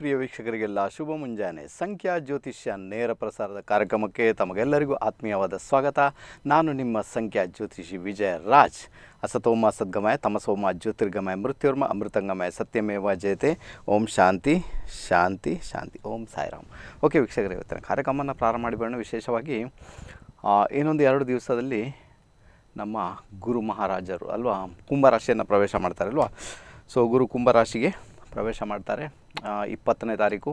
ಪ್ರಿಯ ವೀಕ್ಷಕರಿಗೆಲ್ಲ ಶುಭ ಮುಂಜಾನೆ ಸಂಖ್ಯಾ ಜ್ಯೋತಿಷ್ಯ ನೇರ ಪ್ರಸಾರದ ಕಾರ್ಯಕ್ರಮಕ್ಕೆ ತಮಗೆಲ್ಲರಿಗೂ ಆತ್ಮೀಯವಾದ ಸ್ವಾಗತ ನಾನು ನಿಮ್ಮ ಸಂಖ್ಯಾ ಜ್ಯೋತಿಷಿ ವಿಜಯ ರಾಜ್ ಅಸತೋಮ ಸದ್ಗಮಯ ತಮಸೋಮ ಜ್ಯೋತಿರ್ಗಮಯ ಮೃತ್ಯುರ್ಮ ಅಮೃತಂಗಮಯ ಸತ್ಯಮೇವ ಜಯತೆ ಓಂ ಶಾಂತಿ ಶಾಂತಿ ಶಾಂತಿ ಓಂ ಸಾಯಿರಾಮ್ ಓಕೆ ವೀಕ್ಷಕರೇ ಇವತ್ತಿನ ಕಾರ್ಯಕ್ರಮವನ್ನು ಪ್ರಾರಂಭ ಮಾಡಿಬಿಡೋಣ ವಿಶೇಷವಾಗಿ ಇನ್ನೊಂದು ಎರಡು ದಿವಸದಲ್ಲಿ ನಮ್ಮ ಗುರು ಮಹಾರಾಜರು ಅಲ್ವಾ ಕುಂಭರಾಶಿಯನ್ನು ಪ್ರವೇಶ ಮಾಡ್ತಾರೆ ಅಲ್ವಾ ಸೊ ಗುರು ಕುಂಭರಾಶಿಗೆ ಪ್ರವೇಶ ಮಾಡ್ತಾರೆ ಇಪ್ಪತ್ತನೇ ತಾರೀಕು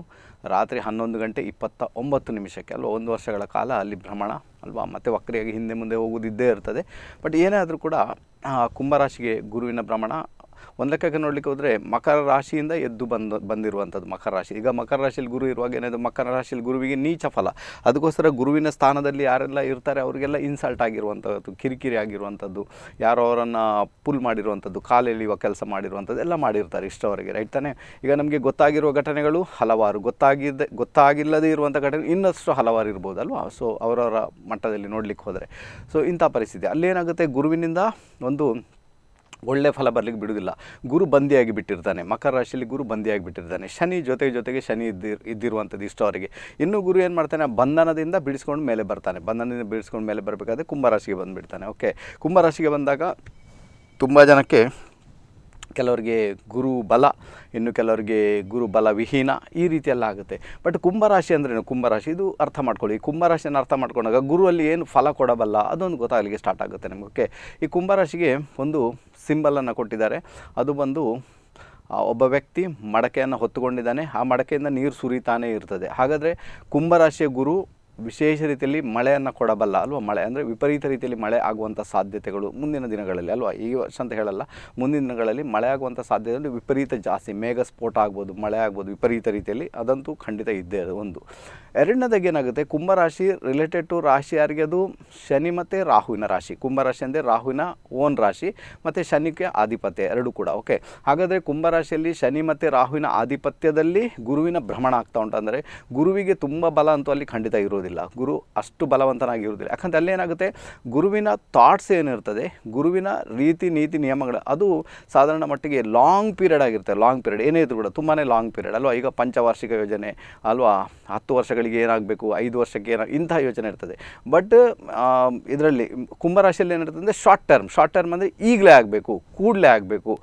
ರಾತ್ರಿ ಹನ್ನೊಂದು ಗಂಟೆ ಇಪ್ಪತ್ತ ಒಂಬತ್ತು ನಿಮಿಷಕ್ಕೆ ಅಲ್ವಾ ಒಂದು ವರ್ಷಗಳ ಕಾಲ ಅಲ್ಲಿ ಭ್ರಮಣ ಅಲ್ವಾ ಮತ್ತು ವಕ್ರಿಯಾಗಿ ಹಿಂದೆ ಮುಂದೆ ಹೋಗುವುದಿದ್ದೇ ಇರ್ತದೆ ಬಟ್ ಏನೇ ಆದರೂ ಕೂಡ ಕುಂಭರಾಶಿಗೆ ಗುರುವಿನ ಭ್ರಮಣ ಒಂದು ಲೆಕ್ಕಕ್ಕೆ ನೋಡಲಿಕ್ಕೆ ಹೋದರೆ ಮಕರ ರಾಶಿಯಿಂದ ಎದ್ದು ಬಂದ ಬಂದಿರುವಂಥದ್ದು ಮಕರ ರಾಶಿ ಈಗ ಮಕರ ರಾಶಿಯಲ್ಲಿ ಗುರು ಇರುವಾಗ ಏನಾದರೂ ಮಕರ ರಾಶಿಯಲ್ಲಿ ಗುರುವಿಗೆ ನೀಚ ಫಲ ಅದಕ್ಕೋಸ್ಕರ ಗುರುವಿನ ಸ್ಥಾನದಲ್ಲಿ ಯಾರೆಲ್ಲ ಇರ್ತಾರೆ ಅವರಿಗೆಲ್ಲ ಇನ್ಸಲ್ಟ್ ಆಗಿರುವಂಥದ್ದು ಕಿರಿಕಿರಿ ಆಗಿರುವಂಥದ್ದು ಯಾರೋ ಅವರನ್ನು ಪುಲ್ ಮಾಡಿರುವಂಥದ್ದು ಕಾಲೆಳಿಯುವ ಕೆಲಸ ಮಾಡಿರುವಂಥದ್ದು ಎಲ್ಲ ಮಾಡಿರ್ತಾರೆ ಇಷ್ಟವರೆಗೆ ರೈಟ್ ತಾನೇ ಈಗ ನಮಗೆ ಗೊತ್ತಾಗಿರುವ ಘಟನೆಗಳು ಹಲವಾರು ಗೊತ್ತಾಗಿದ್ದ ಗೊತ್ತಾಗಿಲ್ಲದೇ ಇರುವಂಥ ಘಟನೆ ಇನ್ನಷ್ಟು ಹಲವಾರು ಇರ್ಬೋದಲ್ವ ಸೊ ಅವರವರ ಮಟ್ಟದಲ್ಲಿ ನೋಡಲಿಕ್ಕೆ ಹೋದರೆ ಸೊ ಇಂಥ ಪರಿಸ್ಥಿತಿ ಅಲ್ಲೇನಾಗುತ್ತೆ ಗುರುವಿನಿಂದ ಒಂದು ಒಳ್ಳೆ ಫಲ ಬರಲಿಕ್ಕೆ ಬಿಡುವುದಿಲ್ಲ ಗುರು ಬಂದಿಯಾಗಿ ಬಿಟ್ಟಿರ್ತಾನೆ ಮಕರ ರಾಶಿಯಲ್ಲಿ ಗುರು ಬಂದಿಯಾಗಿ ಬಿಟ್ಟಿರ್ತಾನೆ ಶನಿ ಜೊತೆಗೆ ಜೊತೆಗೆ ಶನಿ ಇದ್ದಿರ್ ಇದ್ದಿರುವಂಥದ್ದು ಅವರಿಗೆ ಇನ್ನು ಗುರು ಏನು ಮಾಡ್ತಾನೆ ಬಂಧನದಿಂದ ಬಿಡಿಸ್ಕೊಂಡು ಮೇಲೆ ಬರ್ತಾನೆ ಬಂಧನದಿಂದ ಬಿಡಿಸ್ಕೊಂಡು ಮೇಲೆ ಬರಬೇಕಾದ್ರೆ ಕುಂಭರಾಶಿಗೆ ಬಂದುಬಿಡ್ತಾನೆ ಓಕೆ ಕುಂಭರಾಶಿಗೆ ಬಂದಾಗ ತುಂಬ ಜನಕ್ಕೆ ಕೆಲವರಿಗೆ ಗುರು ಬಲ ಇನ್ನು ಕೆಲವರಿಗೆ ಗುರು ಬಲ ವಿಹೀನ ಈ ರೀತಿಯೆಲ್ಲ ಆಗುತ್ತೆ ಬಟ್ ಕುಂಭರಾಶಿ ಅಂದ್ರೇನು ಕುಂಭರಾಶಿ ಇದು ಅರ್ಥ ಮಾಡ್ಕೊಳ್ಳಿ ಈ ಕುಂಭರಾಶಿಯನ್ನು ಅರ್ಥ ಮಾಡ್ಕೊಂಡಾಗ ಗುರುವಲ್ಲಿ ಏನು ಫಲ ಕೊಡಬಲ್ಲ ಅದೊಂದು ಗೊತ್ತಾಗಲಿಕ್ಕೆ ಸ್ಟಾರ್ಟ್ ಆಗುತ್ತೆ ನಿಮಗೆ ಓಕೆ ಈ ಕುಂಭರಾಶಿಗೆ ಒಂದು ಸಿಂಬಲನ್ನು ಕೊಟ್ಟಿದ್ದಾರೆ ಅದು ಬಂದು ಒಬ್ಬ ವ್ಯಕ್ತಿ ಮಡಕೆಯನ್ನು ಹೊತ್ತುಕೊಂಡಿದ್ದಾನೆ ಆ ಮಡಕೆಯಿಂದ ನೀರು ಸುರಿತಾನೇ ಇರ್ತದೆ ಹಾಗಾದರೆ ಕುಂಭರಾಶಿಯ ಗುರು ವಿಶೇಷ ರೀತಿಯಲ್ಲಿ ಮಳೆಯನ್ನು ಕೊಡಬಲ್ಲ ಅಲ್ವಾ ಮಳೆ ಅಂದರೆ ವಿಪರೀತ ರೀತಿಯಲ್ಲಿ ಮಳೆ ಆಗುವಂಥ ಸಾಧ್ಯತೆಗಳು ಮುಂದಿನ ದಿನಗಳಲ್ಲಿ ಅಲ್ವಾ ಈ ವರ್ಷ ಅಂತ ಹೇಳಲ್ಲ ಮುಂದಿನ ದಿನಗಳಲ್ಲಿ ಮಳೆ ಆಗುವಂಥ ಅಂದರೆ ವಿಪರೀತ ಜಾಸ್ತಿ ಮೇಘ ಸ್ಫೋಟ ಆಗ್ಬೋದು ಮಳೆ ಆಗ್ಬೋದು ವಿಪರೀತ ರೀತಿಯಲ್ಲಿ ಅದಂತೂ ಖಂಡಿತ ಇದ್ದೇ ಅದು ಒಂದು ಎರಡನೇದಾಗ ಏನಾಗುತ್ತೆ ಕುಂಭರಾಶಿ ರಿಲೇಟೆಡ್ ಟು ರಾಶಿ ಯಾರಿಗೆ ಅದು ಶನಿ ಮತ್ತು ರಾಹುವಿನ ರಾಶಿ ಕುಂಭರಾಶಿ ಅಂದರೆ ರಾಹುವಿನ ಓನ್ ರಾಶಿ ಮತ್ತು ಶನಿಗೆ ಆಧಿಪತ್ಯ ಎರಡೂ ಕೂಡ ಓಕೆ ಹಾಗಾದರೆ ಕುಂಭರಾಶಿಯಲ್ಲಿ ಶನಿ ಮತ್ತು ರಾಹುವಿನ ಆಧಿಪತ್ಯದಲ್ಲಿ ಗುರುವಿನ ಭ್ರಮಣ ಆಗ್ತಾ ಉಂಟಂದರೆ ಗುರುವಿಗೆ ತುಂಬ ಬಲ ಅಂತೂ ಅಲ್ಲಿ ಖಂಡಿತ ಇರೋದಿಲ್ಲ ಗುರು ಅಷ್ಟು ಬಲವಂತನಾಗಿರೋದಿಲ್ಲ ಯಾಕಂದರೆ ಏನಾಗುತ್ತೆ ಗುರುವಿನ ಥಾಟ್ಸ್ ಏನಿರ್ತದೆ ಗುರುವಿನ ರೀತಿ ನೀತಿ ನಿಯಮಗಳು ಅದು ಸಾಧಾರಣ ಮಟ್ಟಿಗೆ ಲಾಂಗ್ ಪೀರಿಯಡ್ ಆಗಿರುತ್ತೆ ಲಾಂಗ್ ಪೀರಿಯಡ್ ಏನೇ ಇದ್ರು ಕೂಡ ತುಂಬಾ ಲಾಂಗ್ ಪೀರಿಯಡ್ ಅಲ್ವಾ ಈಗ ಪಂಚವಾರ್ಷಿಕ ಯೋಜನೆ ಅಲ್ವಾ ಹತ್ತು ವರ್ಷ ವರ್ಷಗಳಿಗೆ ಏನಾಗಬೇಕು ಐದು ವರ್ಷಕ್ಕೆ ಏನಾಗ ಇಂಥ ಯೋಚನೆ ಇರ್ತದೆ ಬಟ್ ಇದರಲ್ಲಿ ಕುಂಭರಾಶಿಯಲ್ಲಿ ಏನಿರ್ತದೆ ಅಂದರೆ ಶಾರ್ಟ್ ಟರ್ಮ್ ಶಾರ್ಟ್ ಟರ್ಮ್ ಅಂದರೆ ಈಗಲೇ ಆಗಬೇಕು ಕೂಡಲೇ ಆಗಬೇಕು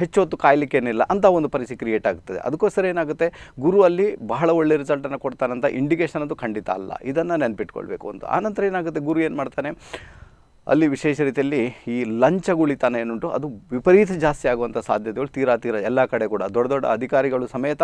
ಹೆಚ್ಚು ಹೊತ್ತು ಕಾಯ್ಲಿಕ್ಕೇನಿಲ್ಲ ಅಂತ ಒಂದು ಪರಿಸ್ಥಿತಿ ಕ್ರಿಯೇಟ್ ಆಗ್ತದೆ ಅದಕ್ಕೋಸ್ಕರ ಏನಾಗುತ್ತೆ ಗುರು ಅಲ್ಲಿ ಬಹಳ ಒಳ್ಳೆ ರಿಸಲ್ಟನ್ನು ಕೊಡ್ತಾನಂತ ಇಂಡಿಕೇಷನ್ ಅದು ಖಂಡಿತ ಅಲ್ಲ ಇದನ್ನು ನೆನಪಿಟ್ಕೊಳ್ಬೇಕು ಅಂತ ಆನಂತರ ಏನಾಗುತ್ತೆ ಗುರು ಏನು ಮಾಡ್ತಾನೆ ಅಲ್ಲಿ ವಿಶೇಷ ರೀತಿಯಲ್ಲಿ ಈ ಲಂಚಗುಳಿತನ ಏನುಂಟು ಅದು ವಿಪರೀತ ಜಾಸ್ತಿ ಆಗುವಂಥ ಸಾಧ್ಯತೆಗಳು ತೀರಾ ತೀರಾ ಎಲ್ಲ ಕಡೆ ಕೂಡ ದೊಡ್ಡ ದೊಡ್ಡ ಅಧಿಕಾರಿಗಳು ಸಮೇತ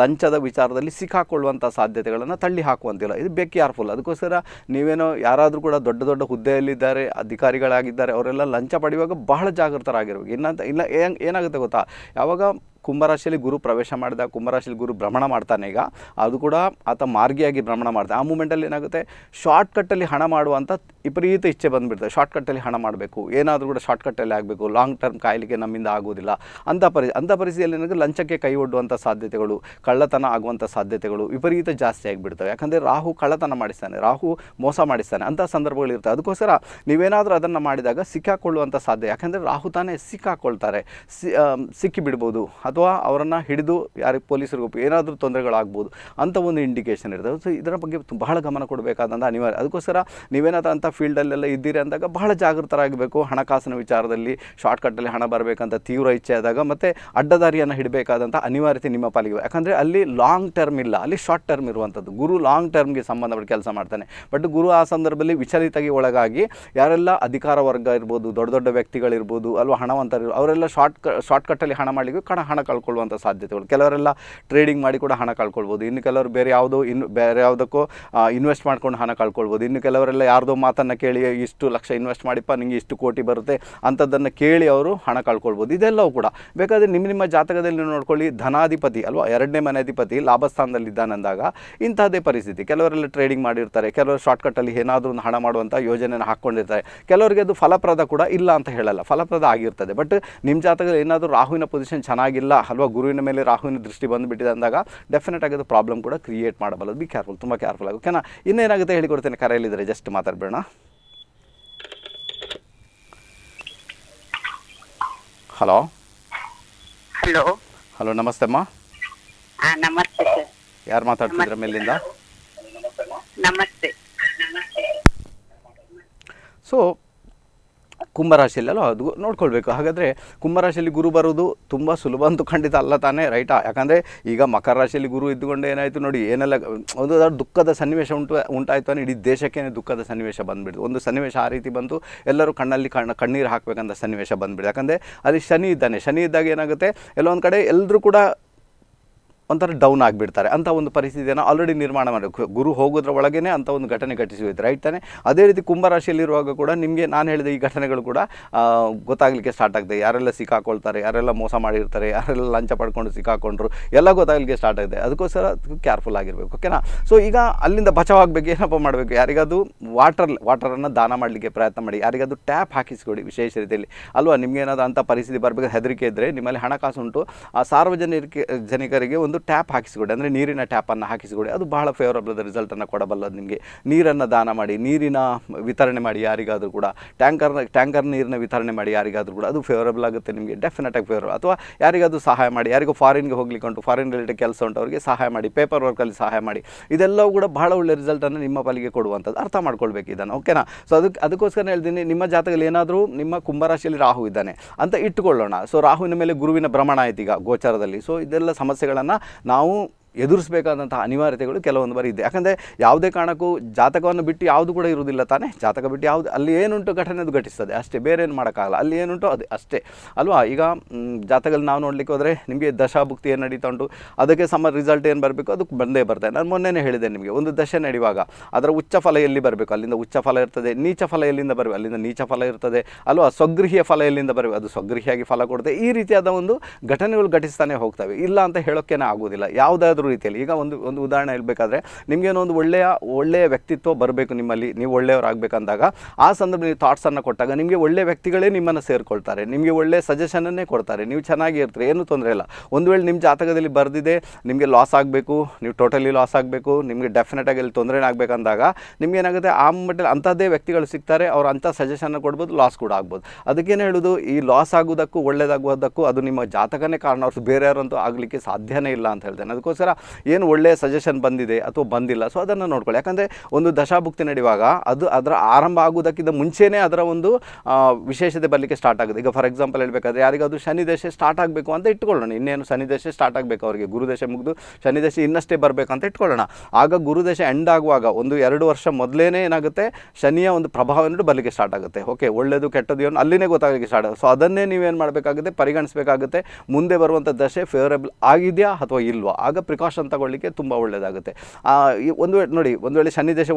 ಲಂಚದ ವಿಚಾರದಲ್ಲಿ ಸಿಕ್ಕಾಕೊಳ್ಳುವಂಥ ಸಾಧ್ಯತೆಗಳನ್ನು ತಳ್ಳಿ ಹಾಕುವಂತಿಲ್ಲ ಇದು ಬೆಕ್ ಕೇರ್ಫುಲ್ ಅದಕ್ಕೋಸ್ಕರ ನೀವೇನೋ ಯಾರಾದರೂ ಕೂಡ ದೊಡ್ಡ ದೊಡ್ಡ ಹುದ್ದೆಯಲ್ಲಿದ್ದಾರೆ ಅಧಿಕಾರಿಗಳಾಗಿದ್ದಾರೆ ಅವರೆಲ್ಲ ಲಂಚ ಪಡೆಯುವಾಗ ಬಹಳ ಜಾಗೃತರಾಗಿರ್ಬೇಕು ಇನ್ನಂತ ಇಲ್ಲ ಏನಾಗುತ್ತೆ ಗೊತ್ತಾ ಯಾವಾಗ ಕುಂಭರಾಶಿಯಲ್ಲಿ ಗುರು ಪ್ರವೇಶ ಮಾಡಿದ ಕುಂಭರಾಶಿಯಲ್ಲಿ ಗುರು ಭ್ರಮಣ ಮಾಡ್ತಾನೆ ಈಗ ಅದು ಕೂಡ ಆತ ಮಾರ್ಗಿಯಾಗಿ ಭ್ರಮಣ ಮಾಡ್ತಾನೆ ಆ ಮೂಮೆಂಟಲ್ಲಿ ಏನಾಗುತ್ತೆ ಶಾರ್ಟ್ಕಟ್ಟಲ್ಲಿ ಹಣ ಮಾಡುವಂಥ ವಿಪರೀತ ಇಚ್ಛೆ ಬಂದುಬಿಡ್ತದೆ ಶಾರ್ಟ್ಕಟ್ಟಲ್ಲಿ ಹಣ ಮಾಡಬೇಕು ಏನಾದರೂ ಕೂಡ ಶಾರ್ಟ್ಕಟ್ಟಲ್ಲಿ ಆಗಬೇಕು ಲಾಂಗ್ ಟರ್ಮ್ ಕಾಯಿಲೆಗೆ ನಮ್ಮಿಂದ ಆಗೋದಿಲ್ಲ ಅಂಥ ಪರಿ ಅಂಥ ಪರಿಸ್ಥಿತಿಯಲ್ಲಿ ಏನಾದರೂ ಲಂಚಕ್ಕೆ ಕೈ ಒಡ್ಡುವಂಥ ಸಾಧ್ಯತೆಗಳು ಕಳ್ಳತನ ಆಗುವಂಥ ಸಾಧ್ಯತೆಗಳು ವಿಪರೀತ ಜಾಸ್ತಿ ಆಗಿಬಿಡ್ತವೆ ಯಾಕಂದರೆ ರಾಹು ಕಳ್ಳತನ ಮಾಡಿಸ್ತಾನೆ ರಾಹು ಮೋಸ ಮಾಡಿಸ್ತಾನೆ ಅಂಥ ಸಂದರ್ಭಗಳು ಅದಕ್ಕೋಸ್ಕರ ನೀವೇನಾದರೂ ಅದನ್ನು ಮಾಡಿದಾಗ ಸಿಕ್ಕಾಕೊಳ್ಳುವಂಥ ಸಾಧ್ಯ ಯಾಕಂದರೆ ರಾಹು ತಾನೇ ಸಿಕ್ಕಾಕೊಳ್ತಾರೆ ಸಿಕ್ಕಿಬಿಡ್ಬೋದು ಅಥವಾ ಅವರನ್ನು ಹಿಡಿದು ಯಾರಿಗೆ ಪೊಲೀಸರಿಗೆ ಏನಾದರೂ ತೊಂದರೆಗಳಾಗ್ಬೋದು ಅಂತ ಒಂದು ಇಂಡಿಕೇಷನ್ ಇರ್ತದೆ ಸೊ ಇದರ ಬಗ್ಗೆ ಬಹಳ ಗಮನ ಕೊಡಬೇಕಾದಂಥ ಅನಿವಾರ್ಯ ಅದಕ್ಕೋಸ್ಕರ ನೀವೇನಾದ್ರೂ ಅಂಥ ಫೀಲ್ಡಲ್ಲೆಲ್ಲ ಇದ್ದೀರಿ ಅಂದಾಗ ಬಹಳ ಜಾಗೃತರಾಗಬೇಕು ಹಣಕಾಸಿನ ವಿಚಾರದಲ್ಲಿ ಶಾರ್ಟ್ಕಟ್ಟಲ್ಲಿ ಹಣ ಬರಬೇಕಂತ ತೀವ್ರ ಇಚ್ಛೆ ಆದಾಗ ಮತ್ತು ಅಡ್ಡದಾರಿಯನ್ನು ಹಿಡಬೇಕಾದಂಥ ಅನಿವಾರ್ಯತೆ ನಿಮ್ಮ ಪಾಲಿಗೆ ಯಾಕಂದರೆ ಅಲ್ಲಿ ಲಾಂಗ್ ಟರ್ಮ್ ಇಲ್ಲ ಅಲ್ಲಿ ಶಾರ್ಟ್ ಟರ್ಮ್ ಇರುವಂಥದ್ದು ಗುರು ಲಾಂಗ್ ಟರ್ಮ್ಗೆ ಸಂಬಂಧಪಟ್ಟ ಕೆಲಸ ಮಾಡ್ತಾನೆ ಬಟ್ ಗುರು ಆ ಸಂದರ್ಭದಲ್ಲಿ ವಿಚಲಿತಗೆ ಒಳಗಾಗಿ ಯಾರೆಲ್ಲ ಅಧಿಕಾರ ವರ್ಗ ಇರ್ಬೋದು ದೊಡ್ಡ ದೊಡ್ಡ ವ್ಯಕ್ತಿಗಳಿರ್ಬೋದು ಅಲ್ವಾ ಹಣವಂತರು ಅವರೆಲ್ಲ ಶಾರ್ಟ್ ಶಾರ್ಟ್ಕಟ್ಟಲ್ಲಿ ಹಣ ಮಾಡಲಿಕ್ಕೆ ಕಣ ಹಣ ಕಳ್ಕೊಳ್ಳುವಂಥ ಸಾಧ್ಯತೆಗಳು ಕೆಲವರೆಲ್ಲ ಟ್ರೇಡಿಂಗ್ ಮಾಡಿ ಕೂಡ ಹಣ ಕಳ್ಕೊಳ್ಬೋದು ಇನ್ನು ಕೆಲವರು ಬೇರೆ ಯಾವುದೋ ಇನ್ನು ಬೇರೆ ಯಾವುದಕ್ಕೂ ಇನ್ವೆಸ್ಟ್ ಮಾಡ್ಕೊಂಡು ಹಣ ಕಳ್ಕೊಳ್ಬೋದು ಇನ್ನು ಕೆಲವರೆಲ್ಲ ಯಾರ್ದೋ ಮಾತನ್ನು ಕೇಳಿ ಇಷ್ಟು ಲಕ್ಷ ಇನ್ವೆಸ್ಟ್ ಮಾಡಿಪ್ಪ ನಿಮಗೆ ಇಷ್ಟು ಕೋಟಿ ಬರುತ್ತೆ ಅಂಥದ್ದನ್ನು ಕೇಳಿ ಅವರು ಹಣ ಕಳ್ಕೊಳ್ಬೋದು ಇದೆಲ್ಲವೂ ಕೂಡ ಬೇಕಾದರೆ ನಿಮ್ಮ ನಿಮ್ಮ ಜಾತಕದಲ್ಲಿ ನೋಡ್ಕೊಳ್ಳಿ ಧನಾಧಿಪತಿ ಅಲ್ವಾ ಎರಡನೇ ಮನೆಧಿಪತಿ ಲಾಭಸ್ಥಾನದಲ್ಲಿದ್ದಾನಂದಾಗ ಇಂಥದ್ದೇ ಪರಿಸ್ಥಿತಿ ಕೆಲವರೆಲ್ಲ ಟ್ರೇಡಿಂಗ್ ಮಾಡಿರ್ತಾರೆ ಕೆಲವರು ಶಾರ್ಟ್ಕಟ್ಟಲ್ಲಿ ಏನಾದರೂ ಒಂದು ಹಣ ಮಾಡುವಂಥ ಯೋಜನೆಯನ್ನು ಹಾಕ್ಕೊಂಡಿರ್ತಾರೆ ಕೆಲವರಿಗೆ ಅದು ಫಲಪ್ರದ ಕೂಡ ಇಲ್ಲ ಅಂತ ಹೇಳಲ್ಲ ಫಲಪ್ರದ ಆಗಿರ್ತದೆ ಬಟ್ ನಿಮ್ಮ ಜಾತಕದಲ್ಲಿ ಏನಾದರೂ ರಾಹುವಿನ ಪೊಸಿಷನ್ ಚೆನ್ನಾಗಿಲ್ಲ ಅಲ್ಲ ಅಲ್ವಾ ಗುರುವಿನ ಮೇಲೆ ರಾಹುವಿನ ದೃಷ್ಟಿ ಬಂದುಬಿಟ್ಟಿದೆ ಅಂದಾಗ ಡೆಫಿನೆಟ್ ಆಗಿ ಅದು ಪ್ರಾಬ್ಲಮ್ ಕೂಡ ಕ್ರಿಯೇಟ್ ಮಾಡಬಲ್ಲದು ಬಿ ಕೇರ್ಫುಲ್ ತುಂಬ ಕೇರ್ಫುಲ್ ಆಗಿ ಓಕೆನಾ ಇನ್ನೇನಾಗುತ್ತೆ ಹೇಳಿಕೊಡ್ತೇನೆ ಕರೆಯಲ್ಲಿದ್ದರೆ ಜಸ್ಟ್ ಮಾತಾಡಬೇಡ ಹಲೋ ಹಲೋ ಹಲೋ ನಮಸ್ತೆ ಅಮ್ಮ ನಮಸ್ತೆ ಸರ್ ಯಾರು ಮಾತಾಡ್ತಿದ್ರ ಮೇಲಿಂದ ನಮಸ್ತೆ ಸೊ ಕುಂಭರಾಶಿಯಲ್ಲೂ ಅದು ನೋಡ್ಕೊಳ್ಬೇಕು ಹಾಗಾದರೆ ಕುಂಭರಾಶಿಯಲ್ಲಿ ಗುರು ಬರೋದು ತುಂಬ ಸುಲಭ ಅಂತೂ ಖಂಡಿತ ಅಲ್ಲ ತಾನೇ ರೈಟಾ ಯಾಕಂದರೆ ಈಗ ಮಕರ ರಾಶಿಯಲ್ಲಿ ಗುರು ಇದ್ದುಕೊಂಡು ಏನಾಯಿತು ನೋಡಿ ಏನೆಲ್ಲ ಒಂದು ದುಃಖದ ಸನ್ನಿವೇಶ ಉಂಟು ಉಂಟಾಯಿತು ಅಂದರೆ ಇಡೀ ದೇಶಕ್ಕೇ ದುಃಖದ ಸನ್ನಿವೇಶ ಬಂದುಬಿಡ್ತು ಒಂದು ಸನ್ನಿವೇಶ ಆ ರೀತಿ ಬಂತು ಎಲ್ಲರೂ ಕಣ್ಣಲ್ಲಿ ಕಣ್ಣು ಕಣ್ಣೀರು ಹಾಕಬೇಕಂತ ಸನ್ನಿವೇಶ ಬಂದುಬಿಡ್ತು ಯಾಕಂದರೆ ಅಲ್ಲಿ ಶನಿ ಇದ್ದಾನೆ ಶನಿ ಇದ್ದಾಗ ಏನಾಗುತ್ತೆ ಎಲ್ಲೊಂದು ಕಡೆ ಎಲ್ಲರೂ ಕೂಡ ಒಂಥರ ಡೌನ್ ಆಗಿಬಿಡ್ತಾರೆ ಅಂಥ ಒಂದು ಪರಿಸ್ಥಿತಿಯನ್ನು ಆಲ್ರೆಡಿ ನಿರ್ಮಾಣ ಮಾಡಬೇಕು ಗುರು ಹೋಗೋದ್ರ ಒಳಗೇ ಅಂತ ಒಂದು ಘಟನೆ ಘಟಿಸಿ ಹೋಯ್ತು ರೈಟ್ ತಾನೆ ಅದೇ ರೀತಿ ಕುಂಭರಾಶಿಯಲ್ಲಿರುವಾಗ ಕೂಡ ನಿಮಗೆ ನಾನು ಹೇಳಿದ ಈ ಘಟನೆಗಳು ಕೂಡ ಗೊತ್ತಾಗಲಿಕ್ಕೆ ಸ್ಟಾರ್ಟ್ ಆಗ್ತದೆ ಯಾರೆಲ್ಲ ಸಿಕ್ಕಾಕೊಳ್ತಾರೆ ಯಾರೆಲ್ಲ ಮೋಸ ಮಾಡಿರ್ತಾರೆ ಯಾರೆಲ್ಲ ಲಂಚ ಪಡ್ಕೊಂಡು ಸಿಕ್ಕಾಕೊಂಡ್ರು ಎಲ್ಲ ಗೊತ್ತಾಗಲಿಕ್ಕೆ ಸ್ಟಾರ್ಟ್ ಆಗಿದೆ ಅದಕ್ಕೋಸ್ಕರ ಕೇರ್ಫುಲ್ ಆಗಿರಬೇಕು ಓಕೆನಾ ಸೊ ಈಗ ಅಲ್ಲಿಂದ ಬಚಾವಾಗಬೇಕು ಏನಪ್ಪ ಮಾಡಬೇಕು ಯಾರಿಗಾದ್ರು ವಾಟರ್ ವಾಟರನ್ನು ದಾನ ಮಾಡಲಿಕ್ಕೆ ಪ್ರಯತ್ನ ಮಾಡಿ ಯಾರಿಗಾದ್ರು ಟ್ಯಾಪ್ ಹಾಕಿಸಿಕೊಡಿ ವಿಶೇಷ ರೀತಿಯಲ್ಲಿ ಅಲ್ವಾ ನಿಮ್ಗೇನಾದ್ರು ಅಂಥ ಪರಿಸ್ಥಿತಿ ಬರಬೇಕು ಹೆದರಿಕೆ ಇದ್ದರೆ ನಿಮ್ಮಲ್ಲಿ ಹಣಕಾಸು ಉಂಟು ಆ ಸಾರ್ವಜನಿಕ ಜನಿಕರಿಗೆ ಒಂದು ಟ್ಯಾಪ್ ಹಾಕಿಸಿಕೊಡಿ ಅಂದರೆ ನೀರಿನ ಟ್ಯಾಪನ್ನು ಹಾಕಿಸಿಕೊಡಿ ಅದು ಬಹಳ ಫೇವರಬಲ್ ರಿಸಲ್ಟನ್ನು ಕೊಡಬಲ್ಲದು ನಿಮಗೆ ನೀರನ್ನು ದಾನ ಮಾಡಿ ನೀರಿನ ವಿತರಣೆ ಮಾಡಿ ಯಾರಿಗಾದರೂ ಕೂಡ ಟ್ಯಾಂಕರ್ನ ಟ್ಯಾಂಕರ್ ನೀರಿನ ವಿತರಣೆ ಮಾಡಿ ಯಾರಿಗಾದರೂ ಕೂಡ ಅದು ಫೇವರಬಲ್ ಆಗುತ್ತೆ ನಿಮಗೆ ಡೆಫಿನೆಟಾಗಿ ಫೇವರಬಲ್ ಅಥವಾ ಯಾರಿಗಾದರೂ ಸಹಾಯ ಮಾಡಿ ಯಾರಿಗೂ ಫಾರಿನ್ಗೆ ಹೋಗ್ಲಿಕ್ಕೆ ಉಂಟು ಫಾರಿನ್ ರಿಲೇಟೆಡ್ ಕೆಲಸ ಉಂಟು ಅವರಿಗೆ ಸಹಾಯ ಮಾಡಿ ಪೇಪರ್ ವರ್ಕಲ್ಲಿ ಸಹಾಯ ಮಾಡಿ ಇದೆಲ್ಲವೂ ಕೂಡ ಬಹಳ ಒಳ್ಳೆ ರಿಸಲ್ಟನ್ನು ನಿಮ್ಮ ಪಾಲಿಗೆ ಕೊಡುವಂಥದ್ದು ಅರ್ಥ ಮಾಡ್ಕೊಳ್ಬೇಕು ಇದನ್ನು ಓಕೆನಾ ಸೊ ಅದಕ್ಕೆ ಅದಕ್ಕೋಸ್ಕರ ಹೇಳ್ತೀನಿ ನಿಮ್ಮ ಜಾತಕದಲ್ಲಿ ಏನಾದರೂ ನಿಮ್ಮ ಕುಂಭರಾಶಿಯಲ್ಲಿ ರಾಹು ಇದ್ದಾನೆ ಅಂತ ಇಟ್ಟುಕೊಳ್ಳೋಣ ಸೊ ರಾಹುವಿನ ಮೇಲೆ ಗುರುವಿನ ಭ್ರಮಣ ಆಯ್ತು ಈಗ ಗೋಚಾರದಲ್ಲಿ ಸೊ ಇದೆಲ್ಲ ಸಮಸ್ಯೆಗಳನ್ನು ನಾವು ಎದುರಿಸಬೇಕಾದಂತಹ ಅನಿವಾರ್ಯತೆಗಳು ಕೆಲವೊಂದು ಬಾರಿ ಇದೆ ಯಾಕಂದರೆ ಯಾವುದೇ ಕಾರಣಕ್ಕೂ ಜಾತಕವನ್ನು ಬಿಟ್ಟು ಯಾವುದು ಕೂಡ ಇರುವುದಿಲ್ಲ ತಾನೇ ಜಾತಕ ಬಿಟ್ಟು ಯಾವುದು ಅಲ್ಲಿ ಏನುಂಟು ಘಟನೆ ಅದು ಘಟಿಸ್ತದೆ ಅಷ್ಟೇ ಬೇರೆ ಏನು ಮಾಡೋಕ್ಕಾಗಲ್ಲ ಅಲ್ಲಿ ಏನುಂಟು ಅದು ಅಷ್ಟೇ ಅಲ್ವಾ ಈಗ ಜಾತಕದಲ್ಲಿ ನಾವು ನೋಡಲಿಕ್ಕೆ ಹೋದರೆ ನಿಮಗೆ ದಶಾಭುಕ್ತಿ ಏನು ನಡೀತಾ ಉಂಟು ಅದಕ್ಕೆ ಸಮ ರಿಸಲ್ಟ್ ಏನು ಬರಬೇಕು ಅದಕ್ಕೆ ಬಂದೇ ಬರ್ತದೆ ನಾನು ಮೊನ್ನೆನೇ ಹೇಳಿದೆ ನಿಮಗೆ ಒಂದು ದಶೆ ನಡೆಯುವಾಗ ಅದರ ಉಚ್ಚ ಫಲ ಎಲ್ಲಿ ಬರಬೇಕು ಅಲ್ಲಿಂದ ಉಚ್ಚ ಫಲ ಇರ್ತದೆ ನೀಚ ಫಲ ಎಲ್ಲಿಂದ ಬರಬೇಕು ಅಲ್ಲಿಂದ ನೀಚ ಫಲ ಇರ್ತದೆ ಅಲ್ವಾ ಸ್ವಗೃಹಿಯ ಫಲ ಎಲ್ಲಿಂದ ಬರಬೇಕು ಅದು ಸ್ವಗೃಹಿಯಾಗಿ ಫಲ ಕೊಡುತ್ತೆ ಈ ರೀತಿಯಾದ ಒಂದು ಘಟನೆಗಳು ಘಟಿಸ್ತಾನೆ ಹೋಗ್ತವೆ ಇಲ್ಲ ಅಂತ ಹೇಳೋಕ್ಕೇನೆ ಆಗೋದಿಲ್ಲ ಯಾವುದಾದ್ರೂ ರೀತಿಯಲ್ಲಿ ಈಗ ಒಂದು ಒಂದು ಉದಾಹರಣೆ ಹೇಳಬೇಕಾದ್ರೆ ನಿಮಗೇನೋ ಒಂದು ಒಳ್ಳೆಯ ಒಳ್ಳೆಯ ವ್ಯಕ್ತಿತ್ವ ಬರಬೇಕು ನಿಮ್ಮಲ್ಲಿ ನೀವು ಒಳ್ಳೆಯವರಾಗಬೇಕಂದಾಗ ಆ ಸಂದರ್ಭ ನೀವು ಥಾಟ್ಸನ್ನು ಕೊಟ್ಟಾಗ ನಿಮಗೆ ಒಳ್ಳೆಯ ವ್ಯಕ್ತಿಗಳೇ ನಿಮ್ಮನ್ನು ಸೇರಿಕೊಳ್ತಾರೆ ನಿಮಗೆ ಒಳ್ಳೆಯ ಸಜೆಷನನ್ನೇ ಕೊಡ್ತಾರೆ ನೀವು ಚೆನ್ನಾಗಿ ಇರ್ತೀರಿ ಏನೂ ತೊಂದರೆ ಇಲ್ಲ ಒಂದು ವೇಳೆ ನಿಮ್ಮ ಜಾತಕದಲ್ಲಿ ಬರೆದಿದೆ ನಿಮಗೆ ಲಾಸ್ ಆಗಬೇಕು ನೀವು ಟೋಟಲಿ ಲಾಸ್ ಆಗಬೇಕು ನಿಮಗೆ ಡೆಫಿನೆಟಾಗಿ ಅಲ್ಲಿ ತೊಂದರೆ ಆಗಬೇಕಂದಾಗ ನಿಮಗೇನಾಗುತ್ತೆ ಆ ಮಟ್ಟಲ್ಲಿ ಅಂಥದ್ದೇ ವ್ಯಕ್ತಿಗಳು ಸಿಗ್ತಾರೆ ಅವ್ರು ಅಂಥ ಸಜೆಷನ್ ಕೊಡ್ಬೋದು ಲಾಸ್ ಕೂಡ ಆಗ್ಬೋದು ಅದಕ್ಕೇನು ಹೇಳೋದು ಈ ಲಾಸ್ ಆಗೋದಕ್ಕೂ ಒಳ್ಳೆಯದಾಗುವುದಕ್ಕೂ ಅದು ನಿಮ್ಮ ಜಾತಕನೇ ಕಾರಣ ಅವ್ರು ಬೇರೆಯವರಂತೂ ಆಗಲಿಕ್ಕೆ ಸಾಧ್ಯನೇ ಇಲ್ಲ ಅಂತ ಹೇಳ್ತೇನೆ ಅದಕ್ಕೋಸ್ಕರ ಏನು ಒಳ್ಳೆಯ ಸಜೆಷನ್ ಬಂದಿದೆ ಅಥವಾ ಬಂದಿಲ್ಲ ಸೊ ಅದನ್ನು ನೋಡ್ಕೊಳ್ಳಿ ಯಾಕಂದರೆ ಒಂದು ದಶಾಭುಕ್ತಿ ನಡೆಯುವಾಗ ಅದು ಅದರ ಆರಂಭ ಆಗೋದಕ್ಕಿಂತ ಮುಂಚೆನೆ ಅದರ ಒಂದು ವಿಶೇಷತೆ ಬರಲಿಕ್ಕೆ ಸ್ಟಾರ್ಟ್ ಆಗುತ್ತೆ ಈಗ ಫಾರ್ ಎಕ್ಸಾಂಪಲ್ ಹೇಳಬೇಕಾದ್ರೆ ಯಾರಿಗಾದ್ರೂ ಶನಿ ದಶೆ ಸ್ಟಾರ್ಟ್ ಆಗಬೇಕು ಅಂತ ಇಟ್ಕೊಳ್ಳೋಣ ಇನ್ನೇನು ಶನಿ ದಶೆ ಸ್ಟಾರ್ಟ್ ಆಗಬೇಕು ಅವರಿಗೆ ಗುರುದಶೆ ಮುಗಿದು ಶನಿ ದಶೆ ಇನ್ನಷ್ಟೇ ಅಂತ ಇಟ್ಕೊಳ್ಳೋಣ ಆಗ ಗುರುದೇಶ ಎಂಡ್ ಆಗುವಾಗ ಒಂದು ಎರಡು ವರ್ಷ ಮೊದಲೇ ಏನಾಗುತ್ತೆ ಶನಿಯ ಒಂದು ಪ್ರಭಾವ ಅನ್ನೋದು ಬರಲಿಕ್ಕೆ ಸ್ಟಾರ್ಟ್ ಆಗುತ್ತೆ ಓಕೆ ಒಳ್ಳೆಯದು ಕೆಟ್ಟದ್ದು ಏನು ಅಲ್ಲಿನೇ ಗೊತ್ತಾಗಲಿಕ್ಕೆ ಸ್ಟಾರ್ಟ್ ಆಗುತ್ತೆ ಸೊ ಅದನ್ನೇ ನೀವೇನು ಮಾಡಬೇಕಾಗುತ್ತೆ ಪರಿಗಣಿಸಬೇಕಾಗುತ್ತೆ ಮುಂದೆ ಬರುವಂಥ ದಶೆ ಫೇವರೇಬಲ್ ಆಗಿದೆಯಾ ಅಥವಾ ಇಲ್ವಾ ಆಗ ಪ್ರಿಕಾ ಪ್ರಿಕಾಷನ್ ತಗೊಳ್ಳಿಕ್ಕೆ ತುಂಬ ಒಳ್ಳೆಯದಾಗುತ್ತೆ ಒಂದು ವೇಳೆ ನೋಡಿ ಒಂದು ವೇಳೆ ಶನಿ ದೇಶ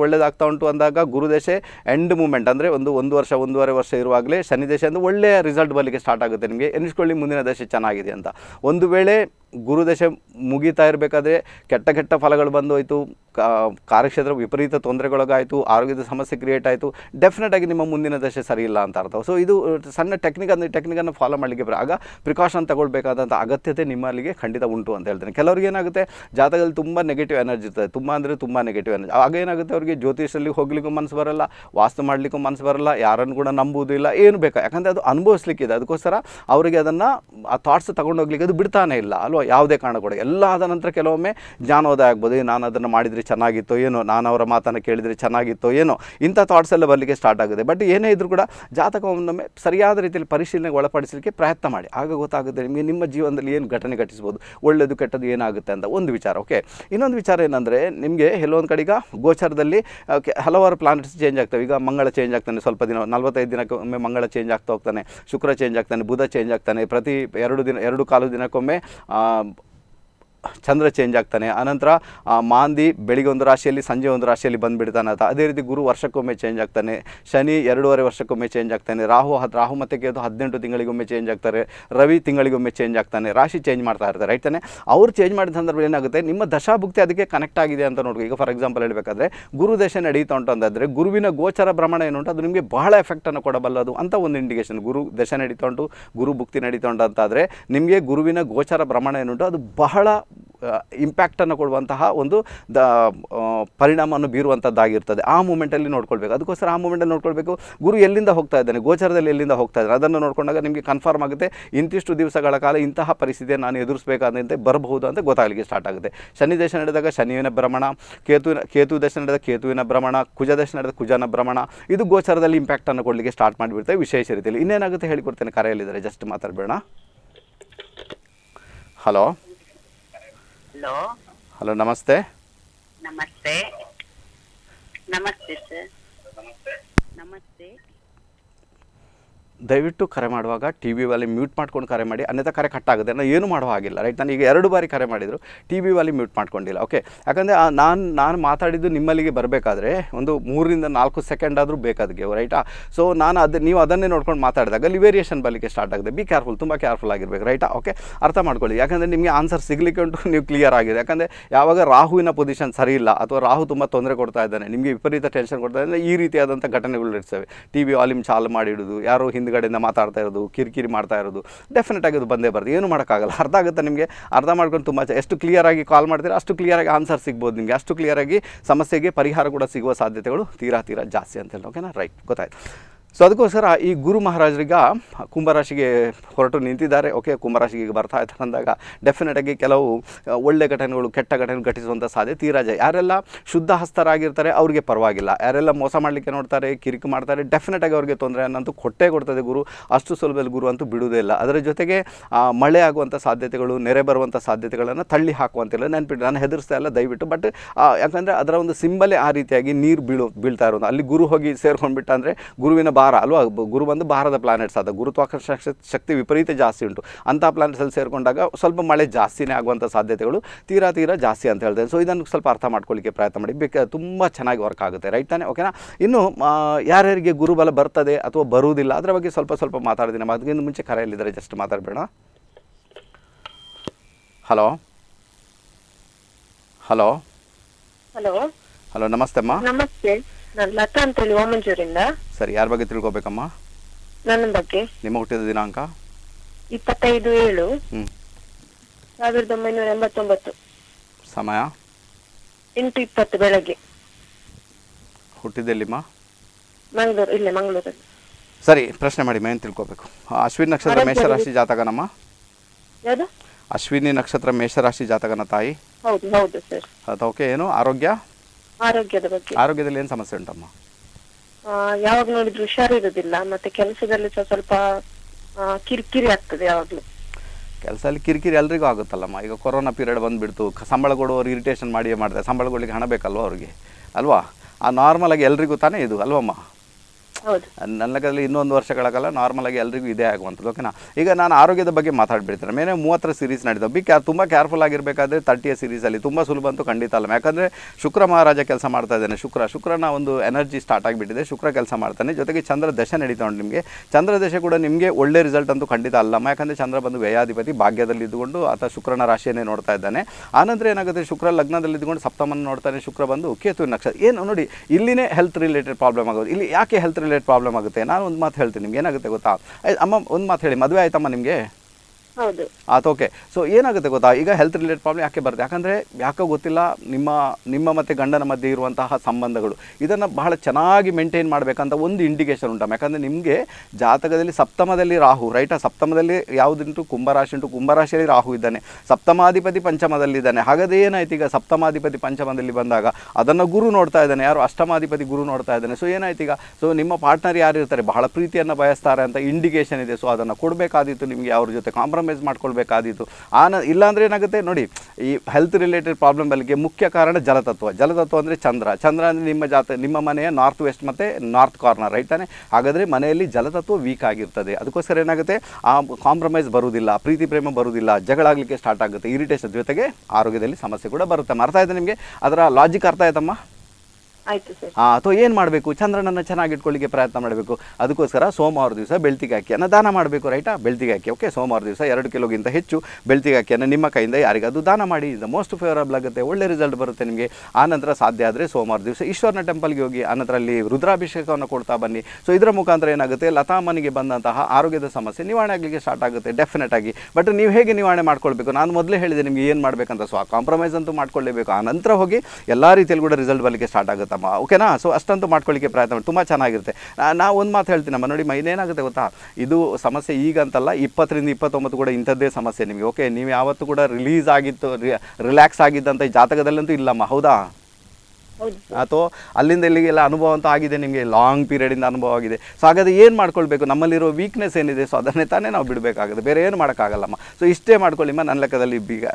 ಉಂಟು ಅಂದಾಗ ಗುರುದೇಶೆ ಎಂಡ್ ಮೂಮೆಂಟ್ ಅಂದರೆ ಒಂದು ಒಂದು ವರ್ಷ ಒಂದೂವರೆ ವರ್ಷ ಇರುವಾಗಲೇ ಶನಿ ದೇಶ ಅಂದರೆ ಒಳ್ಳೆಯ ರಿಸಲ್ಟ್ ಬರಲಿಕ್ಕೆ ಸ್ಟಾರ್ಟ್ ಆಗುತ್ತೆ ನಿಮಗೆ ಎನಿಸ್ಕೊಳ್ಳಿ ಮುಂದಿನ ದೇಶ ಚೆನ್ನಾಗಿದೆ ಅಂತ ಒಂದು ವೇಳೆ ಗುರುದಶೆ ಮುಗಿತಾ ಇರಬೇಕಾದ್ರೆ ಕೆಟ್ಟ ಕೆಟ್ಟ ಫಲಗಳು ಬಂದು ಹೋಯಿತು ಕಾರ್ಯಕ್ಷೇತ್ರ ವಿಪರೀತ ತೊಂದರೆಗೊಳಗಾಯಿತು ಆರೋಗ್ಯದ ಸಮಸ್ಯೆ ಕ್ರಿಯೇಟ್ ಆಯಿತು ಡೆಫಿನೆಟಾಗಿ ನಿಮ್ಮ ಮುಂದಿನ ದಶೆ ಸರಿ ಇಲ್ಲ ಅಂತ ಅರ್ಥ ಸೊ ಇದು ಸಣ್ಣ ಟೆಕ್ನಿಕ್ ಅಂದರೆ ಟೆಕ್ನಿಕನ್ನು ಫಾಲೋ ಮಾಡಲಿಕ್ಕೆ ಆಗ ಪ್ರಿಕಾಷನ್ ತಗೊಳ್ಬೇಕಾದಂಥ ಅಗತ್ಯತೆ ನಿಮ್ಮಲ್ಲಿಗೆ ಖಂಡಿತ ಉಂಟು ಅಂತ ಹೇಳ್ತೇನೆ ಕೆಲವ್ರಿಗೆ ಏನಾಗುತ್ತೆ ಜಾತಕದಲ್ಲಿ ತುಂಬ ನೆಗೆಟಿವ್ ಎನರ್ಜಿ ಇರ್ತದೆ ತುಂಬ ಅಂದರೆ ತುಂಬ ನೆಗೆಟಿವ್ ಎನರ್ಜಿ ಆಗ ಏನಾಗುತ್ತೆ ಅವರಿಗೆ ಜ್ಯೋತಿಷಲ್ಲಿ ಹೋಗ್ಲಿಕ್ಕೂ ಮನಸ್ಸು ಬರಲ್ಲ ವಾಸ್ತು ಮಾಡಲಿಕ್ಕೂ ಮನಸ್ಸು ಬರಲ್ಲ ಯಾರನ್ನು ಕೂಡ ನಂಬುವುದಿಲ್ಲ ಏನು ಬೇಕಾ ಯಾಕಂದರೆ ಅದು ಅನುಭವಿಸ್ಲಿಕ್ಕಿದೆ ಅದಕ್ಕೋಸ್ಕರ ಅವರಿಗೆ ಅದನ್ನು ಆ ಥಾಟ್ಸ್ ತೊಗೊಂಡೋಗ್ಲಿಕ್ಕೆ ಅದು ಬಿಡ್ತಾನೆ ಇಲ್ಲ ಅಲ್ವ ಮಾಡಲು ಯಾವುದೇ ಕಾರಣ ಕೂಡ ಎಲ್ಲ ಆದ ನಂತರ ಕೆಲವೊಮ್ಮೆ ಜ್ಞಾನೋದಯ ಆಗ್ಬೋದು ನಾನು ಅದನ್ನು ಮಾಡಿದರೆ ಚೆನ್ನಾಗಿತ್ತೋ ಏನೋ ನಾನು ಅವರ ಮಾತನ್ನು ಕೇಳಿದರೆ ಚೆನ್ನಾಗಿತ್ತೋ ಏನೋ ಇಂಥ ಥಾಟ್ಸ್ ಎಲ್ಲ ಬರಲಿಕ್ಕೆ ಸ್ಟಾರ್ಟ್ ಆಗುತ್ತೆ ಬಟ್ ಏನೇ ಇದ್ದರೂ ಕೂಡ ಜಾತಕವನ್ನೊಮ್ಮೆ ಸರಿಯಾದ ರೀತಿಯಲ್ಲಿ ಪರಿಶೀಲನೆಗೆ ಒಳಪಡಿಸಲಿಕ್ಕೆ ಪ್ರಯತ್ನ ಮಾಡಿ ಆಗ ಗೊತ್ತಾಗುತ್ತೆ ನಿಮಗೆ ನಿಮ್ಮ ಜೀವನದಲ್ಲಿ ಏನು ಘಟನೆ ಘಟಿಸ್ಬೋದು ಒಳ್ಳೆಯದು ಕೆಟ್ಟದ್ದು ಏನಾಗುತ್ತೆ ಅಂತ ಒಂದು ವಿಚಾರ ಓಕೆ ಇನ್ನೊಂದು ವಿಚಾರ ಏನಂದರೆ ನಿಮಗೆ ಕೆಲವೊಂದು ಕಡೆ ಗೋಚಾರದಲ್ಲಿ ಗೋಚರದಲ್ಲಿ ಹಲವಾರು ಪ್ಲಾನೆಟ್ಸ್ ಚೇಂಜ್ ಆಗ್ತವೆ ಈಗ ಮಂಗಳ ಚೇಂಜ್ ಆಗ್ತಾನೆ ಸ್ವಲ್ಪ ದಿನ ನಲ್ವತ್ತೈದು ದಿನಕ್ಕೊಮ್ಮೆ ಮಂಗಳ ಚೇಂಜ್ ಆಗ್ತಾ ಹೋಗ್ತಾನೆ ಶುಕ್ರ ಚೇಂಜ್ ಆಗ್ತಾನೆ ಬುಧ ಚೇಂಜ್ ಆಗ್ತಾನೆ ಪ್ರತಿ ಎರಡು ದಿನ ಎರಡು ಕಾಲು ದಿನಕ್ಕೊಮ್ಮೆ Um, ಚಂದ್ರ ಚೇಂಜ್ ಆಗ್ತಾನೆ ಆನಂತರ ಮಾಂದಿ ಬೆಳಿಗ್ಗೆ ಒಂದು ರಾಶಿಯಲ್ಲಿ ಸಂಜೆ ಒಂದು ರಾಶಿಯಲ್ಲಿ ಬಂದುಬಿಡ್ತಾನೆ ಅಂತ ಅದೇ ರೀತಿ ಗುರು ವರ್ಷಕ್ಕೊಮ್ಮೆ ಚೇಂಜ್ ಆಗ್ತಾನೆ ಶನಿ ಎರಡೂವರೆ ವರ್ಷಕ್ಕೊಮ್ಮೆ ಚೇಂಜ್ ಆಗ್ತಾನೆ ರಾಹು ಹತ್ತು ರಾಹು ಮತ್ತು ಕೇದು ಹದಿನೆಂಟು ತಿಂಗಳಿಗೊಮ್ಮೆ ಚೇಂಜ್ ಆಗ್ತಾರೆ ರವಿ ತಿಂಗಳಿಗೊಮ್ಮೆ ಚೇಂಜ್ ಆಗ್ತಾನೆ ರಾಶಿ ಚೇಂಜ್ ಮಾಡ್ತಾ ಇರ್ತಾರೆ ರೈಟ್ ತಾನೆ ಅವ್ರು ಚೇಂಜ್ ಮಾಡಿದ ಸಂದರ್ಭದಲ್ಲಿ ಏನಾಗುತ್ತೆ ನಿಮ್ಮ ದಶಾಭುಕ್ತಿ ಅದಕ್ಕೆ ಕನೆಕ್ಟ್ ಆಗಿದೆ ಅಂತ ನೋಡಿ ಈಗ ಫಾರ್ ಎಕ್ಸಾಂಪಲ್ ಹೇಳಬೇಕಾದ್ರೆ ಗುರು ದಶೆ ನಡೀತಾ ಉಂಟು ಅಂತಂದರೆ ಗುರುವಿನ ಗೋಚರ ಭ್ರಮಣ ಏನು ಉಂಟು ಅದು ನಿಮಗೆ ಬಹಳ ಎಫೆಕ್ಟನ್ನು ಕೊಡಬಲ್ಲದು ಅಂತ ಒಂದು ಇಂಡಿಕೇಶನ್ ಗುರು ದಶೆ ನಡೀತಾ ಉಂಟು ಗುರು ಭುಕ್ತಿ ನಡೀತಾ ಉಂಟು ಅಂತಾದರೆ ನಿಮಗೆ ಗುರುವಿನ ಗೋಚರ ಭ್ರಮಣ ಏನುಂಟು ಅದು ಬಹಳ ಇಂಪ್ಯಾಕ್ಟನ್ನು ಕೊಡುವಂತಹ ಒಂದು ದ ಪರಿಣಾಮವನ್ನು ಬೀರುವಂಥದ್ದಾಗಿರ್ತದೆ ಆ ಮೂಮೆಂಟಲ್ಲಿ ನೋಡ್ಕೊಳ್ಬೇಕು ಅದಕ್ಕೋಸ್ಕರ ಆ ಮೂಮೆಂಟಲ್ಲಿ ನೋಡ್ಕೊಳ್ಬೇಕು ಗುರು ಎಲ್ಲಿಂದ ಹೋಗ್ತಾ ಇದ್ದಾನೆ ಗೋಚರದಲ್ಲಿ ಎಲ್ಲಿಂದ ಹೋಗ್ತಾ ಇದ್ದಾನೆ ಅದನ್ನು ನೋಡಿಕೊಂಡಾಗ ನಿಮಗೆ ಕನ್ಫರ್ಮ್ ಆಗುತ್ತೆ ಇಂತಿಷ್ಟು ದಿವಸಗಳ ಕಾಲ ಇಂತಹ ಪರಿಸ್ಥಿತಿಯನ್ನು ನಾನು ಎದುರಿಸಬೇಕಾದಂತೆ ಬರಬಹುದು ಅಂತ ಗೊತ್ತಾಗಲಿಕ್ಕೆ ಸ್ಟಾರ್ಟ್ ಆಗುತ್ತೆ ಶನಿ ದೇಶ ನಡೆದಾಗ ಶನಿವಿನ ಭ್ರಮಣ ಕೇತುವಿನ ಕೇತು ದಶ ನಡೆದ ಕೇತುವಿನ ಭ್ರಮಣ ಕುಜ ದಶ ನಡೆದ ಕುಜನ ಭ್ರಮಣ ಇದು ಗೋಚರದಲ್ಲಿ ಇಂಪ್ಯಾಕ್ಟನ್ನು ಕೊಡಲಿಕ್ಕೆ ಸ್ಟಾರ್ಟ್ ಮಾಡಿಬಿಡ್ತೇವೆ ವಿಶೇಷ ರೀತಿಯಲ್ಲಿ ಇನ್ನೇನಾಗುತ್ತೆ ಹೇಳಿಕೊಡ್ತೇನೆ ಕರೆಯಲ್ಲಿದ್ದಾರೆ ಜಸ್ಟ್ ಮಾತಾಡಬೇಡ ಹಲೋ हेलो हेलो नमस्ते नमस्ते नमस्ते सर नमस्ते ದಯವಿಟ್ಟು ಕರೆ ಮಾಡುವಾಗ ಟಿ ವಿ ವಾಲಿ ಮ್ಯೂಟ್ ಮಾಡ್ಕೊಂಡು ಕರೆ ಮಾಡಿ ಅನ್ಯಥ ಕರೆ ಕಟ್ ಆಗುತ್ತೆ ನಾನು ಏನು ಮಾಡೋ ಹಾಗಿಲ್ಲ ರೈಟ್ ನಾನು ಈಗ ಎರಡು ಬಾರಿ ಕರೆ ಮಾಡಿದರು ಟಿ ವಿ ವಾಲಿ ಮ್ಯೂಟ್ ಮಾಡ್ಕೊಂಡಿಲ್ಲ ಓಕೆ ಯಾಕಂದರೆ ನಾನು ನಾನು ಮಾತಾಡಿದ್ದು ನಿಮ್ಮಲ್ಲಿಗೆ ಬರಬೇಕಾದ್ರೆ ಒಂದು ಮೂರಿಂದ ನಾಲ್ಕು ಸೆಕೆಂಡ್ ಆದರೂ ಬೇಕಾದಕ್ಕೆ ರೈಟಾ ಸೊ ನಾನು ಅದು ನೀವು ಅದನ್ನೇ ನೋಡ್ಕೊಂಡು ಮಾತಾಡಿದಾಗ ಅಲ್ಲಿ ವೇರಿಯೇಷನ್ ಬರಲಿಕ್ಕೆ ಸ್ಟಾರ್ಟ್ ಆಗಿದೆ ಬಿ ಕೇರ್ಫುಲ್ ತುಂಬ ಕೇರ್ಫುಲ್ ಆಗಿರಬೇಕು ರೈಟಾ ಓಕೆ ಅರ್ಥ ಮಾಡ್ಕೊಳ್ಳಿ ಯಾಕಂದರೆ ನಿಮಗೆ ಆನ್ಸರ್ ಸಿಗಲಿಕ್ಕೆ ಉಂಟು ನೀವು ಕ್ಲಿಯರ್ ಆಗಿದೆ ಯಾಕಂದರೆ ಯಾವಾಗ ರಾಹುವಿನ ಪೊಸಿಷನ್ ಸರಿ ಇಲ್ಲ ಅಥವಾ ರಾಹು ತುಂಬ ತೊಂದರೆ ಕೊಡ್ತಾ ಇದ್ದಾನೆ ನಿಮಗೆ ವಿಪರೀತ ಟೆನ್ಷನ್ ಕೊಡ್ತಾ ಇದ್ದಾನೆ ಈ ರೀತಿಯಾದಂಥ ಘಟನೆಗಳು ಇರ್ತವೆ ಟಿ ವಿ ವಾಲ್ಯೂಮ್ ಚಾಲು ಮಾಡಿಡೋದು ಯಾರೋ ಹಿಂದೆ ಕಡೆಯಿಂದ ಮಾತಾಡ್ತಾ ಇರೋದು ಕಿರಿಕಿರಿ ಮಾಡ್ತಾ ಇರೋದು ಆಗಿ ಅದು ಬಂದೇ ಬರ್ತದೆ ಏನು ಮಾಡೋಕ್ಕಾಗಲ್ಲ ಅರ್ಧ ಆಗುತ್ತೆ ನಿಮಗೆ ಅರ್ಧ ಮಾಡ್ಕೊಂಡು ತುಂಬ ಎಷ್ಟು ಕ್ಲಿಯರಾಗಿ ಕಾಲ್ ಮಾಡ್ತೀರಾ ಅಷ್ಟು ಕ್ಲಿಯರಾಗಿ ಆನ್ಸರ್ ಸಿಗ್ಬೋದು ನಿಮಗೆ ಅಷ್ಟು ಕ್ಲಿಯರಾಗಿ ಸಮಸ್ಯೆಗೆ ಪರಿಹಾರ ಕೂಡ ಸಿಗುವ ಸಾಧ್ಯತೆಗಳು ತೀರಾ ತೀರಾ ಜಾಸ್ತಿ ಅಂತ ಹೇಳಿ ಓಕೆನಾ ರೈಟ್ ಗೊತ್ತಾಯ್ತು ಸೊ ಅದಕ್ಕೋಸ್ಕರ ಈ ಗುರು ಮಹಾರಾಜರಿಗ ಕುಂಭರಾಶಿಗೆ ಹೊರಟು ನಿಂತಿದ್ದಾರೆ ಓಕೆ ಕುಂಭರಾಶಿಗೆ ಬರ್ತಾ ಇದ್ದಾರೆ ಅಂದಾಗ ಡೆಫಿನೆಟಾಗಿ ಕೆಲವು ಒಳ್ಳೆ ಘಟನೆಗಳು ಕೆಟ್ಟ ಘಟನೆ ಘಟಿಸುವಂಥ ಸಾಧ್ಯತೆ ತೀರಾಜ ಯಾರೆಲ್ಲ ಶುದ್ಧ ಹಸ್ತರಾಗಿರ್ತಾರೆ ಅವರಿಗೆ ಪರವಾಗಿಲ್ಲ ಯಾರೆಲ್ಲ ಮೋಸ ಮಾಡಲಿಕ್ಕೆ ನೋಡ್ತಾರೆ ಕಿರಿಕಿ ಮಾಡ್ತಾರೆ ಡೆಫಿನೆಟಾಗಿ ಅವ್ರಿಗೆ ತೊಂದರೆ ಅನ್ನಂತೂ ಕೊಟ್ಟೇ ಕೊಡ್ತದೆ ಗುರು ಅಷ್ಟು ಸುಲಭದಲ್ಲಿ ಗುರು ಅಂತೂ ಬಿಡುವುದೇ ಇಲ್ಲ ಅದರ ಜೊತೆಗೆ ಮಳೆ ಆಗುವಂಥ ಸಾಧ್ಯತೆಗಳು ನೆರೆ ಬರುವಂಥ ಸಾಧ್ಯತೆಗಳನ್ನು ತಳ್ಳಿ ಹಾಕುವಂತಿಲ್ಲ ನೆನ್ಪಿಟ್ಟು ನಾನು ಹೆದರಿಸ್ತಾ ಇಲ್ಲ ದಯವಿಟ್ಟು ಬಟ್ ಯಾಕಂದರೆ ಅದರ ಒಂದು ಸಿಂಬಲೇ ಆ ರೀತಿಯಾಗಿ ನೀರು ಬೀಳು ಬೀಳ್ತಾ ಇರೋದು ಅಲ್ಲಿ ಗುರು ಹೋಗಿ ಸೇರ್ಕೊಂಡ್ಬಿಟ್ಟ ಅಂದರೆ ಗುರುವಿನ ಭಾರ ಅಲ್ವಾ ಗುರು ಬಂದು ಭಾರದ ಪ್ಲಾನೆಟ್ಸ್ ಆದ ಗುರುತ್ವಾಕರ್ಷಣ ಶಕ್ತಿ ವಿಪರೀತ ಜಾಸ್ತಿ ಉಂಟು ಅಂಥ ಅಲ್ಲಿ ಸೇರಿಕೊಂಡಾಗ ಸ್ವಲ್ಪ ಮಳೆ ಜಾಸ್ತಿನೇ ಆಗುವಂಥ ಸಾಧ್ಯತೆಗಳು ತೀರಾ ತೀರಾ ಜಾಸ್ತಿ ಅಂತ ಹೇಳ್ತೇನೆ ಸೊ ಇದನ್ನು ಸ್ವಲ್ಪ ಅರ್ಥ ಮಾಡ್ಕೊಳ್ಳಿಕ್ಕೆ ಪ್ರಯತ್ನ ಮಾಡಿ ಬೇಕು ತುಂಬ ಚೆನ್ನಾಗಿ ವರ್ಕ್ ಆಗುತ್ತೆ ರೈಟ್ ತಾನೇ ಓಕೆನಾ ಇನ್ನು ಯಾರ್ಯಾರಿಗೆ ಗುರುಬಲ ಬರ್ತದೆ ಅಥವಾ ಬರುವುದಿಲ್ಲ ಅದರ ಬಗ್ಗೆ ಸ್ವಲ್ಪ ಸ್ವಲ್ಪ ಮಾತಾಡಿದ್ದೀನಿ ಅದಕ್ಕಿಂತ ಮುಂಚೆ ಕರೆಯಲ್ಲಿದ್ದಾರೆ ಜಸ್ಟ್ ಮಾತಾಡಬೇಡ ಹಲೋ ಹಲೋ ಹಲೋ ನಮಸ್ತೆ ಅಮ್ಮ ನಮಸ್ತೆ ನಾನು ಲತಾ ಅಂತೇಳಿ ಓಮಂಜೂರಿಂದ ಸರಿ ಯಾರ ಬಗ್ಗೆ ತಿಳ್ಕೋಬೇಕಮ್ಮ ನನ್ನ ಬಗ್ಗೆ ನಿಮ್ಮ ಹುಟ್ಟಿದ ದಿನಾಂಕ ಇಪ್ಪತ್ತೈದು ಏಳು ಸಾವಿರದ ಒಂಬೈನೂರ ಎಂಬತ್ತೊಂಬತ್ತು ಸಮಯ ಎಂಟು ಇಪ್ಪತ್ತು ಬೆಳಗ್ಗೆ ಹುಟ್ಟಿದ್ದೆಲ್ಲಿಮ್ಮ ಮಂಗಳೂರು ಇಲ್ಲೇ ಮಂಗಳೂರಲ್ಲಿ ಸರಿ ಪ್ರಶ್ನೆ ಮಾಡಿ ಮೇನ್ ತಿಳ್ಕೋಬೇಕು ಅಶ್ವಿನಿ ನಕ್ಷತ್ರ ಮೇಷರಾಶಿ ಜಾತಕನಮ್ಮ ಅಶ್ವಿನಿ ನಕ್ಷತ್ರ ಮೇಷರಾಶಿ ಜಾತಕನ ತಾಯಿ ಹೌದು ಹೌದು ಸರ್ ಅದು ಓಕೆ ಏನು ಆರೋಗ್ಯ ಆರೋಗ್ಯದ ಬಗ್ಗೆ ಆರೋಗ್ಯದಲ್ಲಿ ಏನ್ ಸಮಸ್ಯೆ ಉಂಟಮ್ಮ ಯಾವಾಗ ನೋಡಿದ್ರು ಇರುದಿಲ್ಲ ಮತ್ತೆ ಕೆಲಸದಲ್ಲಿ ಸ್ವಲ್ಪ ಕಿರಿಕಿರಿ ಆಗ್ತದೆ ಯಾವಾಗ್ಲೂ ಕೆಲಸದಲ್ಲಿ ಕಿರಿಕಿರಿ ಎಲ್ರಿಗೂ ಆಗುತ್ತಲ್ಲಮ್ಮ ಈಗ ಕೊರೋನಾ ಪೀರಿಯಡ್ ಬಂದ್ಬಿಡ್ತು ಸಂಬಳ ಕೊಡುವವರು ಇರಿಟೇಷನ್ ಮಾಡಿಯೇ ಮಾಡ್ತಾರೆ ಸಂಬಳ ಕೊಡಲಿಕ್ಕೆ ಹಣ ಬೇಕಲ್ವ ಅವ್ರಿಗೆ ಅಲ್ವಾ ಆ ಆಗಿ ಎಲ್ರಿಗೂ ತಾನೇ ಇದು ಅಲ್ವಮ್ಮ ನನ್ನ ಲೆಕ್ಕದಲ್ಲಿ ಇನ್ನೊಂದು ವರ್ಷಗಳಾಗಲ್ಲ ನಾರ್ಮಲ್ ಆಗಿ ಎಲ್ರಿಗೂ ಇದೇ ಆಗುವಂಥದ್ದು ಓಕೆನಾ ಈಗ ನಾನು ಆರೋಗ್ಯದ ಬಗ್ಗೆ ಮಾತಾಡ್ಬಿಡ್ತಾರೆ ಮೇನೆ ಮೂವತ್ತರ ಸೀರೀಸ್ ನಡೀತಾವೆ ಬಿ ಕ್ಯಾ ತುಂಬ ಕೇರ್ಫುಲ್ ಆಗಿರಬೇಕಾದ್ರೆ ತರ್ಟಿಯ ಸೀರೀಸಲ್ಲಿ ತುಂಬ ಸುಲಭ ಅಂತೂ ಖಂಡಿತ ಅಲ್ಲ ಯಾಕಂದರೆ ಶುಕ್ರ ಮಹಾರಾಜ ಕೆಲಸ ಮಾಡ್ತಾ ಇದ್ದಾನೆ ಶುಕ್ರ ಶುಕ್ರನ ಒಂದು ಎನರ್ಜಿ ಸ್ಟಾರ್ಟ್ ಆಗಿಬಿಟ್ಟಿದೆ ಶುಕ್ರ ಕೆಲಸ ಮಾಡ್ತಾನೆ ಜೊತೆಗೆ ಚಂದ್ರ ದಶ ನಡೀತಾ ಉಂಟು ನಿಮಗೆ ಚಂದ್ರ ದಶೆ ಕೂಡ ನಿಮಗೆ ಒಳ್ಳೆ ರಿಸಲ್ಟ್ ಅಂತೂ ಖಂಡಿತ ಅಲ್ಲಮ್ಮ ಯಾಕಂದರೆ ಚಂದ್ರ ಬಂದು ವ್ಯಯಾಧಿಪತಿ ಭಾಗ್ಯದಲ್ಲಿ ಇದ್ದುಕೊಂಡು ಆತ ಶುಕ್ರನ ರಾಶಿಯನ್ನೇ ನೋಡ್ತಾ ಇದ್ದಾನೆ ಆನಂತರ ಏನಾಗುತ್ತೆ ಶುಕ್ರ ಲಗ್ನದಲ್ಲಿ ಇದ್ದುಕೊಂಡು ಸಪ್ತಮನ ನೋಡ್ತಾನೆ ಶುಕ್ರ ಬಂದು ಕೇತು ನಕ್ಷತ್ರ ಏನು ನೋಡಿ ಇಲ್ಲಿನೇ ಹೆಲ್ತ್ ರಿಲೇಟೆಡ್ ಪ್ರಾಬ್ಲಮ್ ಆಗೋದು ಇಲ್ಲಿ ಯಾಕೆ ಹೆಲ್ತ್ ರಿಲೇಟೆಡ್ ಪ್ರಾಬ್ಲಮ್ ಆಗುತ್ತೆ ನಾನು ಒಂದು ಮಾತು ಹೇಳ್ತೀನಿ ನಿಮ್ಗೆ ಏನಾಗುತ್ತೆ ಗೊತ್ತಾ ಅಮ್ಮ ಒಂದು ಮಾತು ಹೇಳಿ ಮದುವೆ ಆಯ್ತಮ್ಮ ನಿಮಗೆ ಆತ್ ಓಕೆ ಸೊ ಏನಾಗುತ್ತೆ ಗೊತ್ತಾ ಈಗ ಹೆಲ್ತ್ ರಿಲೇಟೆಡ್ ಪ್ರಾಬ್ಲಮ್ ಯಾಕೆ ಬರುತ್ತೆ ಯಾಕಂದರೆ ಯಾಕೋ ಗೊತ್ತಿಲ್ಲ ನಿಮ್ಮ ನಿಮ್ಮ ಮತ್ತು ಗಂಡನ ಮಧ್ಯೆ ಇರುವಂತಹ ಸಂಬಂಧಗಳು ಇದನ್ನು ಬಹಳ ಚೆನ್ನಾಗಿ ಮೇಂಟೈನ್ ಮಾಡಬೇಕಂತ ಒಂದು ಇಂಡಿಕೇಶನ್ ಉಂಟು ಯಾಕಂದರೆ ನಿಮಗೆ ಜಾತಕದಲ್ಲಿ ಸಪ್ತಮದಲ್ಲಿ ರಾಹು ರೈಟಾ ಸಪ್ತಮದಲ್ಲಿ ಯಾವುದುಂಟು ಕುಂಭರಾಶಿ ಉಂಟು ಕುಂಭರಾಶಿಯಲ್ಲಿ ರಾಹು ಇದ್ದಾನೆ ಸಪ್ತಮಾಧಿಪತಿ ಪಂಚಮದಲ್ಲಿ ಇದ್ದಾನೆ ಹಾಗಾದರೆ ಏನಾಯ್ತು ಈಗ ಸಪ್ತಮಾಧಿಪತಿ ಪಂಚಮದಲ್ಲಿ ಬಂದಾಗ ಅದನ್ನು ಗುರು ನೋಡ್ತಾ ಇದ್ದಾನೆ ಯಾರು ಅಷ್ಟಮಾಧಿಪತಿ ಗುರು ನೋಡ್ತಾ ಇದ್ದಾನೆ ಸೊ ಏನಾಯ್ತು ಈಗ ಸೊ ನಿಮ್ಮ ಪಾರ್ಟ್ನರ್ ಯಾರು ಇರ್ತಾರೆ ಬಹಳ ಪ್ರೀತಿಯನ್ನು ಬಯಸ್ತಾರೆ ಅಂತ ಇಂಡಿಕೇಶನ್ ಇದೆ ಸೊ ಅದನ್ನು ಕೊಡಬೇಕಾದಿತ್ತು ನಿಮಗೆ ಅವ್ರ ಜೊತೆ ಕಾಂಪ್ರಮ್ ಕಾಂಪ್ರಮೈಸ್ ಮಾಡ್ಕೊಳ್ಬೇಕಾದೀತು ಆನ ಇಲ್ಲಾಂದರೆ ಏನಾಗುತ್ತೆ ನೋಡಿ ಈ ಹೆಲ್ತ್ ರಿಲೇಟೆಡ್ ಪ್ರಾಬ್ಲಮ್ ಬಲ್ಲಿಗೆ ಮುಖ್ಯ ಕಾರಣ ಜಲತತ್ವ ಜಲತತ್ವ ಅಂದರೆ ಚಂದ್ರ ಚಂದ್ರ ಅಂದರೆ ನಿಮ್ಮ ಜಾತ ನಿಮ್ಮ ಮನೆಯ ನಾರ್ತ್ ವೆಸ್ಟ್ ಮತ್ತು ನಾರ್ತ್ ಕಾರ್ನರ್ ರೈತಾನೆ ಹಾಗಾದರೆ ಮನೆಯಲ್ಲಿ ಜಲತತ್ವ ವೀಕ್ ಆಗಿರ್ತದೆ ಅದಕ್ಕೋಸ್ಕರ ಏನಾಗುತ್ತೆ ಆ ಕಾಂಪ್ರಮೈಸ್ ಬರುವುದಿಲ್ಲ ಪ್ರೀತಿ ಪ್ರೇಮ ಬರುವುದಿಲ್ಲ ಜಗಳಾಗಲಿಕ್ಕೆ ಸ್ಟಾರ್ಟ್ ಆಗುತ್ತೆ ಇರಿಟೇಷನ್ ಜೊತೆಗೆ ಆರೋಗ್ಯದಲ್ಲಿ ಸಮಸ್ಯೆ ಕೂಡ ಬರುತ್ತೆ ಅರ್ಥ ಆಯಿತು ನಿಮಗೆ ಅದರ ಲಾಜಿಕ್ ಅರ್ಥ ಆಯ್ತಮ್ಮ ಆಯ್ತು ಸರ್ ಅಥವಾ ಏನು ಮಾಡಬೇಕು ಚಂದ್ರನನ್ನು ಚೆನ್ನಾಗಿಟ್ಕೊಳ್ಳಿಕ್ಕೆ ಪ್ರಯತ್ನ ಮಾಡಬೇಕು ಅದಕ್ಕೋಸ್ಕರ ಸೋಮವಾರ ದಿವಸ ಬೆಳ್ತಿಗೆ ದಾನ ಮಾಡಬೇಕು ರೈಟಾ ಬೆಳ್ತಿಗೆ ಓಕೆ ಸೋಮವಾರ ದಿವಸ ಎರಡು ಕಿಲೋಗಿಂತ ಹೆಚ್ಚು ಬೆಳ್ತಿಗೆ ನಿಮ್ಮ ಕೈಯಿಂದ ಯಾರಿಗಾದರೂ ದಾನ ಮಾಡಿ ಇದು ಮೋಸ್ಟ್ ಫೇವರಬಲ್ ಆಗುತ್ತೆ ಒಳ್ಳೆ ರಿಸಲ್ಟ್ ಬರುತ್ತೆ ನಿಮಗೆ ಆನಂತರ ಸಾಧ್ಯ ಆದರೆ ಸೋಮವಾರ ದಿವಸ ಈಶ್ವರನ ಟೆಂಪಲ್ಗೆ ಹೋಗಿ ಆನಂತರ ಅಲ್ಲಿ ರುದ್ರಾಭಿಷೇಕವನ್ನು ಕೊಡ್ತಾ ಬನ್ನಿ ಸೊ ಇದರ ಮುಖಾಂತರ ಏನಾಗುತ್ತೆ ಲತಾಮನಿಗೆ ಬಂದಂತಹ ಆರೋಗ್ಯದ ಸಮಸ್ಯೆ ನಿವಾರಣೆ ಆಗಲಿಕ್ಕೆ ಸ್ಟಾರ್ಟ್ ಆಗುತ್ತೆ ಡೆಫಿನೆಟ್ ಆಗಿ ಬಟ್ ನೀವು ಹೇಗೆ ನಿವಾರಣೆ ಮಾಡ್ಕೊಳ್ಬೇಕು ನಾನು ಮೊದಲೇ ಹೇಳಿದೆ ನಿಮಗೆ ಏನು ಮಾಡಬೇಕಂತ ಸೊ ಕಾಂಪ್ರಮೈಸ್ ಅಂತೂ ಮಾಡ್ಕೊಳ್ಳಬೇಕು ಆ ನಂತರ ಹೋಗಿ ಎಲ್ಲ ರೀತಿಯಲ್ಲಿ ಕೂಡ ರಿಸಲ್ಟ್ ಬರಲಿಕ್ಕೆ ಸ್ಟಾರ್ಟ್ ಆಗುತ್ತೆ ತಮ್ಮ ಓಕೆನಾ ಸೊ ಅಷ್ಟಂತೂ ಮಾಡ್ಕೊಳ್ಳಿಕ್ಕೆ ಪ್ರಯತ್ನ ಮಾಡಿ ತುಂಬ ಚೆನ್ನಾಗಿರುತ್ತೆ ನಾವು ಒಂದು ಮಾತು ಹೇಳ್ತೀನಿ ನಮ್ಮ ನೋಡಿ ಇನ್ನೇನಾಗುತ್ತೆ ಗೊತ್ತಾ ಇದು ಸಮಸ್ಯೆ ಈಗ ಅಂತಲ್ಲ ಇಪ್ಪತ್ತರಿಂದ ಇಪ್ಪತ್ತೊಂಬತ್ತು ಕೂಡ ಇಂಥದ್ದೇ ಸಮಸ್ಯೆ ನಿಮಗೆ ಓಕೆ ನೀವು ಯಾವತ್ತೂ ಕೂಡ ರಿಲೀಸ್ ಆಗಿತ್ತು ರಿಲ್ಯಾಕ್ಸ್ ಆಗಿದ್ದಂಥ ಜಾತಕದಲ್ಲಂತೂ ಇಲ್ಲಮ್ಮ ಹೌದಾ ಅಥವಾ ಅಲ್ಲಿಂದ ಇಲ್ಲಿಗೆಲ್ಲ ಅನುಭವ ಅಂತ ಆಗಿದೆ ನಿಮಗೆ ಲಾಂಗ್ ಪೀರಿಯಡಿಂದ ಅನುಭವ ಆಗಿದೆ ಸೊ ಹಾಗಾದ್ರೆ ಏನು ಮಾಡ್ಕೊಳ್ಬೇಕು ನಮ್ಮಲ್ಲಿರೋ ವೀಕ್ನೆಸ್ ಏನಿದೆ ಸೊ ಅದನ್ನೇ ತಾನೇ ನಾವು ಬಿಡಬೇಕಾಗುತ್ತೆ ಬೇರೆ ಏನು ಮಾಡೋಕ್ಕಾಗಲ್ಲಮ್ಮ ಸೊ ಇಷ್ಟೇ ಮಾಡ್ಕೊಳ್ಳಿಮ್ಮ ನನ್ನ ಲೆಕ್ಕದಲ್ಲಿ ಬೀಗ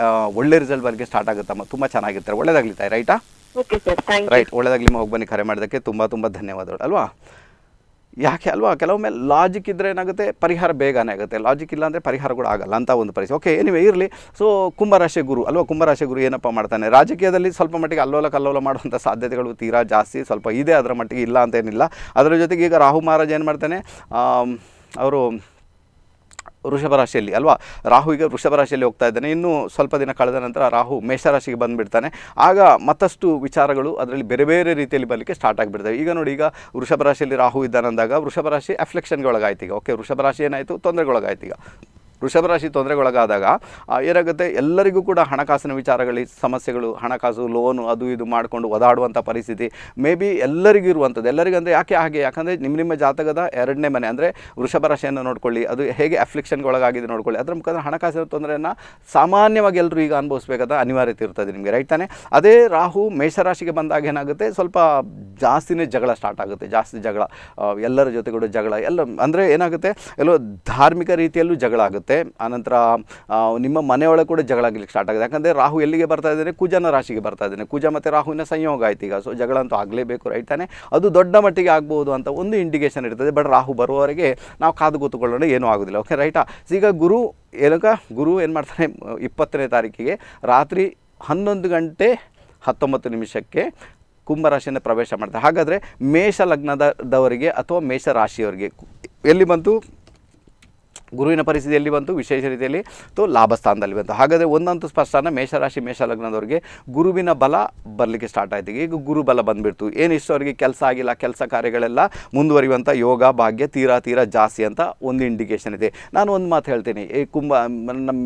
ಒಳ್ಳೆ ರಿಸಲ್ಟ್ ಬರೋಕ್ಕೆ ಸ್ಟಾರ್ಟ್ ಆಗುತ್ತಮ್ಮ ತುಂಬ ಚೆನ್ನಾಗಿರ್ತಾರೆ ತಾಯಿ ರೈಟಾ ರೈಟ್ ಒಳ್ಳೇದಾಗ್ಲಿಮ್ಮ ಹೋಗ್ಬನ್ನಿ ಬನ್ನಿ ಕರೆ ಮಾಡೋದಕ್ಕೆ ತುಂಬ ತುಂಬ ಧನ್ಯವಾದಗಳು ಅಲ್ವಾ ಯಾಕೆ ಅಲ್ವಾ ಕೆಲವೊಮ್ಮೆ ಲಾಜಿಕ್ ಇದ್ದರೆ ಏನಾಗುತ್ತೆ ಪರಿಹಾರ ಬೇಗನೆ ಆಗುತ್ತೆ ಲಾಜಿಕ್ ಇಲ್ಲ ಅಂದರೆ ಪರಿಹಾರಗಳು ಆಗಲ್ಲ ಅಂತ ಒಂದು ಪರಿಸ್ಥಿತಿ ಓಕೆ ಏನಿವೆ ಇರಲಿ ಸೊ ಕುಂಭರಾಶಿ ಗುರು ಅಲ್ವಾ ಕುಂಭರಾಶಿ ಗುರು ಏನಪ್ಪ ಮಾಡ್ತಾನೆ ರಾಜಕೀಯದಲ್ಲಿ ಸ್ವಲ್ಪ ಮಟ್ಟಿಗೆ ಅಲ್ಲೋಲ ಕಲ್ಲೋಲ ಮಾಡುವಂಥ ಸಾಧ್ಯತೆಗಳು ತೀರಾ ಜಾಸ್ತಿ ಸ್ವಲ್ಪ ಇದೆ ಅದರ ಮಟ್ಟಿಗೆ ಇಲ್ಲ ಅಂತೇನಿಲ್ಲ ಅದರ ಜೊತೆಗೆ ಈಗ ರಾಹು ಮಹಾರಾಜ್ ಏನು ಮಾಡ್ತಾನೆ ಅವರು ವೃಷಭ ರಾಶಿಯಲ್ಲಿ ಅಲ್ವಾ ರಾಹು ಈಗ ವೃಷಭ ರಾಶಿಯಲ್ಲಿ ಹೋಗ್ತಾ ಇದ್ದಾನೆ ಇನ್ನೂ ಸ್ವಲ್ಪ ದಿನ ಕಳೆದ ನಂತರ ರಾಹು ಮೇಷರಾಶಿಗೆ ಬಂದುಬಿಡ್ತಾನೆ ಆಗ ಮತ್ತಷ್ಟು ವಿಚಾರಗಳು ಅದರಲ್ಲಿ ಬೇರೆ ಬೇರೆ ರೀತಿಯಲ್ಲಿ ಬರಲಿಕ್ಕೆ ಸ್ಟಾರ್ಟ್ ಆಗಿಬಿಡ್ತವೆ ಈಗ ನೋಡಿ ಈಗ ವೃಷಭ ರಾಶಿಯಲ್ಲಿ ರಾಹು ಇದ್ದಾನಂದಾಗ ವೃಷಭ ರಾಶಿ ಅಫ್ಲೆಕ್ಷನ್ಗೆ ಒಳಗಾಯ್ತು ಈಗ ಓಕೆ ವೃಷಭ ರಾಶಿ ಏನಾಯಿತು ತೊಂದರೆಗೊಳಗಾಯ್ತು ಈಗ ರಾಶಿ ತೊಂದರೆಗೊಳಗಾದಾಗ ಏನಾಗುತ್ತೆ ಎಲ್ಲರಿಗೂ ಕೂಡ ಹಣಕಾಸಿನ ವಿಚಾರಗಳಲ್ಲಿ ಸಮಸ್ಯೆಗಳು ಹಣಕಾಸು ಲೋನು ಅದು ಇದು ಮಾಡಿಕೊಂಡು ಒದಾಡುವಂಥ ಪರಿಸ್ಥಿತಿ ಮೇ ಬಿ ಎಲ್ಲರಿಗೂ ಇರುವಂಥದ್ದು ಎಲ್ಲರಿಗಂದರೆ ಯಾಕೆ ಹಾಗೆ ಯಾಕಂದರೆ ನಿಮ್ಮ ನಿಮ್ಮ ಜಾತಕದ ಎರಡನೇ ಮನೆ ಅಂದರೆ ವೃಷಭ ರಾಶಿಯನ್ನು ನೋಡ್ಕೊಳ್ಳಿ ಅದು ಹೇಗೆ ಅಫ್ಲಿಕ್ಷನ್ಗೆ ಒಳಗಾಗಿದೆ ನೋಡ್ಕೊಳ್ಳಿ ಅದರ ಮುಖಾಂತರ ಹಣಕಾಸಿನ ತೊಂದರೆಯನ್ನು ಸಾಮಾನ್ಯವಾಗಿ ಎಲ್ಲರೂ ಈಗ ಅನುಭವಿಸಬೇಕಾದ ಅನಿವಾರ್ಯತೆ ಇರ್ತದೆ ನಿಮಗೆ ರೈಟ್ ತಾನೆ ಅದೇ ರಾಹು ಮೇಷರಾಶಿಗೆ ಬಂದಾಗ ಏನಾಗುತ್ತೆ ಸ್ವಲ್ಪ ಜಾಸ್ತಿನೇ ಜಗಳ ಸ್ಟಾರ್ಟ್ ಆಗುತ್ತೆ ಜಾಸ್ತಿ ಜಗಳ ಎಲ್ಲರ ಜೊತೆಗೂ ಜಗಳ ಎಲ್ಲ ಅಂದರೆ ಏನಾಗುತ್ತೆ ಎಲ್ಲೋ ಧಾರ್ಮಿಕ ರೀತಿಯಲ್ಲೂ ಜಗಳ ಆಗುತ್ತೆ ಆಗುತ್ತೆ ಆನಂತರ ನಿಮ್ಮ ಮನೆಯೊಳಗೆ ಕೂಡ ಜಗಳ ಆಗಲಿಕ್ಕೆ ಸ್ಟಾರ್ಟ್ ಆಗಿದೆ ಯಾಕಂದರೆ ರಾಹು ಎಲ್ಲಿಗೆ ಬರ್ತಾ ಇದ್ದಾನೆ ಕುಜನ ರಾಶಿಗೆ ಬರ್ತಾ ಇದ್ದಾನೆ ಕುಜ ಮತ್ತು ರಾಹುವಿನ ಸಂಯೋಗ ಆಯ್ತು ಈಗ ಸೊ ಜಗಳ ಅಂತೂ ಆಗಲೇಬೇಕು ರೈಟ್ ಅದು ದೊಡ್ಡ ಮಟ್ಟಿಗೆ ಆಗ್ಬೋದು ಅಂತ ಒಂದು ಇಂಡಿಕೇಶನ್ ಇರ್ತದೆ ಬಟ್ ರಾಹು ಬರುವವರೆಗೆ ನಾವು ಕಾದು ಕೂತ್ಕೊಳ್ಳೋಣ ಏನೂ ಆಗೋದಿಲ್ಲ ಓಕೆ ರೈಟಾ ಈಗ ಗುರು ಏನಕ ಗುರು ಏನು ಮಾಡ್ತಾನೆ ಇಪ್ಪತ್ತನೇ ತಾರೀಕಿಗೆ ರಾತ್ರಿ ಹನ್ನೊಂದು ಗಂಟೆ ಹತ್ತೊಂಬತ್ತು ನಿಮಿಷಕ್ಕೆ ಕುಂಭರಾಶಿಯನ್ನು ಪ್ರವೇಶ ಮಾಡ್ತಾರೆ ಹಾಗಾದರೆ ಮೇಷ ಲಗ್ನದವರಿಗೆ ಅಥವಾ ಮೇಷ ರಾಶಿಯವರಿಗೆ ಎಲ್ಲಿ ಬಂತು ಗುರುವಿನ ಪರಿಸ್ಥಿತಿಯಲ್ಲಿ ಬಂತು ವಿಶೇಷ ರೀತಿಯಲ್ಲಿ ತೋ ಲಾಭ ಸ್ಥಾನದಲ್ಲಿ ಬಂತು ಹಾಗಾದರೆ ಒಂದಂತೂ ಸ್ಪಷ್ಟನ ಮೇಷರಾಶಿ ಮೇಷಲಗ್ನದವ್ರಿಗೆ ಗುರುವಿನ ಬಲ ಬರಲಿಕ್ಕೆ ಸ್ಟಾರ್ಟ್ ಆಯ್ತು ಈಗ ಗುರು ಬಲ ಬಂದುಬಿಡ್ತು ಏನಿಷ್ಟು ಅವರಿಗೆ ಕೆಲಸ ಆಗಿಲ್ಲ ಕೆಲಸ ಕಾರ್ಯಗಳೆಲ್ಲ ಮುಂದುವರಿಯುವಂಥ ಯೋಗ ಭಾಗ್ಯ ತೀರಾ ತೀರಾ ಜಾಸ್ತಿ ಅಂತ ಒಂದು ಇಂಡಿಕೇಷನ್ ಇದೆ ನಾನು ಒಂದು ಮಾತು ಹೇಳ್ತೀನಿ ಈ ಕುಂಭ ನಮ್ಮ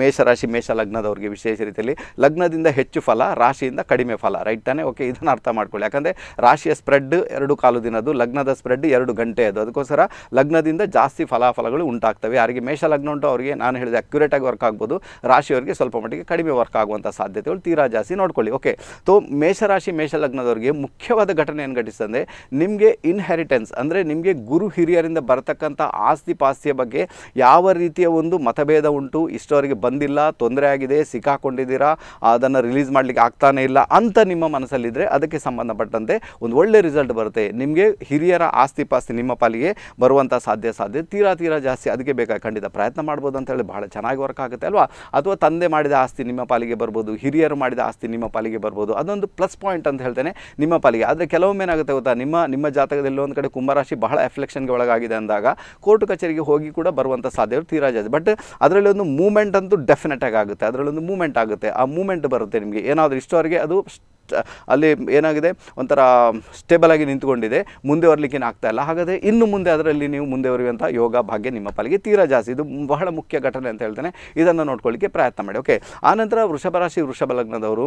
ಮೇಷರಾಶಿ ಮೇಷ ಲಗ್ನದವ್ರಿಗೆ ವಿಶೇಷ ರೀತಿಯಲ್ಲಿ ಲಗ್ನದಿಂದ ಹೆಚ್ಚು ಫಲ ರಾಶಿಯಿಂದ ಕಡಿಮೆ ಫಲ ರೈಟ್ ತಾನೇ ಓಕೆ ಇದನ್ನು ಅರ್ಥ ಮಾಡ್ಕೊಳ್ಳಿ ಯಾಕಂದರೆ ರಾಶಿಯ ಸ್ಪ್ರೆಡ್ ಎರಡು ಕಾಲು ದಿನದ್ದು ಲಗ್ನದ ಸ್ಪ್ರೆಡ್ ಎರಡು ಗಂಟೆ ಅದು ಅದಕ್ಕೋಸ್ಕರ ಲಗ್ನದಿಂದ ಜಾಸ್ತಿ ಫಲಾಫಲಗಳು ಉಂಟಾಗ್ತವೆ ಆಗ್ತವೆ ಯಾರಿಗೆ ಮೇಷಲಗ್ನ ಉಂಟು ಅವರಿಗೆ ನಾನು ಹೇಳಿದೆ ಅಕ್ಯುರೇಟಾಗಿ ವರ್ಕ್ ಆಗ್ಬೋದು ರಾಶಿಯವರಿಗೆ ಸ್ವಲ್ಪ ಮಟ್ಟಿಗೆ ಕಡಿಮೆ ವರ್ಕ್ ಆಗುವಂಥ ಸಾಧ್ಯತೆಗಳು ತೀರಾ ಜಾಸ್ತಿ ನೋಡ್ಕೊಳ್ಳಿ ಓಕೆ ತೋ ಮೇಷರಾಶಿ ಮೇಷಲಗ್ನದವರಿಗೆ ಮುಖ್ಯವಾದ ಘಟನೆ ಏನು ಘಟಿಸ್ತಂದರೆ ನಿಮಗೆ ಇನ್ಹೆರಿಟೆನ್ಸ್ ಅಂದರೆ ನಿಮಗೆ ಗುರು ಹಿರಿಯರಿಂದ ಬರತಕ್ಕಂಥ ಆಸ್ತಿ ಪಾಸ್ತಿಯ ಬಗ್ಗೆ ಯಾವ ರೀತಿಯ ಒಂದು ಮತಭೇದ ಉಂಟು ಇಷ್ಟವರಿಗೆ ಬಂದಿಲ್ಲ ತೊಂದರೆ ಆಗಿದೆ ಸಿಕ್ಕಾಕೊಂಡಿದ್ದೀರಾ ಅದನ್ನು ರಿಲೀಸ್ ಮಾಡಲಿಕ್ಕೆ ಆಗ್ತಾನೆ ಇಲ್ಲ ಅಂತ ನಿಮ್ಮ ಮನಸ್ಸಲ್ಲಿದ್ದರೆ ಅದಕ್ಕೆ ಸಂಬಂಧಪಟ್ಟಂತೆ ಒಂದು ಒಳ್ಳೆ ರಿಸಲ್ಟ್ ಬರುತ್ತೆ ನಿಮಗೆ ಹಿರಿಯರ ಆಸ್ತಿ ಪಾಸ್ತಿ ನಿಮ್ಮ ಪಾಲಿಗೆ ಬರುವಂಥ ಸಾಧ್ಯ ಸಾಧ್ಯ ತೀರಾ ತೀರಾ ಜಾಸ್ತಿ ಅದಕ್ಕೆ ಬೇಕಾ ಖಂಡಿತ ಪ್ರಯತ್ನ ಮಾಡ್ಬೋದು ಅಂತ ಹೇಳಿ ಭಾಳ ಚೆನ್ನಾಗಿ ವರ್ಕ್ ಆಗುತ್ತೆ ಅಲ್ವಾ ಅಥವಾ ತಂದೆ ಮಾಡಿದ ಆಸ್ತಿ ನಿಮ್ಮ ಪಾಲಿಗೆ ಬರ್ಬೋದು ಹಿರಿಯರು ಮಾಡಿದ ಆಸ್ತಿ ನಿಮ್ಮ ಪಾಲಿಗೆ ಬರ್ಬೋದು ಅದೊಂದು ಪ್ಲಸ್ ಪಾಯಿಂಟ್ ಅಂತ ಹೇಳ್ತೇನೆ ನಿಮ್ಮ ಪಾಲಿಗೆ ಆದರೆ ಕೆಲವೊಮ್ಮೆ ಏನಾಗುತ್ತೆ ಗೊತ್ತಾ ನಿಮ್ಮ ನಿಮ್ಮ ಜಾತಕದಲ್ಲಿ ಒಂದು ಕಡೆ ಕುಂಭರಾಶಿ ಬಹಳ ಎಫ್ಲೆಕ್ಷನ್ಗೆ ಒಳಗಾಗಿದೆ ಅಂದಾಗ ಕೋರ್ಟ್ ಕಚೇರಿಗೆ ಹೋಗಿ ಕೂಡ ಬರುವಂಥ ಸಾಧ್ಯ ತೀರಾ ಜಾಸ್ತಿ ಬಟ್ ಅದರಲ್ಲಿ ಒಂದು ಮೂಮೆಂಟ್ ಅಂತೂ ಡೆಫಿನೆಟಾಗಿ ಆಗುತ್ತೆ ಅದರಲ್ಲೊಂದು ಮೂಮೆಂಟ್ ಆಗುತ್ತೆ ಆ ಮೂಮೆಂಟ್ ಬರುತ್ತೆ ನಿಮಗೆ ಏನಾದರೂ ಇಷ್ಟೋರಿಗೆ ಅದು ಅಲ್ಲಿ ಏನಾಗಿದೆ ಒಂಥರ ಸ್ಟೇಬಲ್ ಆಗಿ ನಿಂತ್ಕೊಂಡಿದೆ ಮುಂದೆ ಬರಲಿಕ್ಕೆ ಆಗ್ತಾ ಇಲ್ಲ ಹಾಗಾದರೆ ಇನ್ನು ಮುಂದೆ ಅದರಲ್ಲಿ ನೀವು ಮುಂದೆ ಬರುವಂಥ ಯೋಗ ಭಾಗ್ಯ ನಿಮ್ಮ ಪಾಲಿಗೆ ತೀರಾ ಜಾಸ್ತಿ ಇದು ಬಹಳ ಮುಖ್ಯ ಘಟನೆ ಅಂತ ಹೇಳ್ತೇನೆ ಇದನ್ನು ನೋಡ್ಕೊಳ್ಳಿಕ್ಕೆ ಪ್ರಯತ್ನ ಮಾಡಿ ಓಕೆ ಆನಂತರ ವೃಷಭರಾಶಿ ವೃಷಭ ಲಗ್ನದವರು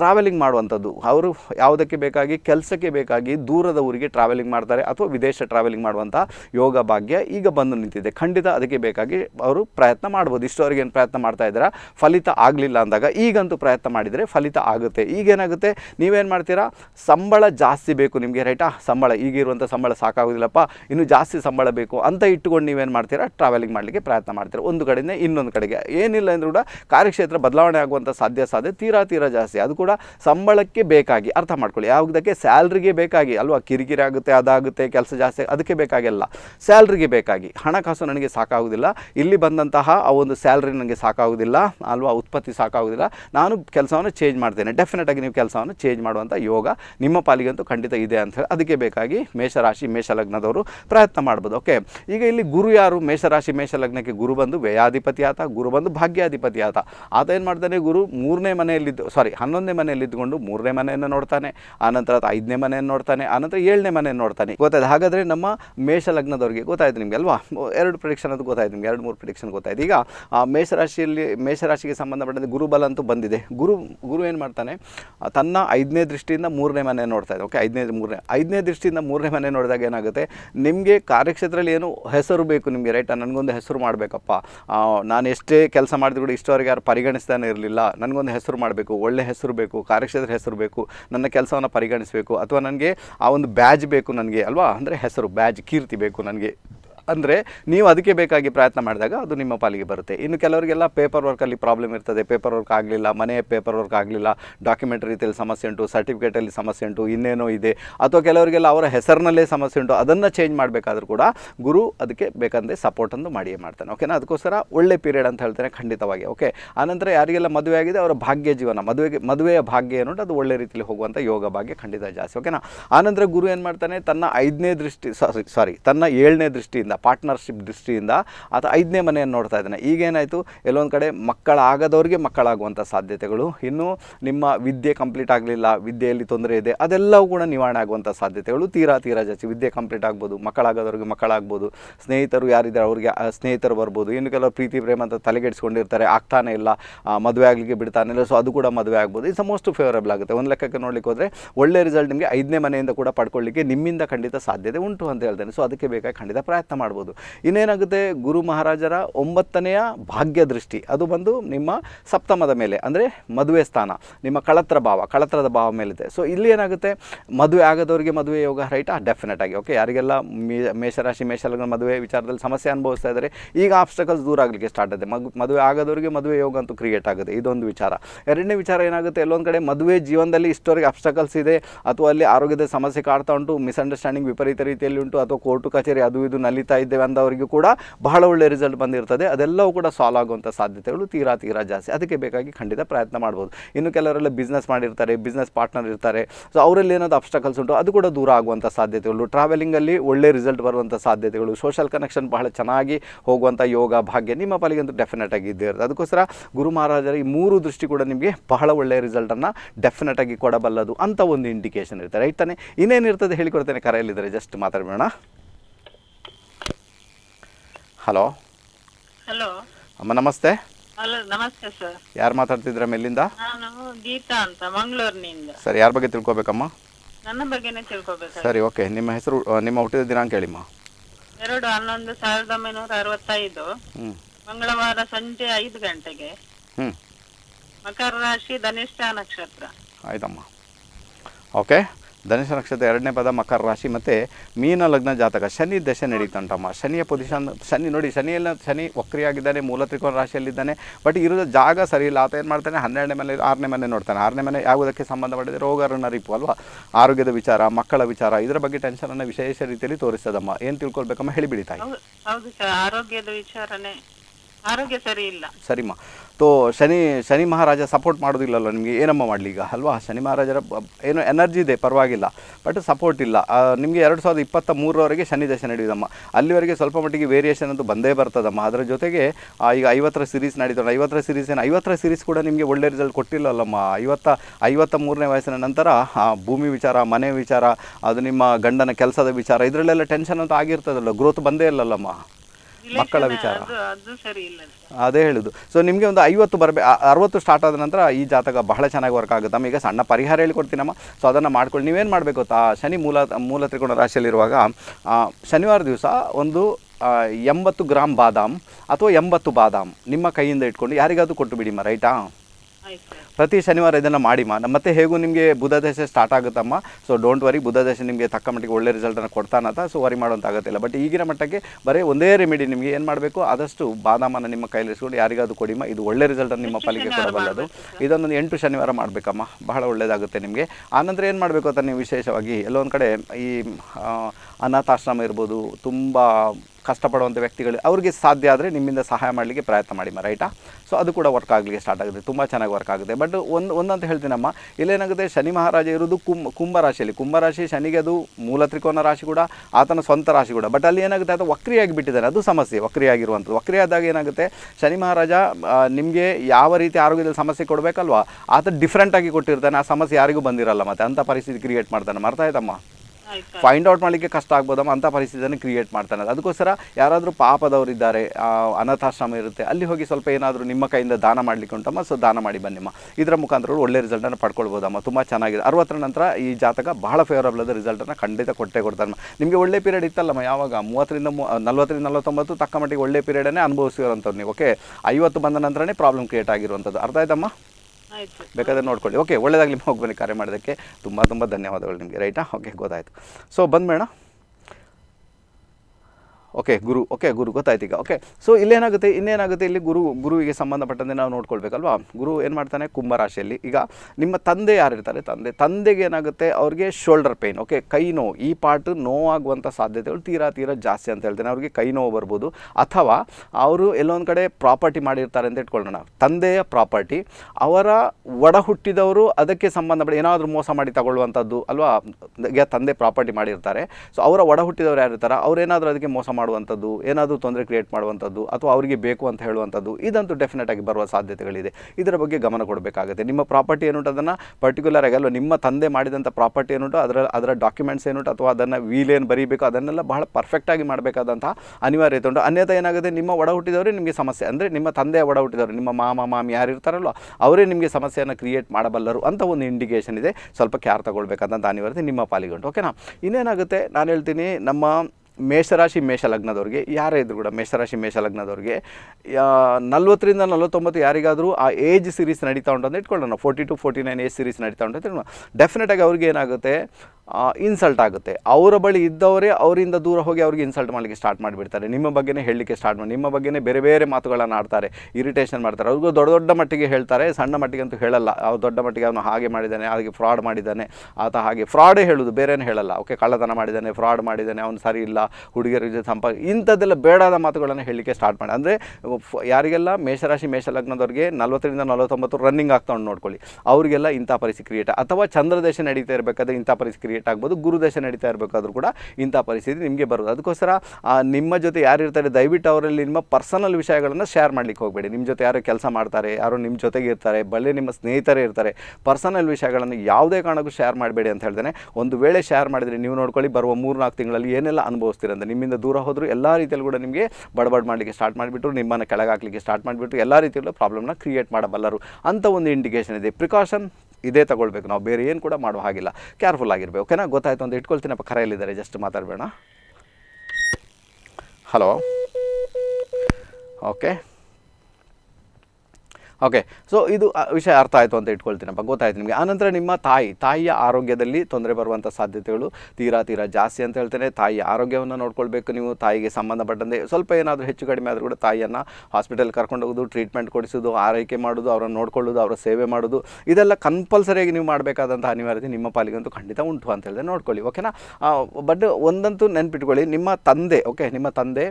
ಟ್ರಾವೆಲಿಂಗ್ ಮಾಡುವಂಥದ್ದು ಅವರು ಯಾವುದಕ್ಕೆ ಬೇಕಾಗಿ ಕೆಲಸಕ್ಕೆ ಬೇಕಾಗಿ ದೂರದ ಊರಿಗೆ ಟ್ರಾವೆಲಿಂಗ್ ಮಾಡ್ತಾರೆ ಅಥವಾ ವಿದೇಶ ಟ್ರಾವೆಲಿಂಗ್ ಮಾಡುವಂಥ ಯೋಗ ಭಾಗ್ಯ ಈಗ ಬಂದು ನಿಂತಿದೆ ಖಂಡಿತ ಅದಕ್ಕೆ ಬೇಕಾಗಿ ಅವರು ಪ್ರಯತ್ನ ಮಾಡ್ಬೋದು ಏನು ಪ್ರಯತ್ನ ಮಾಡ್ತಾ ಇದ್ದಾರೆ ಫಲಿತ ಆಗಲಿಲ್ಲ ಅಂದಾಗ ಈಗಂತೂ ಪ್ರಯತ್ನ ಮಾಡಿದರೆ ಫಲಿತ ಆಗುತ್ತೆ ಈಗೇನಾಗುತ್ತೆ ಏನಾಗುತ್ತೆ ನೀವೇನು ಮಾಡ್ತೀರಾ ಸಂಬಳ ಜಾಸ್ತಿ ಬೇಕು ನಿಮಗೆ ರೈಟಾ ಸಂಬಳ ಈಗಿರುವಂಥ ಸಂಬಳ ಸಾಕಾಗೋದಿಲ್ಲಪ್ಪ ಇನ್ನೂ ಜಾಸ್ತಿ ಸಂಬಳ ಬೇಕು ಅಂತ ಇಟ್ಟುಕೊಂಡು ನೀವೇನು ಮಾಡ್ತೀರಾ ಟ್ರಾವೆಲಿಂಗ್ ಮಾಡಲಿಕ್ಕೆ ಪ್ರಯತ್ನ ಮಾಡ್ತೀರಾ ಒಂದು ಕಡೆಯಿಂದ ಇನ್ನೊಂದು ಕಡೆಗೆ ಏನಿಲ್ಲ ಅಂದರೂ ಕೂಡ ಕಾರ್ಯಕ್ಷೇತ್ರ ಬದಲಾವಣೆ ಆಗುವಂಥ ಸಾಧ್ಯ ಸಾಧ್ಯ ತೀರಾ ತೀರಾ ಜಾಸ್ತಿ ಅದು ಕೂಡ ಸಂಬಳಕ್ಕೆ ಬೇಕಾಗಿ ಅರ್ಥ ಮಾಡ್ಕೊಳ್ಳಿ ಯಾವುದಕ್ಕೆ ಸ್ಯಾಲ್ರಿಗೆ ಬೇಕಾಗಿ ಅಲ್ವಾ ಕಿರಿಕಿರಿ ಆಗುತ್ತೆ ಅದಾಗುತ್ತೆ ಕೆಲಸ ಜಾಸ್ತಿ ಅದಕ್ಕೆ ಬೇಕಾಗಿಲ್ಲ ಸ್ಯಾಲ್ರಿಗೆ ಬೇಕಾಗಿ ಹಣಕಾಸು ನನಗೆ ಸಾಕಾಗುವುದಿಲ್ಲ ಇಲ್ಲಿ ಬಂದಂತಹ ಆ ಒಂದು ಸ್ಯಾಲ್ರಿ ನನಗೆ ಸಾಕಾಗೋದಿಲ್ಲ ಅಲ್ವಾ ಉತ್ಪತ್ತಿ ಸಾಕಾಗೋದಿಲ್ಲ ನಾನು ಕೆಲಸವನ್ನು ಚೇಂಜ್ ಮಾಡ್ತೇನೆ ಡೆಫಿನೆಟಾಗಿ ನೀವು ಕೆಲಸವನ್ನು ಚೇಂಜ್ ಮಾಡುವಂಥ ಯೋಗ ನಿಮ್ಮ ಪಾಲಿಗಂತೂ ಖಂಡಿತ ಇದೆ ಅಂತ ಹೇಳಿ ಅದಕ್ಕೆ ಬೇಕಾಗಿ ಮೇಷರಾಶಿ ಮೇಷಲಗ್ನದವರು ಪ್ರಯತ್ನ ಮಾಡ್ಬೋದು ಓಕೆ ಈಗ ಇಲ್ಲಿ ಗುರು ಯಾರು ಮೇಷರಾಶಿ ಮೇಷಲಗ್ನಕ್ಕೆ ಗುರು ಬಂದು ವ್ಯಯಾಧಿಪತಿ ಆತ ಗುರು ಬಂದು ಭಾಗ್ಯಾಧಿಪತಿ ಆತ ಆತ ಏನು ಮಾಡ್ತಾನೆ ಗುರು ಮೂರನೇ ಮನೆಯಲ್ಲಿದ್ದು ಸಾರಿ ಹನ್ನೊಂದನೇ ಮನೆಯಲ್ಲಿದ್ದುಕೊಂಡು ಮೂರನೇ ಮನೆಯನ್ನು ನೋಡ್ತಾನೆ ಆನಂತರ ಐದನೇ ಮನೆಯನ್ನು ನೋಡ್ತಾನೆ ಆನಂತರ ಏಳನೇ ಮನೆಯನ್ನು ನೋಡ್ತಾನೆ ಗೊತ್ತಾಯ್ತು ಹಾಗಾದರೆ ನಮ್ಮ ಮೇಷಲಗ್ನದವರಿಗೆ ಗೊತ್ತಾಯ್ತು ನಿಮಗೆ ಅಲ್ವಾ ಎರಡು ಪ್ರಿಡಿಕ್ಷನ್ ಅದು ಗೊತ್ತಾಯ್ತು ನಿಮಗೆ ಎರಡು ಮೂರು ಪ್ರಿಡಿಕ್ಷನ್ ಗೊತ್ತಾಯ್ತು ಈಗ ಮೇಷರಾಶಿಯಲ್ಲಿ ಮೇಷರಾಶಿಗೆ ಸಂಬಂಧಪಟ್ಟಂತೆ ಗುರುಬಲ ಅಂತೂ ಬಂದಿದೆ ಗುರು ಗುರು ಏನು ಮಾಡ್ತಾನೆ ತನ್ನ ಐದನೇ ದೃಷ್ಟಿಯಿಂದ ಮೂರನೇ ಮನೆ ನೋಡ್ತಾ ಇದೆ ಓಕೆ ಐದನೇ ಮೂರನೇ ಐದನೇ ದೃಷ್ಟಿಯಿಂದ ಮೂರನೇ ಮನೆ ನೋಡಿದಾಗ ಏನಾಗುತ್ತೆ ನಿಮಗೆ ಕಾರ್ಯಕ್ಷೇತ್ರದಲ್ಲಿ ಏನು ಹೆಸರು ಬೇಕು ನಿಮಗೆ ರೈಟ್ ನನಗೊಂದು ಹೆಸರು ಮಾಡಬೇಕಪ್ಪ ನಾನು ಎಷ್ಟೇ ಕೆಲಸ ಮಾಡಿದ್ರು ಕೂಡ ಇಷ್ಟವರೆಗೆ ಯಾರು ಪರಿಗಣಿಸ್ತಾನೆ ಇರಲಿಲ್ಲ ನನಗೊಂದು ಹೆಸರು ಮಾಡಬೇಕು ಒಳ್ಳೆ ಹೆಸರು ಬೇಕು ಕಾರ್ಯಕ್ಷೇತ್ರ ಹೆಸರು ಬೇಕು ನನ್ನ ಕೆಲಸವನ್ನು ಪರಿಗಣಿಸಬೇಕು ಅಥವಾ ನನಗೆ ಆ ಒಂದು ಬ್ಯಾಜ್ ಬೇಕು ನನಗೆ ಅಲ್ವಾ ಅಂದರೆ ಹೆಸರು ಬ್ಯಾಜ್ ಕೀರ್ತಿ ಬೇಕು ನನಗೆ ಅಂದರೆ ನೀವು ಅದಕ್ಕೆ ಬೇಕಾಗಿ ಪ್ರಯತ್ನ ಮಾಡಿದಾಗ ಅದು ನಿಮ್ಮ ಪಾಲಿಗೆ ಬರುತ್ತೆ ಇನ್ನು ಕೆಲವರಿಗೆಲ್ಲ ಪೇಪರ್ ವರ್ಕಲ್ಲಿ ಪ್ರಾಬ್ಲಮ್ ಇರ್ತದೆ ಪೇಪರ್ ವರ್ಕ್ ಆಗಲಿಲ್ಲ ಮನೆ ಪೇಪರ್ ವರ್ಕ್ ಆಗಲಿಲ್ಲ ಡಾಕ್ಯುಮೆಂಟ್ ರೀತಿಯಲ್ಲಿ ಸಮಸ್ಯೆ ಉಂಟು ಸರ್ಟಿಫಿಕೇಟಲ್ಲಿ ಸಮಸ್ಯೆ ಉಂಟು ಇನ್ನೇನೋ ಇದೆ ಅಥವಾ ಕೆಲವರಿಗೆಲ್ಲ ಅವರ ಹೆಸರಿನಲ್ಲೇ ಸಮಸ್ಯೆ ಉಂಟು ಅದನ್ನು ಚೇಂಜ್ ಮಾಡಬೇಕಾದ್ರೂ ಕೂಡ ಗುರು ಅದಕ್ಕೆ ಬೇಕಂದರೆ ಸಪೋರ್ಟನ್ನು ಮಾಡಿಯೇ ಮಾಡ್ತಾನೆ ಓಕೆನಾ ಅದಕ್ಕೋಸ್ಕರ ಒಳ್ಳೆ ಪೀರಿಯಡ್ ಅಂತ ಹೇಳ್ತಾರೆ ಖಂಡಿತವಾಗಿ ಓಕೆ ಆನಂತರ ಯಾರಿಗೆಲ್ಲ ಮದುವೆ ಆಗಿದೆ ಅವರ ಭಾಗ್ಯ ಜೀವನ ಮದುವೆಗೆ ಮದುವೆಯ ಭಾಗ್ಯ ಏನು ಅದು ಒಳ್ಳೆ ರೀತಿಯಲ್ಲಿ ಹೋಗುವಂಥ ಯೋಗ ಭಾಗ್ಯ ಖಂಡಿತ ಜಾಸ್ತಿ ಓಕೆನಾ ಆನಂತರ ಗುರು ಏನು ಮಾಡ್ತಾನೆ ತನ್ನ ಐದನೇ ದೃಷ್ಟಿ ಸಾರಿ ಸಾರಿ ತನ್ನ ಏಳನೇ ದೃಷ್ಟಿಯಿಂದ ಪಾರ್ಟ್ನರ್ಶಿಪ್ ದೃಷ್ಟಿಯಿಂದ ಆತ ಐದನೇ ಮನೆಯನ್ನು ನೋಡ್ತಾ ಇದ್ದಾನೆ ಈಗೇನಾಯಿತು ಎಲ್ಲೊಂದು ಕಡೆ ಮಕ್ಕಳಾಗದವ್ರಿಗೆ ಮಕ್ಕಳಾಗುವಂಥ ಸಾಧ್ಯತೆಗಳು ಇನ್ನು ನಿಮ್ಮ ವಿದ್ಯೆ ಕಂಪ್ಲೀಟ್ ಆಗಲಿಲ್ಲ ವಿದ್ಯೆಯಲ್ಲಿ ತೊಂದರೆ ಇದೆ ಅದೆಲ್ಲವೂ ಕೂಡ ನಿವಾರಣೆ ಆಗುವಂಥ ಸಾಧ್ಯತೆಗಳು ತೀರಾ ತೀರಾ ಜಾಸ್ತಿ ವಿದ್ಯೆ ಕಂಪ್ಲೀಟ್ ಆಗ್ಬೋದು ಮಕ್ಕಳಾಗೋದವ್ರಿಗೆ ಮಕ್ಕಳಾಗ್ಬೋದು ಸ್ನೇಹಿತರು ಯಾರಿದ್ದಾರೆ ಅವ್ರಿಗೆ ಸ್ನೇಹಿತರು ಬರ್ಬೋದು ಇನ್ನು ಕೆಲವರು ಪ್ರೀತಿ ಪ್ರೇಮ ಅಂತ ತಲೆಗೆಡಿಸ್ಕೊಂಡಿರ್ತಾರೆ ಆಗ್ತಾನೆ ಇಲ್ಲ ಮದುವೆ ಆಗಲಿಕ್ಕೆ ಬಿಡ್ತಾನೆ ಇಲ್ಲ ಸೊ ಅದು ಕೂಡ ಮದುವೆ ಆಗ್ಬೋದು ಇಟ್ಸ್ ಮೋಸ್ಟ್ ಫೇವರೇಬಲ್ ಆಗುತ್ತೆ ಒಂದು ಲೆಕ್ಕಕ್ಕೆ ನೋಡ್ಲಿಕ್ಕೆ ಹೋದರೆ ಒಳ್ಳೆ ರಿಸಲ್ಟ್ ನಿಮಗೆ ಐದನೇ ಮನೆಯಿಂದ ಕೂಡ ಪಡ್ಕೊಳ್ಳಿಕ್ಕೆ ನಿಮ್ಮಿಂದ ಖಂಡಿತ ಸಾಧ್ಯತೆ ಉಂಟು ಅಂತ ಹೇಳ್ತೇನೆ ಸೊ ಅದಕ್ಕೆ ಬೇಕಾಗಿ ಖಂಡಿತ ಪ್ರಯತ್ನ ಮಾಡ್ಬೋದು ಇನ್ನೇನಾಗುತ್ತೆ ಗುರು ಮಹಾರಾಜರ ಒಂಬತ್ತನೆಯ ಭಾಗ್ಯ ದೃಷ್ಟಿ ಅದು ಬಂದು ನಿಮ್ಮ ಸಪ್ತಮದ ಮೇಲೆ ಅಂದರೆ ಮದುವೆ ಸ್ಥಾನ ನಿಮ್ಮ ಕಳತ್ರ ಭಾವ ಕಳತ್ರದ ಭಾವ ಮೇಲಿದೆ ಸೊ ಇಲ್ಲಿ ಏನಾಗುತ್ತೆ ಮದುವೆ ಆಗದವರಿಗೆ ಮದುವೆ ಯೋಗ ರೈಟ್ ಡೆಫಿನೆಟ್ ಆಗಿ ಓಕೆ ಯಾರಿಗೆಲ್ಲ ಮೇ ಮೇಷರಾಶಿ ಮೇಷಲಗಳ ಮದುವೆ ವಿಚಾರದಲ್ಲಿ ಸಮಸ್ಯೆ ಅನುಭವಿಸ್ತಾ ಇದ್ದಾರೆ ಈಗ ಆಬ್ಸ್ಟಕಲ್ಸ್ ದೂರ ಆಗಲಿಕ್ಕೆ ಸ್ಟಾರ್ಟ್ ಆಗಿದೆ ಮಗು ಮದುವೆ ಆಗದವರಿಗೆ ಮದುವೆ ಯೋಗ ಅಂತೂ ಕ್ರಿಯೇಟ್ ಆಗುತ್ತೆ ಇದೊಂದು ವಿಚಾರ ಎರಡನೇ ವಿಚಾರ ಏನಾಗುತ್ತೆ ಎಲ್ಲೊಂದು ಕಡೆ ಮದುವೆ ಜೀವನದಲ್ಲಿ ಇಷ್ಟೋರಿಗೆ ಅಬ್ಸ್ಟಕಲ್ಸ್ ಇದೆ ಅಥವಾ ಅಲ್ಲಿ ಆರೋಗ್ಯದ ಸಮಸ್ಯೆ ಕಾಡ್ತಾ ಉಂಟು ಮಿಸ್ಅಂಡರ್ಸ್ಟ್ಯಾಂಡಿಂಗ್ ವಿಪರೀತ ರೀತಿಯಲ್ಲಿ ಉಂಟು ಅಥವಾ ಕೋರ್ಟು ಕಚೇರಿ ಅದು ಇದು ನಲ್ಲಿ ಹೊಡಿತಾ ಇದ್ದೇವೆ ಅಂದವರಿಗೂ ಕೂಡ ಬಹಳ ಒಳ್ಳೆ ರಿಸಲ್ಟ್ ಬಂದಿರ್ತದೆ ಅದೆಲ್ಲವೂ ಕೂಡ ಸಾಲ್ವ್ ಆಗುವಂಥ ಸಾಧ್ಯತೆಗಳು ತೀರಾ ತೀರಾ ಜಾಸ್ತಿ ಅದಕ್ಕೆ ಬೇಕಾಗಿ ಖಂಡಿತ ಪ್ರಯತ್ನ ಮಾಡ್ಬೋದು ಇನ್ನು ಕೆಲವರೆಲ್ಲ ಬಿಸ್ನೆಸ್ ಮಾಡಿರ್ತಾರೆ ಬಿಸ್ನೆಸ್ ಪಾರ್ಟ್ನರ್ ಇರ್ತಾರೆ ಸೊ ಅವರಲ್ಲಿ ಏನಾದರೂ ಅಬ್ಸ್ಟಕಲ್ಸ್ ಉಂಟು ಅದು ಕೂಡ ದೂರ ಆಗುವಂಥ ಸಾಧ್ಯತೆಗಳು ಟ್ರಾವೆಲಿಂಗಲ್ಲಿ ಒಳ್ಳೆ ರಿಸಲ್ಟ್ ಬರುವಂಥ ಸಾಧ್ಯತೆಗಳು ಸೋಷಲ್ ಕನೆಕ್ಷನ್ ಬಹಳ ಚೆನ್ನಾಗಿ ಹೋಗುವಂಥ ಯೋಗ ಭಾಗ್ಯ ನಿಮ್ಮ ಪಾಲಿಗಂತೂ ಡೆಫಿನೆಟ್ ಆಗಿ ಇದ್ದೇ ಇರುತ್ತೆ ಅದಕ್ಕೋಸ್ಕರ ಗುರು ಮಹಾರಾಜರ ಈ ಮೂರು ದೃಷ್ಟಿ ಕೂಡ ನಿಮಗೆ ಬಹಳ ಒಳ್ಳೆಯ ರಿಸಲ್ಟನ್ನು ಡೆಫಿನೆಟ್ ಆಗಿ ಕೊಡಬಲ್ಲದು ಅಂತ ಒಂದು ಇಂಡಿಕೇಶನ್ ಇರ್ತಾರೆ ರೈಟ್ ತಾನೆ ಇನ್ನೇನಿರ್ತದೆ ಹೇಳಿಕೊಡ್ತೇನೆ ಕರೆಯಲ್ಲಿದ್ದಾರೆ ಜಸ್ಟ್ ಮಾತಾಡೋಣ ಹಲೋ ಹಲೋ ಅಮ್ಮ ನಮಸ್ತೆ ಹಲೋ ನಮಸ್ತೆ ಸರ್ ಯಾರು ಮಾತಾಡ್ತಿದ್ರ ಮೇಲಿಂದ ನಾನು ಗೀತಾ ಅಂತ ಮಂಗಳೂರಿನಿಂದ ಸರ್ ಯಾರ ಬಗ್ಗೆ ತಿಳ್ಕೊಬೇಕಮ್ಮ ನನ್ನ ಬಗ್ಗೆನೇ ತಿಳ್ಕೊಬೇಕು ಸರಿ ಓಕೆ ನಿಮ್ಮ ಹೆಸರು ನಿಮ್ಮ ಹುಟ್ಟಿದ ದಿನಾಂಕ ಹೇಳಿಮ್ಮ ಎರಡು ಹನ್ನೊಂದು ಸಾವಿರದ ಒಂಬೈನೂರ ಅರವತ್ತೈದು ಮಂಗಳವಾರ ಸಂಜೆ ಐದು ಗಂಟೆಗೆ ಮಕರ ರಾಶಿ ಧನಿಷ್ಠ ನಕ್ಷತ್ರ ಆಯ್ತಮ್ಮ ಓಕೆ ಧನುಷ ನಕ್ಷತ್ರ ಎರಡನೇ ಪದ ಮಕರ ರಾಶಿ ಮತ್ತು ಮೀನ ಲಗ್ನ ಜಾತಕ ಶನಿ ದಶೆ ನಡೀತಂಟಮ್ಮ ಶನಿಯ ಪೊಸಿಷನ್ ಶನಿ ನೋಡಿ ಶನಿಯೆಲ್ಲ ಶನಿ ವಕ್ರಿಯಾಗಿದ್ದಾನೆ ಮೂಲ ತ್ರಿಕೋನ ರಾಶಿಯಲ್ಲಿದ್ದಾನೆ ಬಟ್ ಇರೋದು ಜಾಗ ಸರಿ ಇಲ್ಲ ಆತ ಏನು ಮಾಡ್ತಾನೆ ಹನ್ನೆರಡನೇ ಮನೆ ಆರನೇ ಮನೆ ನೋಡ್ತಾನೆ ಆರನೇ ಮನೆ ಯಾವುದಕ್ಕೆ ಸಂಬಂಧಪಟ್ಟಿದೆ ರೋಗ ನರಿಪು ಅಲ್ವಾ ಆರೋಗ್ಯದ ವಿಚಾರ ಮಕ್ಕಳ ವಿಚಾರ ಇದರ ಬಗ್ಗೆ ಅನ್ನು ವಿಶೇಷ ರೀತಿಯಲ್ಲಿ ತೋರಿಸ್ತದಮ್ಮ ಏನು ತಿಳ್ಕೊಳ್ಬೇಕಮ್ಮ ಹೇಳಿಬಿಡಿ ತಾಯಿ ಆರೋಗ್ಯದ ವಿಚಾರನೇ ಆರೋಗ್ಯ ಸರಿ ಇಲ್ಲ ಸರಿಮ್ಮ ಸೊ ಶನಿ ಶನಿ ಮಹಾರಾಜ ಸಪೋರ್ಟ್ ಮಾಡೋದಿಲ್ಲಲ್ಲ ನಿಮಗೆ ಏನಮ್ಮ ಮಾಡಲಿ ಈಗ ಅಲ್ವಾ ಶನಿ ಮಹಾರಾಜರ ಏನು ಎನರ್ಜಿ ಇದೆ ಪರವಾಗಿಲ್ಲ ಬಟ್ ಸಪೋರ್ಟ್ ಇಲ್ಲ ನಿಮಗೆ ಎರಡು ಸಾವಿರದ ಇಪ್ಪತ್ತ ಮೂರರವರೆಗೆ ಶನಿ ದಶೆ ನಡೆಯೋದಮ್ಮ ಅಲ್ಲಿವರೆಗೆ ಸ್ವಲ್ಪ ಮಟ್ಟಿಗೆ ವೇರಿಯೇಷನ್ ಅಂತೂ ಬಂದೇ ಬರ್ತದಮ್ಮ ಅದರ ಜೊತೆಗೆ ಈಗ ಐವತ್ತರ ಸಿರೀಸ್ ನಡೀತಾರೆ ಐವತ್ತರ ಸೀರೀಸ್ ಏನು ಐವತ್ತರ ಸೀರೀಸ್ ಕೂಡ ನಿಮಗೆ ಒಳ್ಳೆ ರಿಸಲ್ಟ್ ಕೊಟ್ಟಿಲ್ಲಲ್ಲಮ್ಮ ಐವತ್ತ ಐವತ್ತ ಮೂರನೇ ವಯಸ್ಸಿನ ನಂತರ ಭೂಮಿ ವಿಚಾರ ಮನೆ ವಿಚಾರ ಅದು ನಿಮ್ಮ ಗಂಡನ ಕೆಲಸದ ವಿಚಾರ ಇದರಲ್ಲೆಲ್ಲ ಟೆನ್ಷನ್ ಅಂತ ಆಗಿರ್ತದಲ್ಲ ಗ್ರೋತ್ ಬಂದೇ ಇಲ್ಲಲ್ಲಮ್ಮ ಮಕ್ಕಳ ವಿಚಾರ ಅದೇ ಹೇಳುದು ಸೊ ನಿಮಗೆ ಒಂದು ಐವತ್ತು ಬರಬೇಕು ಅರವತ್ತು ಸ್ಟಾರ್ಟ್ ಆದ ನಂತರ ಈ ಜಾತಕ ಬಹಳ ಚೆನ್ನಾಗಿ ವರ್ಕ್ ಆಗುತ್ತೆ ಈಗ ಸಣ್ಣ ಪರಿಹಾರ ಹೇಳಿಕೊಡ್ತೀನಮ್ಮ ಸೊ ಅದನ್ನು ಮಾಡ್ಕೊಳ್ಳಿ ನೀವೇನು ಮಾಡಬೇಕು ಗೊತ್ತಾ ಶನಿ ಮೂಲ ಮೂಲ ತ್ರಿಕೋಣ ರಾಶಿಯಲ್ಲಿರುವಾಗ ಶನಿವಾರ ದಿವಸ ಒಂದು ಎಂಬತ್ತು ಗ್ರಾಮ್ ಬಾದಾಮ್ ಅಥವಾ ಎಂಬತ್ತು ಬಾದಾಮ್ ನಿಮ್ಮ ಕೈಯಿಂದ ಇಟ್ಕೊಂಡು ಯಾರಿಗಾದರೂ ಕೊಟ್ಟು ಬಿಡಿಮ್ಮ ರೈಟಾ ಪ್ರತಿ ಶನಿವಾರ ಇದನ್ನು ಮಾಡಿಮ್ಮ ಮತ್ತೆ ಹೇಗೂ ನಿಮಗೆ ಬುಧ ದಶೆ ಸ್ಟಾರ್ಟ್ ಆಗುತ್ತಮ್ಮ ಸೊ ಡೋಂಟ್ ವರಿ ಬುಧ ದಶೆ ನಿಮಗೆ ತಕ್ಕ ಮಟ್ಟಿಗೆ ಒಳ್ಳೆ ರಿಸಲ್ಟನ್ನು ಕೊಡ್ತಾನಂತ ಸೊ ವರಿ ಇಲ್ಲ ಬಟ್ ಈಗಿನ ಮಟ್ಟಕ್ಕೆ ಬರೀ ಒಂದೇ ರೆಮಿಡಿ ನಿಮಗೆ ಏನು ಮಾಡಬೇಕು ಆದಷ್ಟು ಬಾದಾಮನ್ನ ನಿಮ್ಮ ಕೈಲಿಸ್ಕೊಂಡು ಯಾರಿಗಾದ್ರೂ ಕೊಡಿಮ್ಮ ಇದು ಒಳ್ಳೆ ರಿಸಲ್ಟನ್ನು ನಿಮ್ಮ ಪಾಲಿಗೆ ಕೊಡಬಲ್ಲದು ಇದೊಂದು ಎಂಟು ಶನಿವಾರ ಮಾಡಬೇಕಮ್ಮ ಬಹಳ ಒಳ್ಳೆಯದಾಗುತ್ತೆ ನಿಮಗೆ ಆನಂತರ ಏನು ಮಾಡಬೇಕು ಅಂತ ನೀವು ವಿಶೇಷವಾಗಿ ಎಲ್ಲೊಂದು ಕಡೆ ಈ ಅನಾಥಾಶ್ರಮ ಇರ್ಬೋದು ತುಂಬ ಕಷ್ಟಪಡುವಂಥ ವ್ಯಕ್ತಿಗಳು ಅವರಿಗೆ ಸಾಧ್ಯ ಆದರೆ ನಿಮ್ಮಿಂದ ಸಹಾಯ ಮಾಡಲಿಕ್ಕೆ ಪ್ರಯತ್ನ ಮಾಡಿ ರೈಟಾ ಸೊ ಅದು ಕೂಡ ವರ್ಕ್ ಆಗಲಿಕ್ಕೆ ಸ್ಟಾರ್ಟ್ ಆಗುತ್ತೆ ತುಂಬ ಚೆನ್ನಾಗಿ ವರ್ಕ್ ಆಗುತ್ತೆ ಬಟ್ ಒಂದು ಒಂದಂತ ಹೇಳ್ತೀನಮ್ಮ ಇಲ್ಲೇನಾಗುತ್ತೆ ಶನಿ ಮಹಾರಾಜ ಇರೋದು ಕುಂಭ ಕುಂಭ ರಾಶಿ ಶನಿಗೆ ಅದು ಮೂಲ ತ್ರಿಕೋನ ರಾಶಿ ಕೂಡ ಆತನ ಸ್ವಂತ ರಾಶಿ ಕೂಡ ಬಟ್ ಅಲ್ಲಿ ಏನಾಗುತ್ತೆ ಅದು ವಕ್ರಿಯಾಗಿ ಬಿಟ್ಟಿದ್ದಾರೆ ಅದು ಸಮಸ್ಯೆ ವಕ್ರಿಯಾಗಿರುವಂಥದ್ದು ವಕ್ರಿಯಾದಾಗ ಏನಾಗುತ್ತೆ ಶನಿ ಮಹಾರಾಜ ನಿಮಗೆ ಯಾವ ರೀತಿ ಆರೋಗ್ಯದಲ್ಲಿ ಸಮಸ್ಯೆ ಕೊಡಬೇಕಲ್ವಾ ಆತ ಡಿಫ್ರೆಂಟಾಗಿ ಕೊಟ್ಟಿರ್ತಾನೆ ಆ ಸಮಸ್ಯೆ ಯಾರಿಗೂ ಬಂದಿರಲ್ಲ ಮತ್ತು ಅಂಥ ಪರಿಸ್ಥಿತಿ ಕ್ರಿಯೇಟ್ ಮಾಡ್ತಾನೆ ಮರ್ತಾಯ್ತಮ್ಮ ಫೈಂಡ್ ಔಟ್ ಮಾಡಲಿಕ್ಕೆ ಕಷ್ಟ ಆಗ್ಬೋದಮ್ಮ ಅಂಥ ಪರಿಸ್ಥಿತಿಯನ್ನು ಕ್ರಿಯೇಟ್ ಮಾಡ್ತಾನೆ ಅದಕ್ಕೋಸ್ಕರ ಯಾರಾದರೂ ಪಾಪದವರಿದ್ದಾರೆ ಅನಾಥಾಶ್ರಮ ಇರುತ್ತೆ ಅಲ್ಲಿ ಹೋಗಿ ಸ್ವಲ್ಪ ಏನಾದರೂ ನಿಮ್ಮ ಕೈಯಿಂದ ದಾನ ಮಾಡಲಿಕ್ಕೆ ಉಂಟಮ್ಮ ಸೊ ದಾನ ಮಾಡಿ ಬನ್ನಿಮ್ಮ ಇದರ ಮುಖಾಂತರ ಒಳ್ಳೆ ರಿಸಲ್ಟನ್ನು ಪಡ್ಕೊಳ್ಬೋದಮ್ಮ ತುಂಬ ಚೆನ್ನಾಗಿದೆ ಅರವತ್ತರ ನಂತರ ಈ ಜಾತಕ ಬಹಳ ಫೇವರಬಲ್ ಆದ ರಿಸಲ್ಟನ್ನು ಖಂಡಿತ ಕೊಟ್ಟೆ ಕೊಡ್ತಾರಮ್ಮ ನಿಮಗೆ ಒಳ್ಳೆ ಪೀರಿಯಡ್ ಇತ್ತಲ್ಲಮ್ಮ ಯಾವಾಗ ಮೂವತ್ತರಿಂದ ಮೂ ನಲ್ವತ್ತರಿಂದ ನಲ್ವತ್ತೊಂಬತ್ತು ತಕ್ಕ ಮಟ್ಟಿಗೆ ಒಳ್ಳೆ ಪೀರಿಯಡನ್ನೇ ಅನುಭವಿಸಿರೋಂಥವ್ರು ನೀವು ಓಕೆ ಐವತ್ತು ಬಂದ ನಂತರನೇ ಪ್ರಾಬ್ಲಮ್ ಕ್ರಿಯೇಟ್ ಆಗಿರುವಂಥದ್ದು ಅರ್ಥ ಆಯ್ತಮ್ಮ ಬೇಕಾದ್ರೆ ನೋಡ್ಕೊಳ್ಳಿ ಓಕೆ ಒಳ್ಳೇದಾಗಲಿ ಹೋಗಿ ಬನ್ನಿ ಕಾರ್ಯ ಮಾಡೋದಕ್ಕೆ ತುಂಬ ತುಂಬ ಧನ್ಯವಾದಗಳು ನಿಮಗೆ ರೈಟಾ ಓಕೆ ಗೊತ್ತಾಯಿತು ಸೊ ಬಂದ್ಬೇಡ ಓಕೆ ಗುರು ಓಕೆ ಗುರು ಗೊತ್ತಾಯ್ತು ಈಗ ಓಕೆ ಸೊ ಇಲ್ಲೇನಾಗುತ್ತೆ ಇನ್ನೇನಾಗುತ್ತೆ ಇಲ್ಲಿ ಗುರು ಗುರುವಿಗೆ ಸಂಬಂಧಪಟ್ಟಂತೆ ನಾವು ನೋಡ್ಕೊಳ್ಬೇಕಲ್ವಾ ಗುರು ಏನು ಮಾಡ್ತಾನೆ ಕುಂಭರಾಶಿಯಲ್ಲಿ ಈಗ ನಿಮ್ಮ ತಂದೆ ಯಾರಿರ್ತಾರೆ ತಂದೆ ತಂದೆಗೆ ಏನಾಗುತ್ತೆ ಅವ್ರಿಗೆ ಶೋಲ್ಡರ್ ಪೇಯ್ನ್ ಓಕೆ ಕೈ ನೋವು ಈ ಪಾರ್ಟ್ ನೋವಾಗುವಂಥ ಸಾಧ್ಯತೆಗಳು ತೀರಾ ತೀರಾ ಜಾಸ್ತಿ ಅಂತ ಹೇಳ್ತೇನೆ ಅವ್ರಿಗೆ ಕೈ ನೋವು ಬರ್ಬೋದು ಅಥವಾ ಅವರು ಎಲ್ಲೊಂದು ಕಡೆ ಪ್ರಾಪರ್ಟಿ ಮಾಡಿರ್ತಾರೆ ಅಂತ ಇಟ್ಕೊಳ್ಳೋಣ ತಂದೆಯ ಪ್ರಾಪರ್ಟಿ ಅವರ ಒಡ ಹುಟ್ಟಿದವರು ಅದಕ್ಕೆ ಸಂಬಂಧಪಟ್ಟ ಏನಾದರೂ ಮೋಸ ಮಾಡಿ ತಗೊಳ್ಳುವಂಥದ್ದು ಅಲ್ವಾ ತಂದೆ ಪ್ರಾಪರ್ಟಿ ಮಾಡಿರ್ತಾರೆ ಸೊ ಅವರ ಒಡ ಹುಟ್ಟಿದವರು ಯಾರಿರ್ತಾರೆ ಏನಾದರೂ ಅದಕ್ಕೆ ಮೋಸ ಮಾಡುವಂಥದ್ದು ಏನಾದರೂ ತೊಂದರೆ ಕ್ರಿಯೇಟ್ ಮಾಡುವಂಥದ್ದು ಅಥವಾ ಅವರಿಗೆ ಬೇಕು ಅಂತ ಹೇಳುವಂಥದ್ದು ಇದಂತೂ ಡೆಫಿನೆಟ್ ಆಗಿ ಬರುವ ಸಾಧ್ಯತೆಗಳಿದೆ ಇದರ ಬಗ್ಗೆ ಗಮನ ಕೊಡಬೇಕಾಗುತ್ತೆ ನಿಮ್ಮ ಪ್ರಾಪರ್ಟಿ ಏನುಂಟು ಅದನ್ನು ಪರ್ಟಿಕ್ಯುಲರ್ ಆಗಿ ಅಲ್ಲ ನಿಮ್ಮ ತಂದೆ ಮಾಡಿದಂಥ ಪ್ರಾಪರ್ಟಿ ಏನುಂಟು ಅದರ ಅದರ ಡಾಕ್ಯುಮೆಂಟ್ಸ್ ಏನುಂಟು ಅಥವಾ ಅದನ್ನು ವೀಲ್ ಏನು ಬರೀಬೇಕು ಅದನ್ನೆಲ್ಲ ಬಹಳ ಪರ್ಫೆಕ್ಟಾಗಿ ಮಾಡಬೇಕಾದಂತಹ ಅನಿವಾರ್ಯತೆ ಉಂಟು ಅನ್ಯತೆ ಏನಾಗುತ್ತೆ ನಿಮ್ಮ ಒಡ ಹುಟ್ಟಿದವರೇ ನಿಮಗೆ ಸಮಸ್ಯೆ ಅಂದರೆ ನಿಮ್ಮ ತಂದೆ ಒಡ ಹುಟ್ಟಿದವರು ನಿಮ್ಮ ಮಾಮ ಮಾಮಿ ಯಾರು ಅವರೇ ನಿಮಗೆ ಸಮಸ್ಯೆಯನ್ನು ಕ್ರಿಯೇಟ್ ಮಾಡಬಲ್ಲರು ಅಂತ ಒಂದು ಇಂಡಿಕೇಷನ್ ಇದೆ ಸ್ವಲ್ಪ ಕ್ಯಾರ್ ತಗೊಳ್ಬೇಕಂತ ಅನಿವಾರ್ಯತೆ ನಿಮ್ಮ ಪಾಲಿಗೆ ಉಂಟು ಓಕೆನಾ ಇನ್ನೇನಾಗುತ್ತೆ ನಾನು ಹೇಳ್ತೀನಿ ನಮ್ಮ ಮೇಷರಾಶಿ ಮೇಷ ಲಗ್ನದವ್ರಿಗೆ ಯಾರೇ ಇದ್ರು ಕೂಡ ಮೇಷರಾಶಿ ಮೇಷ ಲಗ್ನದವ್ರಿಗೆ ನಲ್ವತ್ತರಿಂದ ನಲ್ವತ್ತೊಂಬತ್ತು ಯಾರಿಗಾದರೂ ಆ ಏಜ್ ಸೀರೀಸ್ ನಡೀತಾ ಉಂಟು ಅಂತ ಇಟ್ಕೊಳ್ಳೋಣ forty two forty nine age series ನಡೀತಾ ಉಂಟು ಅಂತ ಡೆಫಿನೆಟಾಗಿ ಅವ್ರಿಗೆ ಏನಾಗುತ್ತೆ ಇನ್ಸಲ್ಟ್ ಆಗುತ್ತೆ ಅವರ ಬಳಿ ಇದ್ದವರೇ ಅವರಿಂದ ದೂರ ಹೋಗಿ ಅವ್ರಿಗೆ ಇನ್ಸಲ್ಟ್ ಮಾಡಲಿಕ್ಕೆ ಸ್ಟಾರ್ಟ್ ಮಾಡಿಬಿಡ್ತಾರೆ ನಿಮ್ಮ ಬಗ್ಗೆನೇ ಹೇಳಲಿಕ್ಕೆ ಸ್ಟಾರ್ಟ್ ಮಾಡಿ ನಿಮ್ಮ ಬಗ್ಗೆನೇ ಬೇರೆ ಬೇರೆ ಮಾತುಗಳನ್ನು ಆಡ್ತಾರೆ ಇರಿಟೇಷನ್ ಮಾಡ್ತಾರೆ ಅವ್ರಿಗೂ ದೊಡ್ಡ ದೊಡ್ಡ ಮಟ್ಟಿಗೆ ಹೇಳ್ತಾರೆ ಸಣ್ಣ ಮಟ್ಟಿಗೆ ಅಂತೂ ಹೇಳಲ್ಲ ಅವ್ರು ದೊಡ್ಡ ಮಟ್ಟಿಗೆ ಅವನು ಹಾಗೆ ಮಾಡಿದ್ದಾನೆ ಅದಕ್ಕೆ ಫ್ರಾಡ್ ಮಾಡಿದ್ದಾನೆ ಆತ ಹಾಗೆ ಫ್ರಾಡೇ ಹೇಳೋದು ಬೇರೆನೇ ಹೇಳಲ್ಲ ಓಕೆ ಕಳ್ಳತನ ಮಾಡಿದ್ದಾನೆ ಫ್ರಾಡ್ ಮಾಡಿದ್ದಾನೆ ಅವನು ಸರಿ ಇಲ್ಲ ಹುಡುಗಿಯರ ಜೊತೆ ಸಂಪರ್ಕ ಇಂಥದ್ದೆಲ್ಲ ಬೇಡಾದ ಮಾತುಗಳನ್ನು ಹೇಳಲಿಕ್ಕೆ ಸ್ಟಾರ್ಟ್ ಮಾಡಿ ಅಂದರೆ ಯಾರಿಗೆಲ್ಲ ಮೇಷರಾಶಿ ಮೇಷಲಗ್ನದವ್ರಿಗೆ ನಲ್ವತ್ತರಿಂದ ನಲವತ್ತೊಂಬತ್ತು ರನ್ನಿಂಗ್ ಆಗ್ತಾ ಉಂಟು ನೋಡ್ಕೊಳ್ಳಿ ಅವರಿಗೆಲ್ಲ ಇಂಥ ಪರಿಸ್ಥಿತಿ ಕ್ರಿಯೇಟ್ ಅಥವಾ ಚಂದ್ರದೇಶ ನಡೀತಾ ಇರಬೇಕಾದ್ರೆ ಇಂಥ ಪರಿಸ್ಥಿತಿ ಕ್ರಿಯೇಟ್ ಆಗ್ಬೋದು ಗುರುದೇಶ ನಡೀತಾ ಇರಬೇಕಾದ್ರೂ ಕೂಡ ಇಂಥ ಪರಿಸ್ಥಿತಿ ನಿಮಗೆ ಬರೋದು ಅದಕ್ಕೋಸ್ಕರ ನಿಮ್ಮ ಜೊತೆ ಯಾರು ಇರ್ತಾರೆ ದಯವಿಟ್ಟು ಅವರಲ್ಲಿ ನಿಮ್ಮ ಪರ್ಸನಲ್ ವಿಷಯಗಳನ್ನು ಶೇರ್ ಮಾಡಲಿಕ್ಕೆ ಹೋಗಬೇಡಿ ನಿಮ್ಮ ಜೊತೆ ಯಾರೋ ಕೆಲಸ ಮಾಡ್ತಾರೆ ಯಾರೋ ನಿಮ್ಮ ಜೊತೆಗೆ ಇರ್ತಾರೆ ಬಳ್ಳಿ ನಿಮ್ಮ ಸ್ನೇಹಿತರೇ ಇರ್ತಾರೆ ಪರ್ಸನಲ್ ವಿಷಯಗಳನ್ನು ಯಾವುದೇ ಕಾರಣಕ್ಕೂ ಶೇರ್ ಮಾಡಬೇಡಿ ಅಂತ ಹೇಳ್ತೇನೆ ಒಂದು ವೇಳೆ ಶೇರ್ ಮಾಡಿದರೆ ನೀವು ನೋಡ್ಕೊಳ್ಳಿ ಬರುವ ಮೂರು ನಾಲ್ಕು ತಿಂಗಳಲ್ಲಿ ಏನೆಲ್ಲ ಅನುಭವ ಅಂತ ನಿಮ್ಮಿಂದ ದೂರ ಹೋದರೂ ಎಲ್ಲ ರೀತಿಯಲ್ಲಿ ಕೂಡ ನಿಮಗೆ ಬಡಬಡ್ ಮಾಡಲಿಕ್ಕೆ ಸ್ಟಾರ್ಟ್ ಮಾಡಿಬಿಟ್ಟು ನಿಮ್ಮನ್ನು ಹಾಕ್ಲಿಕ್ಕೆ ಸ್ಟಾರ್ಟ್ ಮಾಡಿಬಿಟ್ಟು ಎಲ್ಲ ರೀತಿಯಲ್ಲೂ ಪ್ರಾಬ್ಲಮ್ನ ಕ್ರಿಯೇಟ್ ಮಾಡಬಲ್ಲರು ಅಂತ ಒಂದು ಇಂಡಿಕೇಷನ್ ಇದೆ ಪ್ರಿಕಾಷನ್ ಇದೇ ತಗೊಳ್ಬೇಕು ನಾವು ಬೇರೆ ಏನು ಕೂಡ ಮಾಡೋ ಹಾಗಿಲ್ಲ ಕೇರ್ಫುಲ್ ಆಗಿರಬೇಕು ಓಕೆನಾ ಗೊತ್ತಾಯ್ತು ಅಂತ ಇಟ್ಕೊಳ್ತೀನಪ್ಪ ಕರೆಯಲ್ಲಿದ್ದಾರೆ ಜಸ್ಟ್ ಮಾತಾಡಬೇಡ ಹಲೋ ಓಕೆ ಓಕೆ ಸೊ ಇದು ವಿಷಯ ಅರ್ಥ ಆಯಿತು ಅಂತ ಇಟ್ಕೊಳ್ತೀನಪ್ಪ ಗೊತ್ತಾಯ್ತು ನಿಮಗೆ ಆನಂತರ ನಿಮ್ಮ ತಾಯಿ ತಾಯಿಯ ಆರೋಗ್ಯದಲ್ಲಿ ತೊಂದರೆ ಬರುವಂಥ ಸಾಧ್ಯತೆಗಳು ತೀರಾ ತೀರಾ ಜಾಸ್ತಿ ಅಂತ ಹೇಳ್ತೇನೆ ತಾಯಿಯ ಆರೋಗ್ಯವನ್ನು ನೋಡ್ಕೊಳ್ಬೇಕು ನೀವು ತಾಯಿಗೆ ಸಂಬಂಧಪಟ್ಟಂತೆ ಸ್ವಲ್ಪ ಏನಾದರೂ ಹೆಚ್ಚು ಕಡಿಮೆ ಆದರೂ ಕೂಡ ತಾಯಿಯನ್ನು ಹಾಸ್ಪಿಟಲ್ ಕರ್ಕೊಂಡು ಹೋಗೋದು ಟ್ರೀಟ್ಮೆಂಟ್ ಕೊಡಿಸೋದು ಆರೈಕೆ ಮಾಡೋದು ಅವರನ್ನು ನೋಡ್ಕೊಳ್ಳೋದು ಅವರ ಸೇವೆ ಮಾಡೋದು ಇದೆಲ್ಲ ಕಂಪಲ್ಸರಿಯಾಗಿ ನೀವು ಮಾಡಬೇಕಾದಂಥ ಅನಿವಾರ್ಯತೆ ನಿಮ್ಮ ಪಾಲಿಗಂತೂ ಖಂಡಿತ ಉಂಟು ಅಂತ ಹೇಳಿದ್ರೆ ನೋಡ್ಕೊಳ್ಳಿ ಓಕೆನಾ ಬಟ್ ಒಂದಂತೂ ನೆನ್ಪಿಟ್ಕೊಳ್ಳಿ ನಿಮ್ಮ ತಂದೆ ಓಕೆ ನಿಮ್ಮ ತಂದೆ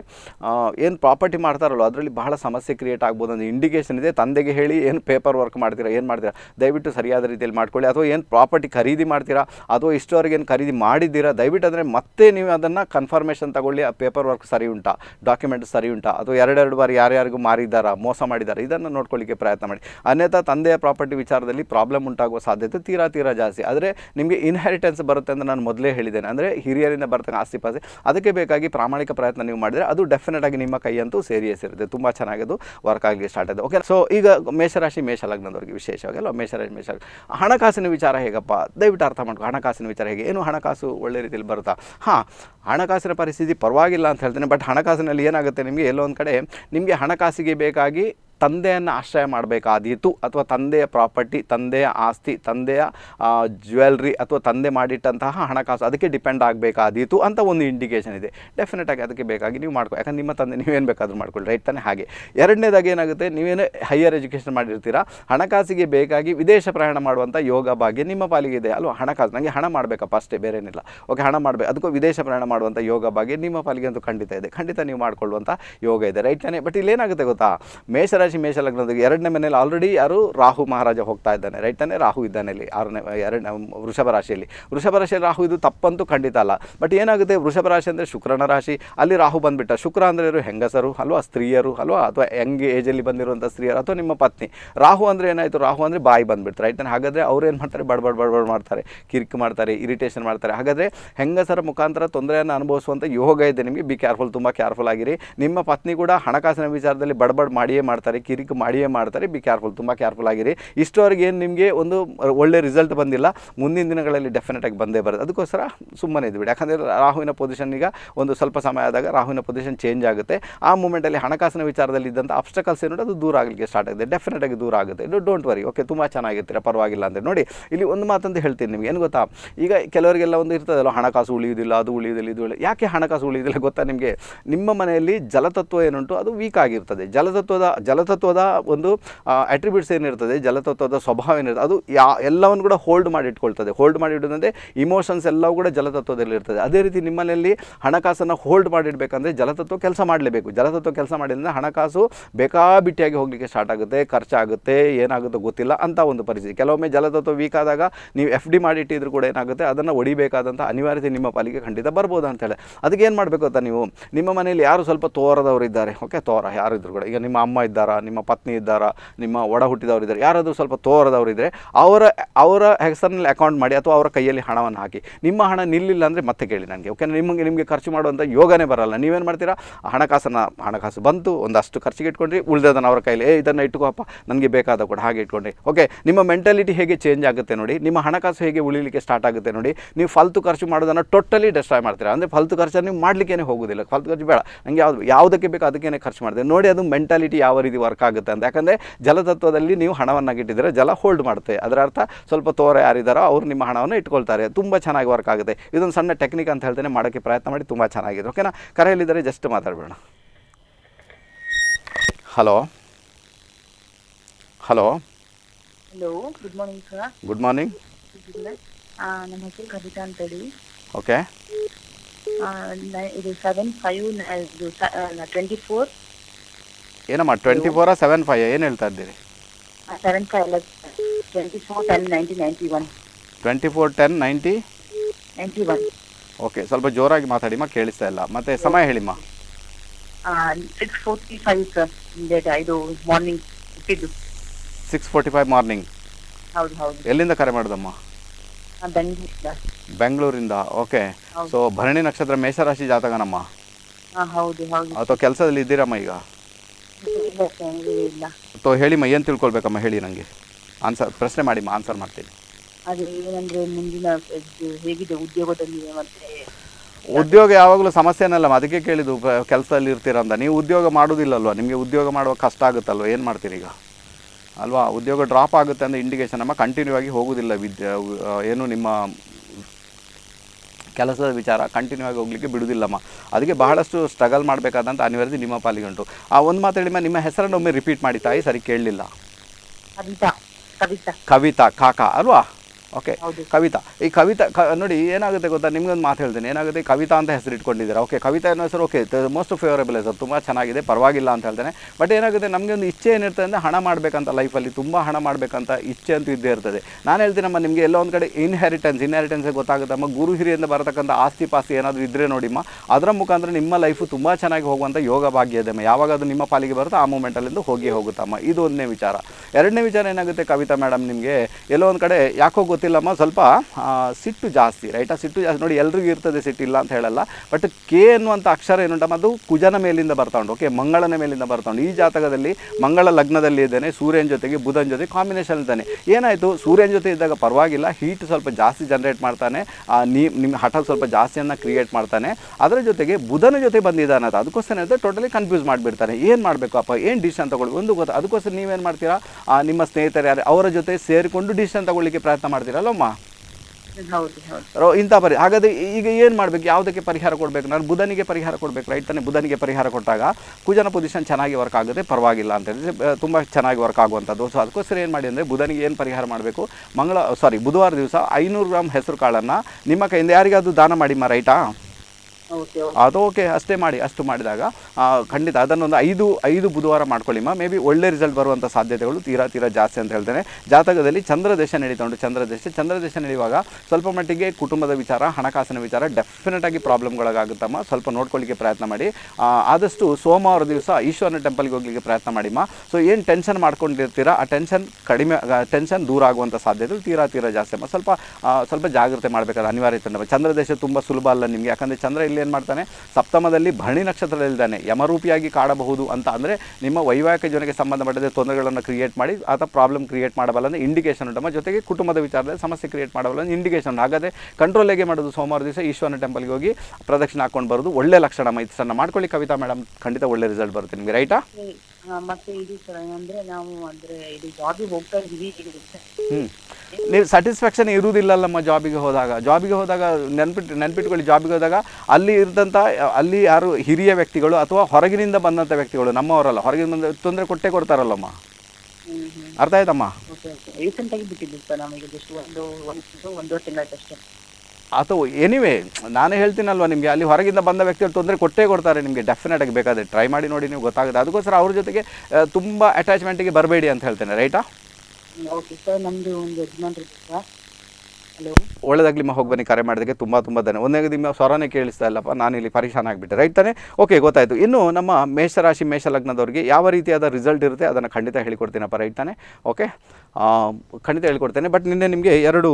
ಏನು ಪ್ರಾಪರ್ಟಿ ಮಾಡ್ತಾರಲ್ಲ ಅದರಲ್ಲಿ ಬಹಳ ಸಮಸ್ಯೆ ಕ್ರಿಯೇಟ್ ಆಗ್ಬೋದು ಅನ್ನೋ ಇಂಡಿಕೇಶನ್ ಇದೆ ತಂದೆಗೆ ಹೇಳಿ ಏನು ಪೇಪರ್ ವರ್ಕ್ ಮಾಡ್ತೀರಾ ಏನು ಮಾಡ್ತೀರಾ ದಯವಿಟ್ಟು ಸರಿಯಾದ ರೀತಿಯಲ್ಲಿ ಮಾಡ್ಕೊಳ್ಳಿ ಅಥವಾ ಏನು ಪ್ರಾಪರ್ಟಿ ಖರೀದಿ ಮಾಡ್ತೀರಾ ಅಥವಾ ಇಷ್ಟೋರಿಗೆ ಏನು ಖರೀದಿ ಮಾಡಿದ್ದೀರಾ ದಯವಿಟ್ಟು ಅಂದರೆ ಮತ್ತೆ ನೀವು ಅದನ್ನು ಕನ್ಫರ್ಮೇಷನ್ ತಗೊಳ್ಳಿ ಆ ಪೇಪರ್ ವರ್ಕ್ ಸರಿ ಉಂಟಾ ಡಾಕ್ಯುಮೆಂಟ್ ಸರಿ ಉಂಟಾ ಅಥವಾ ಎರಡೆರಡು ಬಾರಿ ಯಾರ್ಯಾರಿಗೂ ಮಾರಿದ್ದಾರಾ ಮೋಸ ಮಾಡಿದ್ದಾರೆ ಇದನ್ನು ನೋಡ್ಕೊಳ್ಳಿಕ್ಕೆ ಪ್ರಯತ್ನ ಮಾಡಿ ಅನ್ಯಥಾ ತಂದೆಯ ಪ್ರಾಪರ್ಟಿ ವಿಚಾರದಲ್ಲಿ ಪ್ರಾಬ್ಲಮ್ ಉಂಟಾಗುವ ಸಾಧ್ಯತೆ ತೀರಾ ತೀರಾ ಜಾಸ್ತಿ ಆದರೆ ನಿಮಗೆ ಇನ್ಹೆರಿಟೆನ್ಸ್ ಬರುತ್ತೆ ಅಂತ ನಾನು ಮೊದಲೇ ಹೇಳಿದ್ದೇನೆ ಅಂದರೆ ಹಿರಿಯರಿಂದ ಬರ್ತಕ್ಕ ಆಸ್ತಿ ಪಾಸ್ತಿ ಅದಕ್ಕೆ ಬೇಕಾಗಿ ಪ್ರಾಮಾಣಿಕ ಪ್ರಯತ್ನ ನೀವು ಮಾಡಿದರೆ ಅದು ಡೆಫಿನೆಟ್ ಆಗಿ ನಿಮ್ಮ ಕೈಯಂತೂ ಸೇರಿಯೇ ಇರುತ್ತೆ ತುಂಬ ಚೆನ್ನಾಗಿ ಅದು ವರ್ಕ್ ಆಗಲಿ ಸ್ಟಾರ್ಟ್ ಆಯಿತು ಓಕೆ ಸೊ ಈಗ ಮೇಷರಾಶಿ ಮೇಷಲಗ್ನದವ್ರಿಗೆ ವಿಶೇಷವಾಗಿ ಅಲ್ವಾ ಮೇಷರಾಶಿ ಮೇಷ ಹಣಕಾಸಿನ ವಿಚಾರ ಹೇಗಪ್ಪ ದಯವಿಟ್ಟು ಅರ್ಥ ಮಾಡ್ಕೊ ಹಣಕಾಸಿನ ವಿಚಾರ ಹೇಗೆ ಏನು ಹಣಕಾಸು ಒಳ್ಳೆ ರೀತಿಯಲ್ಲಿ ಬರುತ್ತಾ ಹಾಂ ಹಣಕಾಸಿನ ಪರಿಸ್ಥಿತಿ ಪರವಾಗಿಲ್ಲ ಅಂತ ಹೇಳ್ತೇನೆ ಬಟ್ ಹಣಕಾಸಿನಲ್ಲಿ ಏನಾಗುತ್ತೆ ನಿಮಗೆ ಎಲ್ಲೋ ಒಂದು ಕಡೆ ನಿಮಗೆ ಹಣಕಾಸಿಗೆ ಬೇಕಾಗಿ ತಂದೆಯನ್ನು ಆಶ್ರಯ ಮಾಡಬೇಕಾದೀತು ಅಥವಾ ತಂದೆಯ ಪ್ರಾಪರ್ಟಿ ತಂದೆಯ ಆಸ್ತಿ ತಂದೆಯ ಜ್ಯುವೆಲ್ರಿ ಅಥವಾ ತಂದೆ ಮಾಡಿಟ್ಟಂತಹ ಹಣಕಾಸು ಅದಕ್ಕೆ ಡಿಪೆಂಡ್ ಆಗಬೇಕಾದೀತು ಅಂತ ಒಂದು ಇಂಡಿಕೇಷನ್ ಇದೆ ಡೆಫಿನೆಟಾಗಿ ಅದಕ್ಕೆ ಬೇಕಾಗಿ ನೀವು ಮಾಡ್ಕೊ ಯಾಕಂದ್ರೆ ನಿಮ್ಮ ತಂದೆ ನೀವೇನು ಬೇಕಾದರೂ ಮಾಡ್ಕೊಳ್ಳಿ ರೈಟ್ ತಾನೇ ಹಾಗೆ ಎರಡನೇದಾಗಿ ಏನಾಗುತ್ತೆ ನೀವೇನು ಹೈಯರ್ ಎಜುಕೇಷನ್ ಮಾಡಿರ್ತೀರಾ ಹಣಕಾಸಿಗೆ ಬೇಕಾಗಿ ವಿದೇಶ ಪ್ರಯಾಣ ಮಾಡುವಂಥ ಯೋಗ ಭಾಗ್ಯ ನಿಮ್ಮ ಪಾಲಿಗೆ ಇದೆ ಅಲ್ವಾ ಹಣಕಾಸು ನನಗೆ ಹಣ ಮಾಡಬೇಕಪ್ಪ ಅಷ್ಟೇ ಏನಿಲ್ಲ ಓಕೆ ಹಣ ಮಾಡಬೇಕು ಅದಕ್ಕೂ ವಿದೇಶ ಪ್ರಯಾಣ ಮಾಡುವಂಥ ಯೋಗ ಭಾಗ್ಯ ನಿಮ್ಮ ಪಾಲಿಗೆ ಅಂತೂ ಖಂಡಿತ ಇದೆ ಖಂಡಿತ ನೀವು ಮಾಡಿಕೊಳ್ಳುವಂಥ ಯೋಗ ಇದೆ ರೈಟ್ ತಾನೇ ಬಟ್ ಇಲ್ಲೇನಾಗುತ್ತೆ ಗೊತ್ತಾ ಮೇಷರ ಮೇಷ ಲಗ್ನದ ಎರಡನೇ ಮನೆಯಲ್ಲಿ ಆಲ್ರೆಡಿ ಯಾರು ರಾಹು ಮಹಾರಾಜ ಹೋಗ್ತಾ ಇದ್ದಾನೆ ರೈಟ್ ತಾನೆ ರಾಹು ಇದ್ದಾನೆ ಇಲ್ಲಿ ಆರನೇ ಎರಡನೇ ವೃಷಭ ರಾಶಿಯಲ್ಲಿ ವೃಷಭ ರಾಶಿಯಲ್ಲಿ ರಾಹು ಇದು ತಪ್ಪಂತೂ ಖಂಡಿತ ಅಲ್ಲ ಬಟ್ ಏನಾಗುತ್ತೆ ವೃಷಭ ರಾಶಿ ಅಂದರೆ ಶುಕ್ರನ ರಾಶಿ ಅಲ್ಲಿ ರಾಹು ಬಂದುಬಿಟ್ಟ ಶುಕ್ರ ಅಂದರೆ ಇವರು ಹೆಂಗಸರು ಅಲ್ವಾ ಸ್ತ್ರೀಯರು ಅಲ್ವಾ ಅಥವಾ ಯಂಗ್ ಏಜಲ್ಲಿ ಬಂದಿರುವಂಥ ಸ್ತ್ರೀಯರು ಅಥವಾ ನಿಮ್ಮ ಪತ್ನಿ ರಾಹು ಅಂದರೆ ಏನಾಯಿತು ರಾಹು ಅಂದರೆ ಬಾಯಿ ಬಂದುಬಿಡ್ತಾರೆ ರೈಟ್ ತಾನೆ ಹಾಗಾದರೆ ಅವ್ರು ಏನು ಮಾಡ್ತಾರೆ ಬಡಬಡ್ ಬಡಬಡ್ ಮಾಡ್ತಾರೆ ಕಿರಿಕ್ ಮಾಡ್ತಾರೆ ಇರಿಟೇಷನ್ ಮಾಡ್ತಾರೆ ಹಾಗಾದರೆ ಹೆಂಗಸರ ಮುಖಾಂತರ ತೊಂದರೆಯನ್ನು ಅನುಭವಿಸುವಂಥ ಯೋಗ ಇದೆ ನಿಮಗೆ ಬಿ ಕೇರ್ಫುಲ್ ತುಂಬ ಕೇರ್ಫುಲ್ ಆಗಿರಿ ನಿಮ್ಮ ಪತ್ನಿ ಕೂಡ ಹಣಕಾಸಿನ ವಿಚಾರದಲ್ಲಿ ಬಡಬಡ್ ಮಾಡಿಯೇ ಮಾಡ್ತಾರೆ ಕಿರಿಕ್ ಮಾಡಿಯೇ ಮಾಡ್ತಾರೆ ಬಿ ಕೇರ್ಫುಲ್ ತುಂಬ ಕೇರ್ಫುಲ್ ಆಗಿರಿ ಇಷ್ಟವರೆಗೆ ಏನು ನಿಮಗೆ ಒಂದು ಒಳ್ಳೆ ರಿಸಲ್ಟ್ ಬಂದಿಲ್ಲ ಮುಂದಿನ ದಿನಗಳಲ್ಲಿ ಆಗಿ ಬಂದೇ ಬರುತ್ತೆ ಅದಕ್ಕೋಸ್ಕರ ಸುಮ್ಮನೆ ಇದ್ಬಿಡಿ ಯಾಕಂದರೆ ರಾಹುವಿನ ಪೊಸಿಷನ್ ಈಗ ಒಂದು ಸ್ವಲ್ಪ ಸಮಯ ಆದಾಗ ರಾಹುವಿನ ಪೊಸಿಷನ್ ಚೇಂಜ್ ಆಗುತ್ತೆ ಆ ಮೂಮೆಂಟಲ್ಲಿ ಹಣಕಾಸಿನ ವಿಚಾರದಲ್ಲಿ ಇದ್ದಂಥ ಅಬ್ಸ್ಟಕಲ್ಸ್ ಏನು ಅದು ದೂರ ಆಗಲಿಕ್ಕೆ ಸ್ಟಾರ್ಟ್ ಆಗಿದೆ ಆಗಿ ದೂರ ಆಗುತ್ತೆ ಇದು ಡೋಂಟ್ ವರಿ ಓಕೆ ತುಂಬ ಚೆನ್ನಾಗಿರ್ತೀರ ಪರವಾಗಿಲ್ಲ ಅಂದರೆ ನೋಡಿ ಇಲ್ಲಿ ಒಂದು ಮಾತಂತ ಹೇಳ್ತೀನಿ ನಿಮಗೆ ಏನು ಗೊತ್ತಾ ಈಗ ಕೆಲವರಿಗೆಲ್ಲ ಒಂದು ಇರ್ತದಲ್ಲ ಹಣಕಾಸು ಉಳಿಯುವುದಿಲ್ಲ ಅದು ಉಳಿಯುವುದಿಲ್ಲ ಇದು ಯಾಕೆ ಹಣಕಾಸು ಉಳಿಯುವುದಿಲ್ಲ ಗೊತ್ತಾ ನಿಮಗೆ ನಿಮ್ಮ ಮನೆಯಲ್ಲಿ ಜಲತತ್ವ ಏನುಂಟು ಅದು ವೀಕ್ ಆಗಿರ್ತದೆ ಜಲತತ್ವದ ಜಲತತ್ವ ಜಲತತ್ವದ ಒಂದು ಅಟ್ರಿಬ್ಯೂಟ್ಸ್ ಏನಿರ್ತದೆ ಜಲತತ್ವದ ಸ್ವಭಾವ ಏನಿರ್ತದೆ ಅದು ಯಾ ಎಲ್ಲವನ್ನು ಕೂಡ ಹೋಲ್ಡ್ ಮಾಡಿ ಇಟ್ಕೊಳ್ತದೆ ಹೋಲ್ಡ್ ಮಾಡಿ ಇಡೋದಂದರೆ ಇಮೋಷನ್ಸ್ ಎಲ್ಲವೂ ಕೂಡ ಜಲತತ್ವದಲ್ಲಿ ಇರ್ತದೆ ಅದೇ ರೀತಿ ನಿಮ್ಮಲ್ಲಿ ಹಣಕಾಸನ್ನು ಹೋಲ್ಡ್ ಮಾಡಿಡಬೇಕಂದ್ರೆ ಜಲತತ್ವ ಕೆಲಸ ಮಾಡಲೇಬೇಕು ಜಲತತ್ವ ಕೆಲಸ ಮಾಡಿದ್ರೆ ಹಣಕಾಸು ಬೇಕಾಬಿಟ್ಟಿಯಾಗಿ ಹೋಗಲಿಕ್ಕೆ ಸ್ಟಾರ್ಟ್ ಆಗುತ್ತೆ ಖರ್ಚಾಗುತ್ತೆ ಏನಾಗುತ್ತೋ ಗೊತ್ತಿಲ್ಲ ಅಂತ ಒಂದು ಪರಿಸ್ಥಿತಿ ಕೆಲವೊಮ್ಮೆ ಜಲತತ್ವ ವೀಕ್ ಆದಾಗ ನೀವು ಎಫ್ ಡಿ ಮಾಡಿ ಕೂಡ ಏನಾಗುತ್ತೆ ಅದನ್ನು ಹೊಡಿಬೇಕಾದಂಥ ಅನಿವಾರ್ಯತೆ ನಿಮ್ಮ ಪಾಲಿಗೆ ಖಂಡಿತ ಬರ್ಬೋದು ಅಂತೇಳಿ ಅದಕ್ಕೆ ಏನು ಮಾಡಬೇಕು ಅಂತ ನೀವು ನಿಮ್ಮ ಮನೆಯಲ್ಲಿ ಯಾರು ಸ್ವಲ್ಪ ತೋರದವರು ಇದ್ದಾರೆ ಓಕೆ ತೋರ ಯಾರಿದ್ರು ಕೂಡ ಈಗ ನಿಮ್ಮ ಅಮ್ಮ ಇದ್ದಾರ ಇದ್ದಾರಾ ನಿಮ್ಮ ಪತ್ನಿ ಇದ್ದಾರಾ ನಿಮ್ಮ ಒಡ ಹುಟ್ಟಿದವರು ಇದ್ದಾರೆ ಯಾರಾದರೂ ಸ್ವಲ್ಪ ಇದ್ದರೆ ಅವರ ಅವರ ಹೆಸರಿನಲ್ಲಿ ಅಕೌಂಟ್ ಮಾಡಿ ಅಥವಾ ಅವರ ಕೈಯಲ್ಲಿ ಹಣವನ್ನು ಹಾಕಿ ನಿಮ್ಮ ಹಣ ನಿಲ್ಲಿಲ್ಲ ಅಂದರೆ ಮತ್ತೆ ಕೇಳಿ ನನಗೆ ಓಕೆ ನಿಮಗೆ ನಿಮಗೆ ಖರ್ಚು ಮಾಡುವಂಥ ಯೋಗನೇ ಬರಲ್ಲ ನೀವೇನು ಮಾಡ್ತೀರಾ ಹಣಕಾಸನ್ನು ಹಣಕಾಸು ಬಂತು ಒಂದಷ್ಟು ಖರ್ಚಿಗೆ ಇಟ್ಕೊಂಡ್ರಿ ಉಳಿದದನ್ನು ಅವರ ಕೈಯಲ್ಲಿ ಏ ಇದನ್ನು ಇಟ್ಕೋಪ್ಪ ನನಗೆ ಬೇಕಾದ ಕೂಡ ಹಾಗೆ ಇಟ್ಕೊಂಡ್ರಿ ಓಕೆ ನಿಮ್ಮ ಮೆಂಟಾಲಿಟಿ ಹೇಗೆ ಚೇಂಜ್ ಆಗುತ್ತೆ ನೋಡಿ ನಿಮ್ಮ ಹಣಕಾಸು ಹೇಗೆ ಉಳಿಲಿಕ್ಕೆ ಸ್ಟಾರ್ಟ್ ಆಗುತ್ತೆ ನೋಡಿ ನೀವು ಫಲ್ತು ಖರ್ಚು ಮಾಡೋದನ್ನು ಟೋಟಲಿ ಡೆಸ್ಟ್ರಾಯ್ ಮಾಡ್ತೀರಾ ಅಂದರೆ ಫಲ್ತು ಖರ್ಚು ನೀವು ಮಾಡಲಿಕ್ಕೆ ಹೋಗೋದಿಲ್ಲ ಫಲ್ತು ಖರ್ಚು ಬೇಡ ನಂಗೆ ಯಾವುದು ಯಾವುದಕ್ಕೆ ಬೇಕು ಅದಕ್ಕೇ ಖರ್ಚು ಮಾಡಿದೆ ನೋಡಿ ಅದು ಮೆಂಟಾಲಿಟಿ ಯಾವ ರೀತಿ ವರ್ಕ್ ಆಗುತ್ತೆ ಅಂತ ಯಾಕಂದರೆ ಜಲತತ್ವದಲ್ಲಿ ನೀವು ಹಣವನ್ನು ಇಟ್ಟಿದ್ದರೆ ಜಲ ಹೋಲ್ಡ್ ಮಾಡುತ್ತೆ ಅದರ ಅರ್ಥ ಸ್ವಲ್ಪ ತೋರ ಯಾರಿದ್ದಾರೋ ಅವರು ನಿಮ್ಮ ಹಣವನ್ನು ಇಟ್ಕೊಳ್ತಾರೆ ತುಂಬ ಚೆನ್ನಾಗಿ ವರ್ಕ್ ಆಗುತ್ತೆ ಇದೊಂದು ಸಣ್ಣ ಟೆಕ್ನಿಕ್ ಅಂತ ಹೇಳ್ತೇನೆ ಮಾಡೋಕ್ಕೆ ಪ್ರಯತ್ನ ಮಾಡಿ ತುಂಬ ಚೆನ್ನಾಗಿದೆ ಓಕೆನಾ ಕರೆಯಲ್ಲಿದ್ದರೆ ಜಸ್ಟ್ ಮಾತಾಡಬೇಡ hello hello hello good morning sir good morning ನಮ್ಮ ಹೆಸರು ಕವಿತಾ ಹೇಳಿ ಓಕೆ ಇದು ಸೆವೆನ್ ಫೈವ್ ಟ್ವೆಂಟಿ ಫೋರ್ ಏನಮ್ಮ ಟ್ವೆಂಟಿ ಫೋರ ಸೆವೆನ್ ಫೈವ್ ಏನು ಹೇಳ್ತಾ ಇದ್ದೀರಿ ಸೆವೆನ್ ಫೈವ್ ಅಲ್ಲ twenty four ten ninety ninety one twenty four ten ninety ninety one okay ಸ್ವಲ್ಪ ಜೋರಾಗಿ ಮಾತಾಡಿಮ್ಮ ಕೇಳಿಸ್ತಾ ಇಲ್ಲ ಮತ್ತೆ ಸಮಯ ಹೇಳಿಮ್ಮ ಸಿಕ್ಸ್ ಫೋರ್ಟಿ ಫೈವ್ ಸರ್ ಇದು ಮಾರ್ನಿಂಗ್ ಇಟ್ಟಿದ್ದು ಸಿಕ್ಸ್ ಫೋರ್ಟಿ ಫೈವ್ ಮಾರ್ನಿಂಗ್ ಹೌದು ಹೌದು ಎಲ್ಲಿಂದ ಕರೆ ಮಾಡಿದಮ್ಮ ಬೆಂಗಳೂರಿಂದ ಓಕೆ ಸೊ ಭರಣಿ ನಕ್ಷತ್ರ ಮೇಷರಾಶಿ ಜಾತಕನಮ್ಮ ಹೌದು ಹೌದು ಅಥವಾ ಕೆಲಸದಲ್ಲಿ ಇದ್ದೀರಮ್ಮ ಈಗ ಅಥವಾ ಹೇಳಿಮ್ಮ ಏನು ತಿಳ್ಕೊಳ್ಬೇಕಮ್ಮ ಹೇಳಿ ನನಗೆ ಆನ್ಸರ್ ಪ್ರಶ್ನೆ ಮಾಡಿಮ್ಮ ಆನ್ಸರ್ ಮಾಡ್ತೀನಿ ಉದ್ಯೋಗ ಯಾವಾಗಲೂ ಸಮಸ್ಯೆನಲ್ಲಮ್ಮ ಅದಕ್ಕೆ ಕೇಳಿದ್ದು ಕೆಲಸದಲ್ಲಿ ಇರ್ತೀರಂತ ನೀವು ಉದ್ಯೋಗ ಮಾಡೋದಿಲ್ಲಲ್ವಾ ನಿಮಗೆ ಉದ್ಯೋಗ ಮಾಡುವ ಕಷ್ಟ ಆಗುತ್ತಲ್ವ ಏನು ಮಾಡ್ತೀರಿ ಈಗ ಅಲ್ವಾ ಉದ್ಯೋಗ ಡ್ರಾಪ್ ಆಗುತ್ತೆ ಅಂದರೆ ಇಂಡಿಕೇಶನ್ ಅಮ್ಮ ಕಂಟಿನ್ಯೂ ಆಗಿ ಹೋಗುವುದಿಲ್ಲ ವಿದ್ಯ ಏನು ನಿಮ್ಮ ಕೆಲಸದ ವಿಚಾರ ಕಂಟಿನ್ಯೂ ಆಗಿ ಹೋಗ್ಲಿಕ್ಕೆ ಬಿಡುವುದಿಲ್ಲಮ್ಮ ಅದಕ್ಕೆ ಬಹಳಷ್ಟು ಸ್ಟ್ರಗಲ್ ಮಾಡಬೇಕಾದಂಥ ಅನಿವಾರ್ಯತೆ ನಿಮ್ಮ ಪಾಲಿಗೆ ಉಂಟು ಆ ಒಂದು ಮಾತು ಹೇಳಿಮ್ಮ ನಿಮ್ಮ ಹೆಸರನ್ನು ಒಮ್ಮೆ ರಿಪೀಟ್ ಮಾಡಿ ತಾಯಿ ಸರಿ ಕೇಳಲಿಲ್ಲ ಕವಿತಾ ಕವಿತಾ ಕಾಕ ಅಲ್ವಾ ಓಕೆ ಕವಿತಾ ಈ ಕವಿತಾ ನೋಡಿ ಏನಾಗುತ್ತೆ ಗೊತ್ತಾ ಒಂದು ಮಾತು ಹೇಳ್ತೀನಿ ಏನಾಗುತ್ತೆ ಕವಿತಾ ಅಂತ ಹೆಸರು ಇಟ್ಕೊಂಡಿದ್ದೀರಾ ಓಕೆ ಕವಿತಾ ಅನ್ನೋ ಹೆಸರು ಓಕೆ ಮೋಸ್ಟ್ ಫೇವರೇಬಲ್ ಹೆಸರು ತುಂಬ ಚೆನ್ನಾಗಿದೆ ಪರವಾಗಿಲ್ಲ ಅಂತ ಹೇಳ್ತೇನೆ ಬಟ್ ಏನಾಗುತ್ತೆ ನಮಗೆ ಒಂದು ಇಚ್ಛೆ ಏನಿರ್ತದೆ ಅಂದರೆ ಹಣ ಮಾಡಬೇಕಂತ ಲೈಫಲ್ಲಿ ತುಂಬ ಹಣ ಮಾಡಬೇಕಂತ ಇಚ್ಛೆ ಅಂತೂ ಇದ್ದೇ ಇರ್ತದೆ ನಾನು ಹೇಳ್ತೀನಮ್ಮ ನಿಮಗೆ ಎಲ್ಲೋ ಒಂದು ಕಡೆ ಇನ್ಹೆರಿಟೆನ್ಸ್ ಇನ್ಹೆರಿಟೆನ್ಸೇ ಗೊತ್ತಾಗುತ್ತಮ್ಮ ಗುರು ಹಿರಿಯಿಂದ ಬರತಕ್ಕಂಥ ಆಸ್ತಿ ಪಾಸ್ತಿ ಏನಾದರೂ ಇದ್ದರೆ ನೋಡಿಮ್ಮ ಅದರ ಮುಖಾಂತರ ನಿಮ್ಮ ಲೈಫು ತುಂಬ ಚೆನ್ನಾಗಿ ಹೋಗುವಂಥ ಯೋಗ ಭಾಗ್ಯ ಇದೆಮ್ಮ ಯಾವಾಗ ಅದು ನಿಮ್ಮ ಪಾಲಿಗೆ ಬರುತ್ತೋ ಆ ಮೂಮೆಂಟಲ್ಲಿಂದು ಹೋಗಿ ಹೋಗುತ್ತಮ್ಮ ಇದು ಒಂದನೇ ವಿಚಾರ ಎರಡನೇ ವಿಚಾರ ಏನಾಗುತ್ತೆ ಕವಿತಾ ಮೇಡಮ್ ನಿಮಗೆ ಎಲ್ಲೋ ಒಂದು ಕಡೆ ಯಾಕೋ ಗೊತ್ತಿಲ್ಲಮ್ಮ ಸ್ವಲ್ಪ ಸಿಟ್ಟು ಜಾಸ್ತಿ ರೈಟಾ ಸಿಟ್ಟು ಜಾಸ್ತಿ ನೋಡಿ ಎಲ್ರಿಗೂ ಇರ್ತದೆ ಸಿಟ್ಟಿಲ್ಲ ಅಂತ ಹೇಳಲ್ಲ ಬಟ್ ಕೆ ಎನ್ನುವಂಥ ಅಕ್ಷರ ಏನುಂಟಮ್ಮ ಅದು ಕುಜನ ಮೇಲಿಂದ ಬರ್ತಾ ಉಂಟು ಓಕೆ ಮಂಗಳನ ಮೇಲಿಂದ ಬರ್ತಾ ಉಂಟು ಈ ಜಾತಕದಲ್ಲಿ ಮಂಗಳ ಲಗ್ನದಲ್ಲಿ ಇದ್ದಾನೆ ಸೂರ್ಯನ ಜೊತೆಗೆ ಬುಧನ ಜೊತೆ ಕಾಂಬಿನೇಷನ್ ಇದ್ದಾನೆ ಏನಾಯಿತು ಸೂರ್ಯನ ಜೊತೆ ಇದ್ದಾಗ ಪರವಾಗಿಲ್ಲ ಹೀಟ್ ಸ್ವಲ್ಪ ಜಾಸ್ತಿ ಜನರೇಟ್ ಮಾಡ್ತಾನೆ ನಿಮ್ಮ ಹಠ ಸ್ವಲ್ಪ ಜಾಸ್ತಿಯನ್ನು ಕ್ರಿಯೇಟ್ ಮಾಡ್ತಾನೆ ಅದರ ಜೊತೆಗೆ ಬುಧನ ಜೊತೆ ಬಂದಿದ್ದಾನೆ ಅದು ಅದಕ್ಕೋಸ್ಕರ ಅಂದರೆ ಟೋಟಲಿ ಕನ್ಫ್ಯೂಸ್ ಮಾಡಿಬಿಡ್ತಾನೆ ಏನು ಮಾಡಬೇಕು ಅಪ್ಪ ಏನು ಡಿಶನ್ ತಗೊಳ್ಳಿ ಒಂದು ಗೊತ್ತಾ ಅದಕ್ಕೋಸ್ಕರ ನೀವೇನು ಮಾಡ್ತೀರಾ ನಿಮ್ಮ ಸ್ನೇಹಿತರು ಯಾರು ಅವರ ಜೊತೆ ಸೇರಿಕೊಂಡು ಡಿಶನ್ ತಗೊಳ್ಳಿಕ್ಕೆ ಪ್ರಯತ್ನ ಮಾಡ್ತೀರಾ ಇದ್ದೀರಲ್ಲಮ್ಮ ಇಂಥ ಪರಿ ಹಾಗಾದ್ರೆ ಈಗ ಏನು ಮಾಡಬೇಕು ಯಾವುದಕ್ಕೆ ಪರಿಹಾರ ಕೊಡಬೇಕು ನಾನು ಬುಧನಿಗೆ ಪರಿಹಾರ ಕೊಡಬೇಕು ರೈಟ್ ತಾನೇ ಬುಧನಿಗೆ ಪರಿಹಾರ ಕೊಟ್ಟಾಗ ಕುಜನ ಪೊಸಿಷನ್ ಚೆನ್ನಾಗಿ ವರ್ಕ್ ಆಗುತ್ತೆ ಪರವಾಗಿಲ್ಲ ಅಂತ ಹೇಳಿದ್ರೆ ತುಂಬ ಚೆನ್ನಾಗಿ ವರ್ಕ್ ಆಗುವಂಥದ್ದು ಸೊ ಅದಕ್ಕೋಸ್ಕರ ಏನು ಮಾಡಿ ಅಂದರೆ ಬುಧನಿಗೆ ಏನು ಪರಿಹಾರ ಮಾಡಬೇಕು ಮಂಗಳ ಸಾರಿ ಬುಧವಾರ ದಿವಸ ಐನೂರು ಗ್ರಾಮ್ ಹೆಸರು ಕಾಳನ್ನು ನಿಮ್ಮ ಕೈಯಿಂದ ಯಾರಿಗಾದರೂ ದಾನ ಮಾಡಿಮ್ಮ ರೈಟಾ ಅದು ಓಕೆ ಅಷ್ಟೇ ಮಾಡಿ ಅಷ್ಟು ಮಾಡಿದಾಗ ಖಂಡಿತ ಅದನ್ನೊಂದು ಐದು ಐದು ಬುಧವಾರ ಮಾಡ್ಕೊಳ್ಳಿ ಮೇ ಬಿ ಒಳ್ಳೆ ರಿಸಲ್ಟ್ ಬರುವಂಥ ಸಾಧ್ಯತೆಗಳು ತೀರಾ ತೀರಾ ಜಾಸ್ತಿ ಅಂತ ಹೇಳ್ತೇನೆ ಜಾತಕದಲ್ಲಿ ಚಂದ್ರದೇಶ ನಡೀತಾ ಉಂಟು ಚಂದ್ರದೇಶ ಚಂದ್ರದೇಶ ನಡೆಯುವಾಗ ಸ್ವಲ್ಪ ಮಟ್ಟಿಗೆ ಕುಟುಂಬದ ವಿಚಾರ ಹಣಕಾಸಿನ ವಿಚಾರ ಡೆಫಿನೆಟ್ ಆಗಿ ಪ್ರಾಬ್ಲಮ್ಗಳಾಗುತ್ತಮ್ಮ ಸ್ವಲ್ಪ ನೋಡ್ಕೊಳ್ಳಿಕ್ಕೆ ಪ್ರಯತ್ನ ಮಾಡಿ ಆದಷ್ಟು ಸೋಮವಾರ ದಿವಸ ಈಶ್ವರನ ಟೆಂಪಲ್ಗೆ ಹೋಗ್ಲಿಕ್ಕೆ ಪ್ರಯತ್ನ ಮಾಡಿಮ್ಮ ಸೊ ಏನು ಟೆನ್ಷನ್ ಮಾಡ್ಕೊಂಡಿರ್ತೀರಾ ಆ ಟೆನ್ಷನ್ ಕಡಿಮೆ ಟೆನ್ಷನ್ ದೂರ ಆಗುವಂಥ ಸಾಧ್ಯತೆಗಳು ತೀರಾ ತೀರಾ ಜಾಸ್ತಿ ಅಮ್ಮ ಸ್ವಲ್ಪ ಸ್ವಲ್ಪ ಜಾಗ್ರತೆ ಮಾಡಬೇಕಾದ ಅನಿವಾರ್ಯತೆ ಚಂದ್ರದೇಶ ತುಂಬ ಸುಲಭ ಅಲ್ಲ ನಿಮಗೆ ಯಾಕಂದರೆ ಚಂದ್ರ ಇಲ್ಲಿ ಏನು ಮಾಡ್ತಾನೆ ಸಪ್ತಮದಲ್ಲಿ ಭರಣಿ ನಕ್ಷತ್ರದಲ್ಲಿದ್ದಾನೆ ಯಮರೂಪಿಯಾಗಿ ಕಾಡಬಹುದು ಅಂತ ಅಂದರೆ ನಿಮ್ಮ ವೈವಾಹಿಕ ಜೀವನಕ್ಕೆ ಸಂಬಂಧಪಟ್ಟಂತೆ ತೊಂದರೆಗಳನ್ನು ಕ್ರಿಯೇಟ್ ಮಾಡಿ ಅಥವಾ ಪ್ರಾಬ್ಲಮ್ ಕ್ರಿಯೇಟ್ ಮಾಡಬಲ್ಲ ಅಂದರೆ ಇಂಡಿಕೇಶನ್ ಉಂಟು ಜೊತೆಗೆ ಕುಟುಂಬದ ವಿಚಾರದಲ್ಲಿ ಸಮಸ್ಯೆ ಕ್ರಿಯೇಟ್ ಮಾಡಬಲ್ಲ ಇಂಡಿಕೇಶನ್ ಹಾಗಾದರೆ ಕಂಟ್ರೋಲ್ ಹೇಗೆ ಮಾಡೋದು ಸೋಮವಾರ ದಿವಸ ಈಶ್ವರನ ಟೆಂಪಲ್ಗೆ ಹೋಗಿ ಪ್ರದಕ್ಷಿಣೆ ಹಾಕೊಂಡು ಬರೋದು ಒಳ್ಳೆ ಲಕ್ಷಣ ಮೈಸೂರನ್ನ ಮಾಡ್ಕೊಳ್ಳಿ ಕವಿತಾ ಮೇಡಮ್ ಖಂಡಿತ ಒಳ್ಳೆ ರಿಸಲ್ಟ್ ಬರುತ್ತೆ ನಿಮಗೆ ರೈಟಾ ಮತ್ತೆ ಇದು ಸರ್ ಅಂದ್ರೆ ನಾವು ಅಂದ್ರೆ ಇದು ಹೋಗ್ತಾ ಹ್ಮ್ ನೀವು ಸ್ಯಾಟಿಸ್ಫ್ಯಾಕ್ಷನ್ ಇರುವುದಿಲ್ಲ ನಮ್ಮ ಜಾಬಿಗೆ ಹೋದಾಗ ಜಾಬಿಗೆ ಹೋದಾಗ ನೆನ್ಪಿಟ್ಟು ನೆನ್ಪಿಟ್ಕೊಳ್ಳಿ ಜಾಬಿಗೆ ಹೋದಾಗ ಅಲ್ಲಿ ಇದ್ದಂಥ ಅಲ್ಲಿ ಯಾರು ಹಿರಿಯ ವ್ಯಕ್ತಿಗಳು ಅಥವಾ ಹೊರಗಿನಿಂದ ಬಂದಂಥ ವ್ಯಕ್ತಿಗಳು ನಮ್ಮವರಲ್ಲ ಹೊರಗಿನ ಬಂದ ತೊಂದರೆ ಕೊಟ್ಟೇ ಕೊಡ್ತಾರಲ್ಲಮ್ಮ ಅರ್ಥ ಆಯ್ತಮ್ಮ ಅಥವಾ ಎನಿವೇ ನಾನು ಹೇಳ್ತೀನಲ್ವ ನಿಮಗೆ ಅಲ್ಲಿ ಹೊರಗಿಂದ ಬಂದ ವ್ಯಕ್ತಿಗಳು ತೊಂದರೆ ಕೊಟ್ಟೇ ಕೊಡ್ತಾರೆ ನಿಮಗೆ ಡೆಫಿನೆಟ್ ಆಗಿ ಬೇಕಾದರೆ ಟ್ರೈ ಮಾಡಿ ನೋಡಿ ನೀವು ಗೊತ್ತಾಗುತ್ತೆ ಅದಕ್ಕೋಸ್ಕರ ಅವ್ರ ಜೊತೆಗೆ ತುಂಬ ಅಟ್ಯಾಚ್ಮೆಂಟಿಗೆ ಬರಬೇಡಿ ಅಂತ ಹೇಳ್ತೇನೆ ರೈಟಾ ಒಳ್ಳೇದಾಗ್ಲಿ ಮಾ ಹೋಗಿ ಬನ್ನಿ ಕರೆ ಮಾಡಿದಕ್ಕೆ ತುಂಬ ತುಂಬ ಧನ್ಯ ಒಂದೇ ನಿಮ್ಮ ಸ್ವರನೇ ಕೇಳಿಸ್ತಾ ಇಲ್ಲಪ್ಪ ನಾನು ಇಲ್ಲಿ ಪರೀಕ್ಷಾನ ಆಗಿಬಿಟ್ಟೆ ರೈಟ್ ತಾನೆ ಓಕೆ ಗೊತ್ತಾಯಿತು ಇನ್ನು ನಮ್ಮ ಮೇಷರಾಶಿ ಮೇಷ ಲಗ್ನದವರಿಗೆ ಯಾವ ರೀತಿಯಾದ ರಿಸಲ್ಟ್ ಇರುತ್ತೆ ಅದನ್ನು ಖಂಡಿತ ಹೇಳಿಕೊಡ್ತೀನಪ್ಪ ರೈಟ್ ತಾನೆ ಓಕೆ ಖಂಡಿತ ಹೇಳಿಕೊಡ್ತೇನೆ ಬಟ್ ನಿನ್ನೆ ನಿಮಗೆ ಎರಡು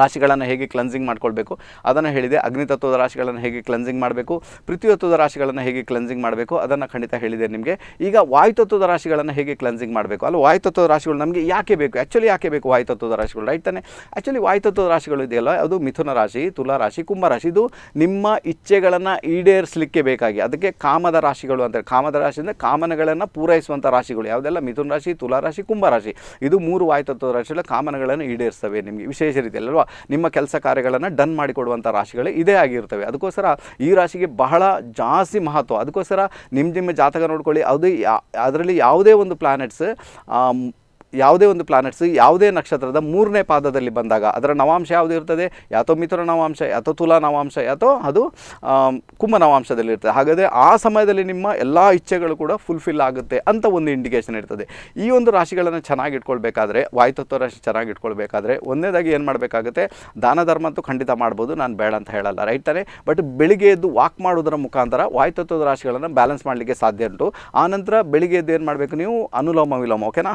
ರಾಶಿಗಳನ್ನು ಹೇಗೆ ಕ್ಲೆನ್ಸಿಂಗ್ ಮಾಡ್ಕೊಳ್ಬೇಕು ಅದನ್ನು ಹೇಳಿದೆ ಅಗ್ನಿತತ್ವದ ರಾಶಿಗಳನ್ನು ಹೇಗೆ ಕ್ಲೆನ್ಸಿಂಗ್ ಮಾಡಬೇಕು ಪೃಥ್ವಿತ್ವದ ರಾಶಿಗಳನ್ನು ಹೇಗೆ ಕ್ಲೆನ್ಸಿಂಗ್ ಮಾಡಬೇಕು ಅದನ್ನು ಖಂಡಿತ ಹೇಳಿದೆ ನಿಮಗೆ ಈಗ ವಾಯುತತ್ವದ ರಾಶಿಗಳನ್ನು ಹೇಗೆ ಕ್ಲೆನ್ಸಿಂಗ್ ಮಾಡಬೇಕು ಅಲ್ಲ ವಾಯುತತ್ವದ ರಾಶಿಗಳು ನಮಗೆ ಯಾಕೆ ಬೇಕು ಆ್ಯಕ್ಚುಲಿ ಯಾಕೆ ಬೇಕು ವಾಯುತತ್ವದ ರಾಶಿಗಳು ರೈಟ್ ತಾನೆ ಆ್ಯಕ್ಚುಲಿ ವಾಯುತತ್ವದ ರಾಶಿಗಳು ಇದೆಯಲ್ಲ ಅದು ಮಿಥುನ ರಾಶಿ ತುಲಾ ರಾಶಿ ರಾಶಿ ಇದು ನಿಮ್ಮ ಇಚ್ಛೆಗಳನ್ನು ಈಡೇರಿಸಲಿಕ್ಕೆ ಬೇಕಾಗಿ ಅದಕ್ಕೆ ಕಾಮದ ರಾಶಿಗಳು ಅಂತಾರೆ ಕಾಮದ ರಾಶಿ ಅಂದರೆ ಕಾಮನಗಳನ್ನು ಪೂರೈಸುವಂಥ ರಾಶಿಗಳು ಯಾವುದೆಲ್ಲ ಮಿಥುನ ರಾಶಿ ತುಲಾ ರಾಶಿ ಕುಂಭ ರಾಶಿ ಇದು ಮೂರು ವಾಯುತತ್ವದ ರಾಶಿಗಳ ಕಾಮನಗಳನ್ನು ಈಡೇರಿಸ್ತವೆ ನಿಮಗೆ ವಿಶೇಷ ರೀತಿಯಲ್ಲಿ ನಿಮ್ಮ ಕೆಲಸ ಕಾರ್ಯಗಳನ್ನು ಡನ್ ಮಾಡಿಕೊಡುವಂಥ ರಾಶಿಗಳು ಇದೇ ಆಗಿರ್ತವೆ ಅದಕ್ಕೋಸ್ಕರ ಈ ರಾಶಿಗೆ ಬಹಳ ಜಾಸ್ತಿ ಮಹತ್ವ ಅದಕ್ಕೋಸ್ಕರ ನಿಮ್ಮ ನಿಮ್ಮ ಜಾತಕ ನೋಡ್ಕೊಳ್ಳಿ ಅದು ಅದರಲ್ಲಿ ಯಾವುದೇ ಒಂದು ಪ್ಲಾನೆಟ್ಸ್ ಯಾವುದೇ ಒಂದು ಪ್ಲಾನೆಟ್ಸ್ ಯಾವುದೇ ನಕ್ಷತ್ರದ ಮೂರನೇ ಪಾದದಲ್ಲಿ ಬಂದಾಗ ಅದರ ನವಾಂಶ ಯಾವುದು ಇರ್ತದೆ ಯಾತೋ ಮಿಥುನ ನವಾಂಶ ಯಾತೋ ತುಲಾ ನವಾಂಶ ಯಾತೋ ಅದು ಕುಂಭ ನವಾಂಶದಲ್ಲಿರ್ತದೆ ಹಾಗಾದರೆ ಆ ಸಮಯದಲ್ಲಿ ನಿಮ್ಮ ಎಲ್ಲ ಇಚ್ಛೆಗಳು ಕೂಡ ಫುಲ್ಫಿಲ್ ಆಗುತ್ತೆ ಅಂತ ಒಂದು ಇಂಡಿಕೇಶನ್ ಇರ್ತದೆ ಈ ಒಂದು ರಾಶಿಗಳನ್ನು ಚೆನ್ನಾಗಿ ಇಟ್ಕೊಳ್ಬೇಕಾದ್ರೆ ವಾಯುತತ್ವ ರಾಶಿ ಚೆನ್ನಾಗಿ ಇಟ್ಕೊಳ್ಬೇಕಾದ್ರೆ ಒಂದೇದಾಗಿ ಏನು ಮಾಡಬೇಕಾಗುತ್ತೆ ದಾನ ಧರ್ಮ ಅಂತೂ ಖಂಡಿತ ಮಾಡ್ಬೋದು ನಾನು ಬೇಡ ಅಂತ ಹೇಳಲ್ಲ ರೈಟ್ ತಾನೆ ಬಟ್ ಬೆಳಿಗ್ಗೆ ಎದ್ದು ವಾಕ್ ಮಾಡೋದರ ಮುಖಾಂತರ ವಾಯುತತ್ವದ ರಾಶಿಗಳನ್ನು ಬ್ಯಾಲೆನ್ಸ್ ಮಾಡಲಿಕ್ಕೆ ಸಾಧ್ಯ ಉಂಟು ಆನಂತರ ಬೆಳಿಗ್ಗೆ ಎದ್ದು ಏನು ಮಾಡಬೇಕು ನೀವು ಅನುಲೋಮ ವಿಲೋಮ ಓಕೆನಾ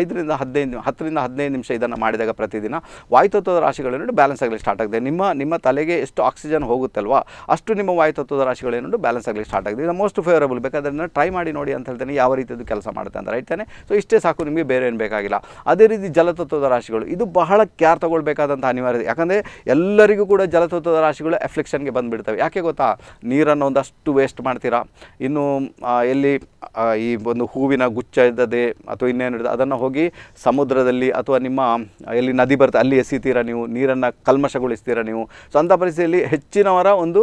ಐದರಿಂದ ಹದಿನೈದು ಹತ್ತರಿಂದ ಹದಿನೈದು ನಿಮಿಷ ಇದನ್ನು ಮಾಡಿದಾಗ ಪ್ರತಿದಿನ ವಾಯುತತ್ವದ ರಾಶಿಗಳೇನು ಬ್ಯಾಲೆನ್ಸ್ ಆಗಲಿ ಸ್ಟಾರ್ಟ್ ಆಗಿದೆ ನಿಮ್ಮ ನಿಮ್ಮ ತಲೆಗೆ ಎಷ್ಟು ಆಕ್ಸಿಜನ್ ಹೋಗುತ್ತಲ್ವಾ ಅಷ್ಟು ನಿಮ್ಮ ವಾಯುತತ್ವದ ರಾಶಿಗಳೇನು ಬ್ಯಾಲೆನ್ಸ್ ಆಗಲಿ ಸ್ಟಾರ್ಟ್ ಆಗಿದೆ ಇದು ಮೋಸ್ಟ್ ಫೇವರಬಲ್ ಬೇಕಾದ್ರೆ ಟ್ರೈ ಮಾಡಿ ನೋಡಿ ಅಂತ ಹೇಳ್ತೇನೆ ಯಾವ ರೀತಿಯದು ಕೆಲಸ ಮಾಡುತ್ತೆ ಅಂತ ರೈತಾನೆ ಸೊ ಇಷ್ಟೇ ಸಾಕು ನಿಮಗೆ ಬೇರೆ ಏನು ಬೇಕಾಗಿಲ್ಲ ಅದೇ ರೀತಿ ಜಲತತ್ವದ ರಾಶಿಗಳು ಇದು ಬಹಳ ಕ್ಯಾರ್ ತಗೊಳ್ಬೇಕಾದಂಥ ಅನಿವಾರ್ಯತೆ ಯಾಕಂದರೆ ಎಲ್ಲರಿಗೂ ಕೂಡ ಜಲತತ್ವದ ರಾಶಿಗಳು ಎಫ್ಲೆಕ್ಷನ್ಗೆ ಬಂದುಬಿಡ್ತವೆ ಯಾಕೆ ಗೊತ್ತಾ ನೀರನ್ನು ಒಂದಷ್ಟು ವೇಸ್ಟ್ ಮಾಡ್ತೀರಾ ಇನ್ನು ಎಲ್ಲಿ ಈ ಒಂದು ಹೂವಿನ ಗುಚ್ಚ ಇದ್ದದೆ ಅಥವಾ ಇನ್ನೇನು ಇರ್ತದೆ ಅದನ್ನು ಹೋಗಿ ಹೋಗಿ ಸಮುದ್ರದಲ್ಲಿ ಅಥವಾ ನಿಮ್ಮ ಎಲ್ಲಿ ನದಿ ಬರುತ್ತೆ ಅಲ್ಲಿ ಎಸಿತೀರಾ ನೀವು ನೀರನ್ನು ಕಲ್ಮಶಗೊಳಿಸ್ತೀರಾ ನೀವು ಸೊ ಅಂಥ ಪರಿಸ್ಥಿತಿಯಲ್ಲಿ ಹೆಚ್ಚಿನವರ ಒಂದು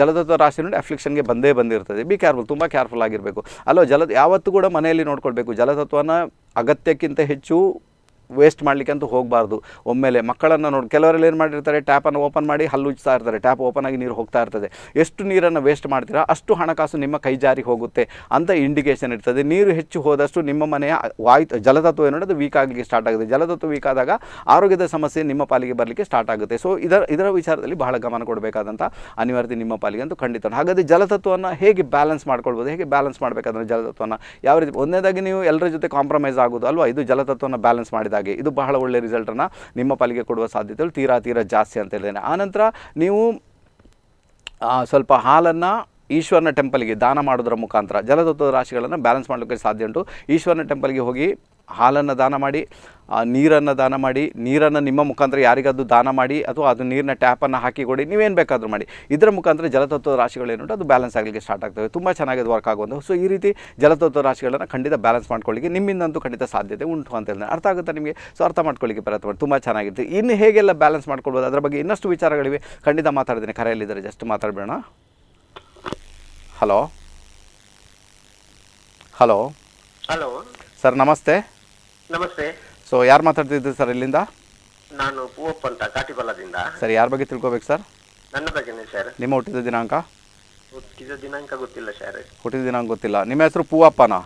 ಜಲತತ್ವ ರಾಶಿ ನೋಡಿ ಅಫ್ಲಿಕ್ಷನ್ಗೆ ಬಂದೇ ಬಂದಿರ್ತದೆ ಬಿ ಕೇರ್ಫುಲ್ ತುಂಬ ಕೇರ್ಫುಲ್ ಆಗಿರಬೇಕು ಅಲ್ಲೋ ಜಲ ಯಾವತ್ತೂ ಕೂಡ ಮನೆಯಲ್ಲಿ ನೋಡ್ಕೊಳ್ಬೇಕು ಜಲತತ್ವನ ಅಗತ್ಯಕ್ಕಿಂತ ಹೆಚ್ಚು ವೇಸ್ಟ್ ಮಾಡಲಿಕ್ಕಂತೂ ಹೋಗಬಾರ್ದು ಒಮ್ಮೆಲೆ ಮಕ್ಕಳನ್ನು ನೋಡಿ ಕೆಲವರಲ್ಲಿ ಏನು ಮಾಡಿರ್ತಾರೆ ಟ್ಯಾಪನ್ನು ಓಪನ್ ಮಾಡಿ ಹಲ್ಲು ಉಜ್ಜಾ ಇರ್ತಾರೆ ಟ್ಯಾಪ್ ಓಪನ್ ಆಗಿ ನೀರು ಹೋಗ್ತಾ ಇರ್ತದೆ ಎಷ್ಟು ನೀರನ್ನು ವೇಸ್ಟ್ ಮಾಡ್ತೀರಾ ಅಷ್ಟು ಹಣಕಾಸು ನಿಮ್ಮ ಕೈ ಜಾರಿಗೆ ಹೋಗುತ್ತೆ ಅಂತ ಇಂಡಿಕೇಷನ್ ಇರ್ತದೆ ನೀರು ಹೆಚ್ಚು ಹೋದಷ್ಟು ನಿಮ್ಮ ಮನೆಯ ವಾಯು ಜಲತತ್ವ ನೋಡೋದು ವೀಕ್ ಆಗಲಿಕ್ಕೆ ಸ್ಟಾರ್ಟ್ ಆಗುತ್ತೆ ಜಲತತ್ವ ವೀಕ್ ಆದಾಗ ಆರೋಗ್ಯದ ಸಮಸ್ಯೆ ನಿಮ್ಮ ಪಾಲಿಗೆ ಬರಲಿಕ್ಕೆ ಸ್ಟಾರ್ಟ್ ಆಗುತ್ತೆ ಸೊ ಇದರ ಇದರ ವಿಚಾರದಲ್ಲಿ ಬಹಳ ಗಮನ ಕೊಡಬೇಕಾದಂಥ ಅನಿವಾರ್ಯತೆ ನಿಮ್ಮ ಪಾಲಿಗೆ ಅಂತೂ ಖಂಡಿತ ಹಾಗಾದರೆ ಜಲತತ್ವವನ್ನು ಹೇಗೆ ಬ್ಯಾಲೆನ್ಸ್ ಮಾಡ್ಕೊಳ್ಬೋದು ಹೇಗೆ ಬ್ಯಾಲೆನ್ಸ್ ಮಾಡಬೇಕಾದ್ರೆ ಜಲತತ್ವವನ್ನು ಯಾವ ರೀತಿ ಒಂದನೇದಾಗಿ ನೀವು ಎಲ್ಲರ ಜೊತೆ ಕಾಂಪ್ರಮೈಸ್ ಆಗೋದು ಅಲ್ವಾ ಇದು ಜಲತತ್ವವನ್ನು ಬ್ಯಾಲೆನ್ಸ್ ಮಾಡಿದ ಹಾಗೆ ಇದು ಬಹಳ ಒಳ್ಳೆಯ ರಿಸಲ್ಟನ್ನು ನಿಮ್ಮ ಪಾಲಿಗೆ ಕೊಡುವ ಸಾಧ್ಯತೆಗಳು ತೀರಾ ತೀರಾ ಜಾಸ್ತಿ ಅಂತ ಹೇಳಿದ್ದೇನೆ ಆನಂತರ ನೀವು ಸ್ವಲ್ಪ ಹಾಲನ್ನು ಈಶ್ವರನ ಟೆಂಪಲ್ಗೆ ದಾನ ಮಾಡೋದ್ರ ಮುಖಾಂತರ ಜಲತತ್ವದ ರಾಶಿಗಳನ್ನು ಬ್ಯಾಲೆನ್ಸ್ ಮಾಡಲಿಕ್ಕೆ ಸಾಧ್ಯ ಉಂಟು ಈಶ್ವರನ ಟೆಂಪಲ್ಗೆ ಹೋಗಿ ಹಾಲನ್ನು ದಾನ ಮಾಡಿ ನೀರನ್ನು ದಾನ ಮಾಡಿ ನೀರನ್ನು ನಿಮ್ಮ ಮುಖಾಂತರ ಯಾರಿಗಾದರೂ ದಾನ ಮಾಡಿ ಅಥವಾ ಅದು ನೀರಿನ ಟ್ಯಾಪನ್ನು ಹಾಕಿ ಕೊಡಿ ನೀವೇನು ಬೇಕಾದರೂ ಮಾಡಿ ಇದರ ಮುಖಾಂತರ ಜಲತತ್ವ ರಾಶಿಗಳೇನು ಅದು ಬ್ಯಾಲೆನ್ಸ್ ಆಗಲಿಕ್ಕೆ ಸ್ಟಾರ್ಟ್ ಆಗ್ತವೆ ತುಂಬ ಚೆನ್ನಾಗಿ ಅದು ವರ್ಕ್ ಆಗುವಂಥ ಸೊ ಈ ರೀತಿ ಜಲತತ್ವ ರಾಶಿಗಳನ್ನು ಖಂಡಿತ ಬ್ಯಾಲೆನ್ಸ್ ಮಾಡ್ಕೊಳ್ಳಿಕ್ಕೆ ನಿಮ್ಮಿಂದಂತೂ ಖಂಡಿತ ಸಾಧ್ಯತೆ ಉಂಟು ಅಂತ ಹೇಳಿದ್ರೆ ಅರ್ಥ ಆಗುತ್ತೆ ನಿಮಗೆ ಸೊ ಅರ್ಥ ಮಾಡ್ಕೊಳ್ಳಿಕ್ಕೆ ಪ್ರಯತ್ನ ಮಾಡಿ ತುಂಬ ಚೆನ್ನಾಗಿತ್ತು ಇನ್ನು ಹೇಗೆಲ್ಲ ಬ್ಯಾಲೆನ್ಸ್ ಮಾಡ್ಕೊಳ್ಬೋದು ಅದರ ಬಗ್ಗೆ ಇನ್ನಷ್ಟು ವಿಚಾರಗಳಿವೆ ಖಂಡಿತ ಮಾತಾಡ್ತೀನಿ ಕರೆಯಲ್ಲಿದ್ದರೆ ಜಸ್ಟ್ ಮಾತಾಡಬೇಡ ಹಲೋ ಹಲೋ ಹಲೋ ಸರ್ ನಮಸ್ತೆ ನಮಸ್ತೆ ಸೊ ಯಾರು ಮಾತಾಡ್ತಿದ್ದೆ ಸರ್ ಇಲ್ಲಿಂದ ನಾನು ಪೂವಪ್ಪ ಅಂತ ಕಾಟಿಬಲ್ಲದಿಂದ ಸರ್ ಯಾರ ಬಗ್ಗೆ ತಿಳ್ಕೊಬೇಕು ಸರ್ ನನ್ನ ಬಗ್ಗೆ ಸರ್ ನಿಮ್ಮ ಹುಟ್ಟಿದ ದಿನಾಂಕ ಹುಟ್ಟಿದ ದಿನಾಂಕ ಗೊತ್ತಿಲ್ಲ ಸರ್ ಹುಟ್ಟಿದ ದಿನಾಂಕ ಗೊತ್ತಿಲ್ಲ ನಿಮ್ಮ ಹೆಸರು ಪೂವಪ್ಪನಾ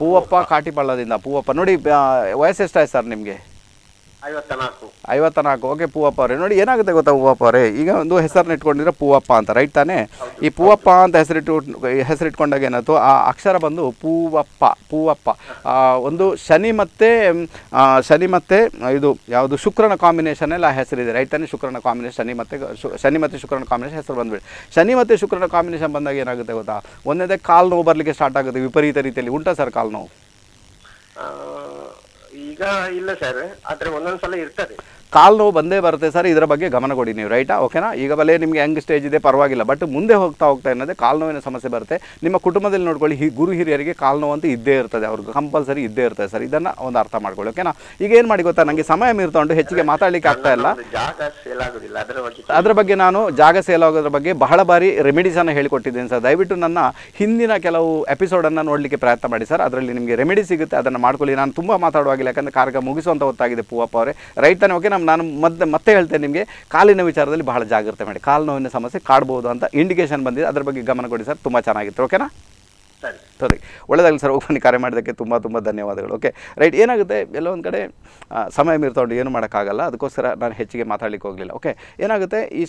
ಪೂವಪ್ಪ ಕಾಟಿಬಳ್ಳದಿಂದ ಪೂವಪ್ಪ ನೋಡಿ ವಯಸ್ಸು ಎಷ್ಟಾಯ್ತು ಸರ್ ನಿಮಗೆ ಐವತ್ತ ನಾಲ್ಕು ಓಕೆ ಪೂವಪ್ಪ ಅವರೇ ನೋಡಿ ಏನಾಗುತ್ತೆ ಗೊತ್ತಾ ಪೂವಪ್ಪ ಅವರೇ ಈಗ ಒಂದು ಹೆಸರನ್ನ ಇಟ್ಕೊಂಡಿದ್ರೆ ಪೂವಪ್ಪ ಅಂತ ರೈಟ್ ತಾನೆ ಈ ಪೂವಪ್ಪ ಅಂತ ಹೆಸರಿಟ್ಟು ಹೆಸರಿಟ್ಕೊಂಡಾಗ ಏನಾಯ್ತು ಆ ಅಕ್ಷರ ಬಂದು ಪೂವಪ್ಪ ಪೂವಪ್ಪ ಒಂದು ಶನಿ ಮತ್ತು ಶನಿ ಮತ್ತೆ ಇದು ಯಾವುದು ಶುಕ್ರನ ಕಾಂಬಿನೇಷನ್ ಎಲ್ಲ ಹೆಸರಿದೆ ರೈಟ್ ತಾನೆ ಶುಕ್ರನ ಕಾಂಬಿನೇಷನ್ ಶನಿ ಮತ್ತು ಶನಿ ಮತ್ತು ಶುಕ್ರನ ಕಾಂಬಿನೇಷನ್ ಹೆಸರು ಬಂದ್ಬಿಡಿ ಶನಿ ಮತ್ತು ಶುಕ್ರನ ಕಾಂಬಿನೇಷನ್ ಬಂದಾಗ ಏನಾಗುತ್ತೆ ಗೊತ್ತಾ ಒಂದೇದೇ ಕಾಲು ನೋವು ಬರಲಿಕ್ಕೆ ಸ್ಟಾರ್ಟ್ ಆಗುತ್ತೆ ವಿಪರೀತ ರೀತಿಯಲ್ಲಿ ಉಂಟಾ ಸರ್ ಕಾಲು ನೋವು ಈಗ ಇಲ್ಲ ಸರ್ ಆದ್ರೆ ಒಂದೊಂದ್ಸಲ ಇರ್ತದೆ ಕಾಲು ನೋವು ಬಂದೇ ಬರುತ್ತೆ ಸರ್ ಇದರ ಬಗ್ಗೆ ಗಮನ ಕೊಡಿ ನೀವು ರೈಟಾ ಓಕೆನಾ ಈಗ ಬಲೆ ನಿಮಗೆ ಹೆಂಗ್ ಸ್ಟೇಜ್ ಇದೆ ಪರವಾಗಿಲ್ಲ ಬಟ್ ಮುಂದೆ ಹೋಗ್ತಾ ಹೋಗ್ತಾ ಏನಂದರೆ ಕಾಲು ನೋವಿನ ಸಮಸ್ಯೆ ಬರುತ್ತೆ ನಿಮ್ಮ ಕುಟುಂಬದಲ್ಲಿ ನೋಡ್ಕೊಳ್ಳಿ ಹಿ ಗುರು ಹಿರಿಯರಿಗೆ ಕಾಲು ನೋವು ಅಂತ ಇದ್ದೇ ಇರ್ತದೆ ಅವ್ರಿಗೆ ಕಂಪಲ್ಸರಿ ಇದ್ದೇ ಇರ್ತದೆ ಸರ್ ಇದನ್ನು ಒಂದು ಅರ್ಥ ಮಾಡ್ಕೊಳ್ಳಿ ಓಕೆನಾ ಈಗ ಏನು ಮಾಡಿ ಗೊತ್ತಾ ನನಗೆ ಸಮಯ ಮೀರ್ತೊಂಡು ಹೆಚ್ಚಿಗೆ ಮಾತಾಡಲಿಕ್ಕೆ ಆಗ್ತಾ ಇಲ್ಲ ಅದರ ಬಗ್ಗೆ ನಾನು ಜಾಗ ಸೇಲ್ ಆಗೋದ್ರ ಬಗ್ಗೆ ಬಹಳ ಬಾರಿ ರೆಮಿಡೀಸನ್ನು ಹೇಳಿಕೊಟ್ಟಿದ್ದೇನೆ ಸರ್ ದಯವಿಟ್ಟು ನನ್ನ ಹಿಂದಿನ ಕೆಲವು ಎಪಿಸೋಡನ್ನು ನೋಡಲಿಕ್ಕೆ ಪ್ರಯತ್ನ ಮಾಡಿ ಸರ್ ಅದರಲ್ಲಿ ನಿಮಗೆ ರೆಮಿಡಿ ಸಿಗುತ್ತೆ ಅದನ್ನು ಮಾಡ್ಕೊಳ್ಳಿ ನಾನು ತುಂಬ ಮಾತಾಡುವಾಗಿಲ್ಲ ಯಾಕಂದರೆ ಕಾರ್ಯಕ್ರಮ ಮುಗಿಸುವಂಥ ಹೊತ್ತಾಗಿದೆ ಪೂವಪ್ಪ ಅವರೇ ರೈತನೇ ಓಕೆ ನಮ್ಮ ನಾನು ಮತ್ತೆ ಮತ್ತೆ ಹೇಳ್ತೇನೆ ನಿಮಗೆ ಕಾಲಿನ ವಿಚಾರದಲ್ಲಿ ಬಹಳ ಜಾಗ್ರತೆ ಮಾಡಿ ಕಾಲು ನೋವಿನ ಸಮಸ್ಯೆ ಕಾಡ್ಬೋದು ಅಂತ ಇಂಡಿಕೇಶನ್ ಬಂದಿದೆ ಅದ್ರ ಬಗ್ಗೆ ಗಮನ ಕೊಡಿ ಸರ್ ತುಂಬ ಚೆನ್ನಾಗಿತ್ತು ಓಕೆನಾ ಸರಿ ಸರಿ ಸರ್ ಹೋಗಿ ಕಾರ್ಯ ಕರೆ ಮಾಡೋದಕ್ಕೆ ತುಂಬ ತುಂಬ ಧನ್ಯವಾದಗಳು ಓಕೆ ರೈಟ್ ಏನಾಗುತ್ತೆ ಎಲ್ಲ ಒಂದು ಕಡೆ ಸಮಯ ಮೀರ್ತೊಂಡು ಏನು ಮಾಡೋಕ್ಕಾಗಲ್ಲ ಅದಕ್ಕೋಸ್ಕರ ನಾನು ಹೆಚ್ಚಿಗೆ ಮಾತಾಡಲಿಕ್ಕೆ ಹೋಗಲಿಲ್ಲ ಓಕೆ ಏನಾಗುತ್ತೆ ಈ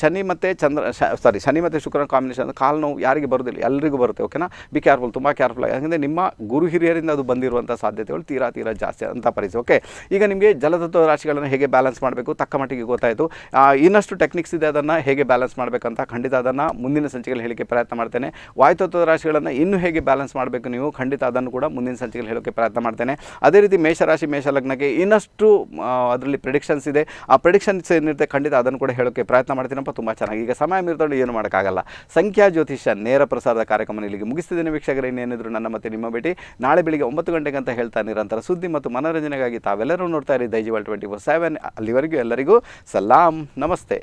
ಶನಿ ಮತ್ತು ಚಂದ್ರ ಸಾರಿ ಶನಿ ಮತ್ತು ಶುಕ್ರನ ಕಾಂಬಿನೇಷನ್ ಅಂದರೆ ಕಾಲು ನೋವು ಯಾರಿಗೆ ಬರೋದಿಲ್ಲ ಎಲ್ಲರಿಗೂ ಬರುತ್ತೆ ಓಕೆನಾ ಬಿ ಕೇರ್ಫುಲ್ ತುಂಬ ಕೇರ್ಫುಲ್ ಆಗಿ ಯಾಕಂದರೆ ನಿಮ್ಮ ಗುರು ಹಿರಿಯರಿಂದ ಅದು ಬಂದಿರುವಂಥ ಸಾಧ್ಯತೆಗಳು ತೀರಾ ತೀರಾ ಜಾಸ್ತಿ ಅಂತ ಪರಿಸ್ಥಿತಿ ಓಕೆ ಈಗ ನಿಮಗೆ ಜಲತತ್ವ ರಾಶಿಗಳನ್ನು ಹೇಗೆ ಬ್ಯಾಲೆನ್ಸ್ ಮಾಡಬೇಕು ತಕ್ಕ ಮಟ್ಟಿಗೆ ಗೊತ್ತಾಯಿತು ಇನ್ನಷ್ಟು ಟೆಕ್ನಿಕ್ಸ್ ಇದೆ ಅದನ್ನು ಹೇಗೆ ಬ್ಯಾಲೆನ್ಸ್ ಮಾಡಬೇಕಂತ ಖಂಡಿತ ಅದನ್ನು ಮುಂದಿನ ಸಂಚಿಕೆಯಲ್ಲಿ ಹೇಳಿಕೆ ಪ್ರಯತ್ನ ಮಾಡ್ತೇನೆ ವಾಯುತತ್ವ ರಾಶಿಗಳನ್ನು ಇನ್ನು ಇನ್ನು ಹೇಗೆ ಬ್ಯಾಲೆನ್ಸ್ ಮಾಡಬೇಕು ನೀವು ಖಂಡಿತ ಅದನ್ನು ಕೂಡ ಮುಂದಿನ ಸಂಚಿಕೆಯಲ್ಲಿ ಹೇಳೋಕ್ಕೆ ಪ್ರಯತ್ನ ಮಾಡ್ತೇನೆ ಅದೇ ರೀತಿ ಮೇಷರಾಶಿ ಮೇಷಲಗ್ನಕ್ಕೆ ಇನ್ನಷ್ಟು ಅದರಲ್ಲಿ ಪ್ರಿಡಿಕ್ಷನ್ಸ್ ಇದೆ ಆ ಪ್ರಿಡಿಕ್ಷನ್ಸ್ ಏನಿರುತ್ತೆ ಖಂಡಿತ ಅದನ್ನು ಕೂಡ ಹೇಳೋಕ್ಕೆ ಪ್ರಯತ್ನ ಮಾಡ್ತೀನಪ್ಪ ತುಂಬ ಚೆನ್ನಾಗಿ ಈಗ ಸಮಯ ಮೀರ್ತೊಂಡು ಏನು ಮಾಡೋಕ್ಕಾಗಲ್ಲ ಸಂಖ್ಯಾ ಜ್ಯೋತಿಷ್ಯ ನೇರ ಪ್ರಸಾರದ ಕಾರ್ಯಕ್ರಮ ಇಲ್ಲಿಗೆ ಮುಗಿಸ್ತಿದ್ದೇನೆ ವೀಕ್ಷಕರು ಇನ್ನೇನಿದ್ರು ನನ್ನ ಮತ್ತೆ ನಿಮ್ಮ ಭೇಟಿ ನಾಳೆ ಬೆಳಿಗ್ಗೆ ಒಂಬತ್ತು ಗಂಟೆಗೆ ಅಂತ ಹೇಳ್ತಾ ನಿರಂತರ ಸುದ್ದಿ ಮತ್ತು ಮನೋರಂಜನೆಗಾಗಿ ತಾವೆಲ್ಲರೂ ನೋಡ್ತಾ ಇರಿ ದೈಜಿವಲ್ ಟ್ವೆಂಟಿ ಫೋರ್ ಸೆವೆನ್ ಅಲ್ಲಿವರೆಗೂ ಎಲ್ಲರಿಗೂ ಸಲಾಂ ನಮಸ್ತೆ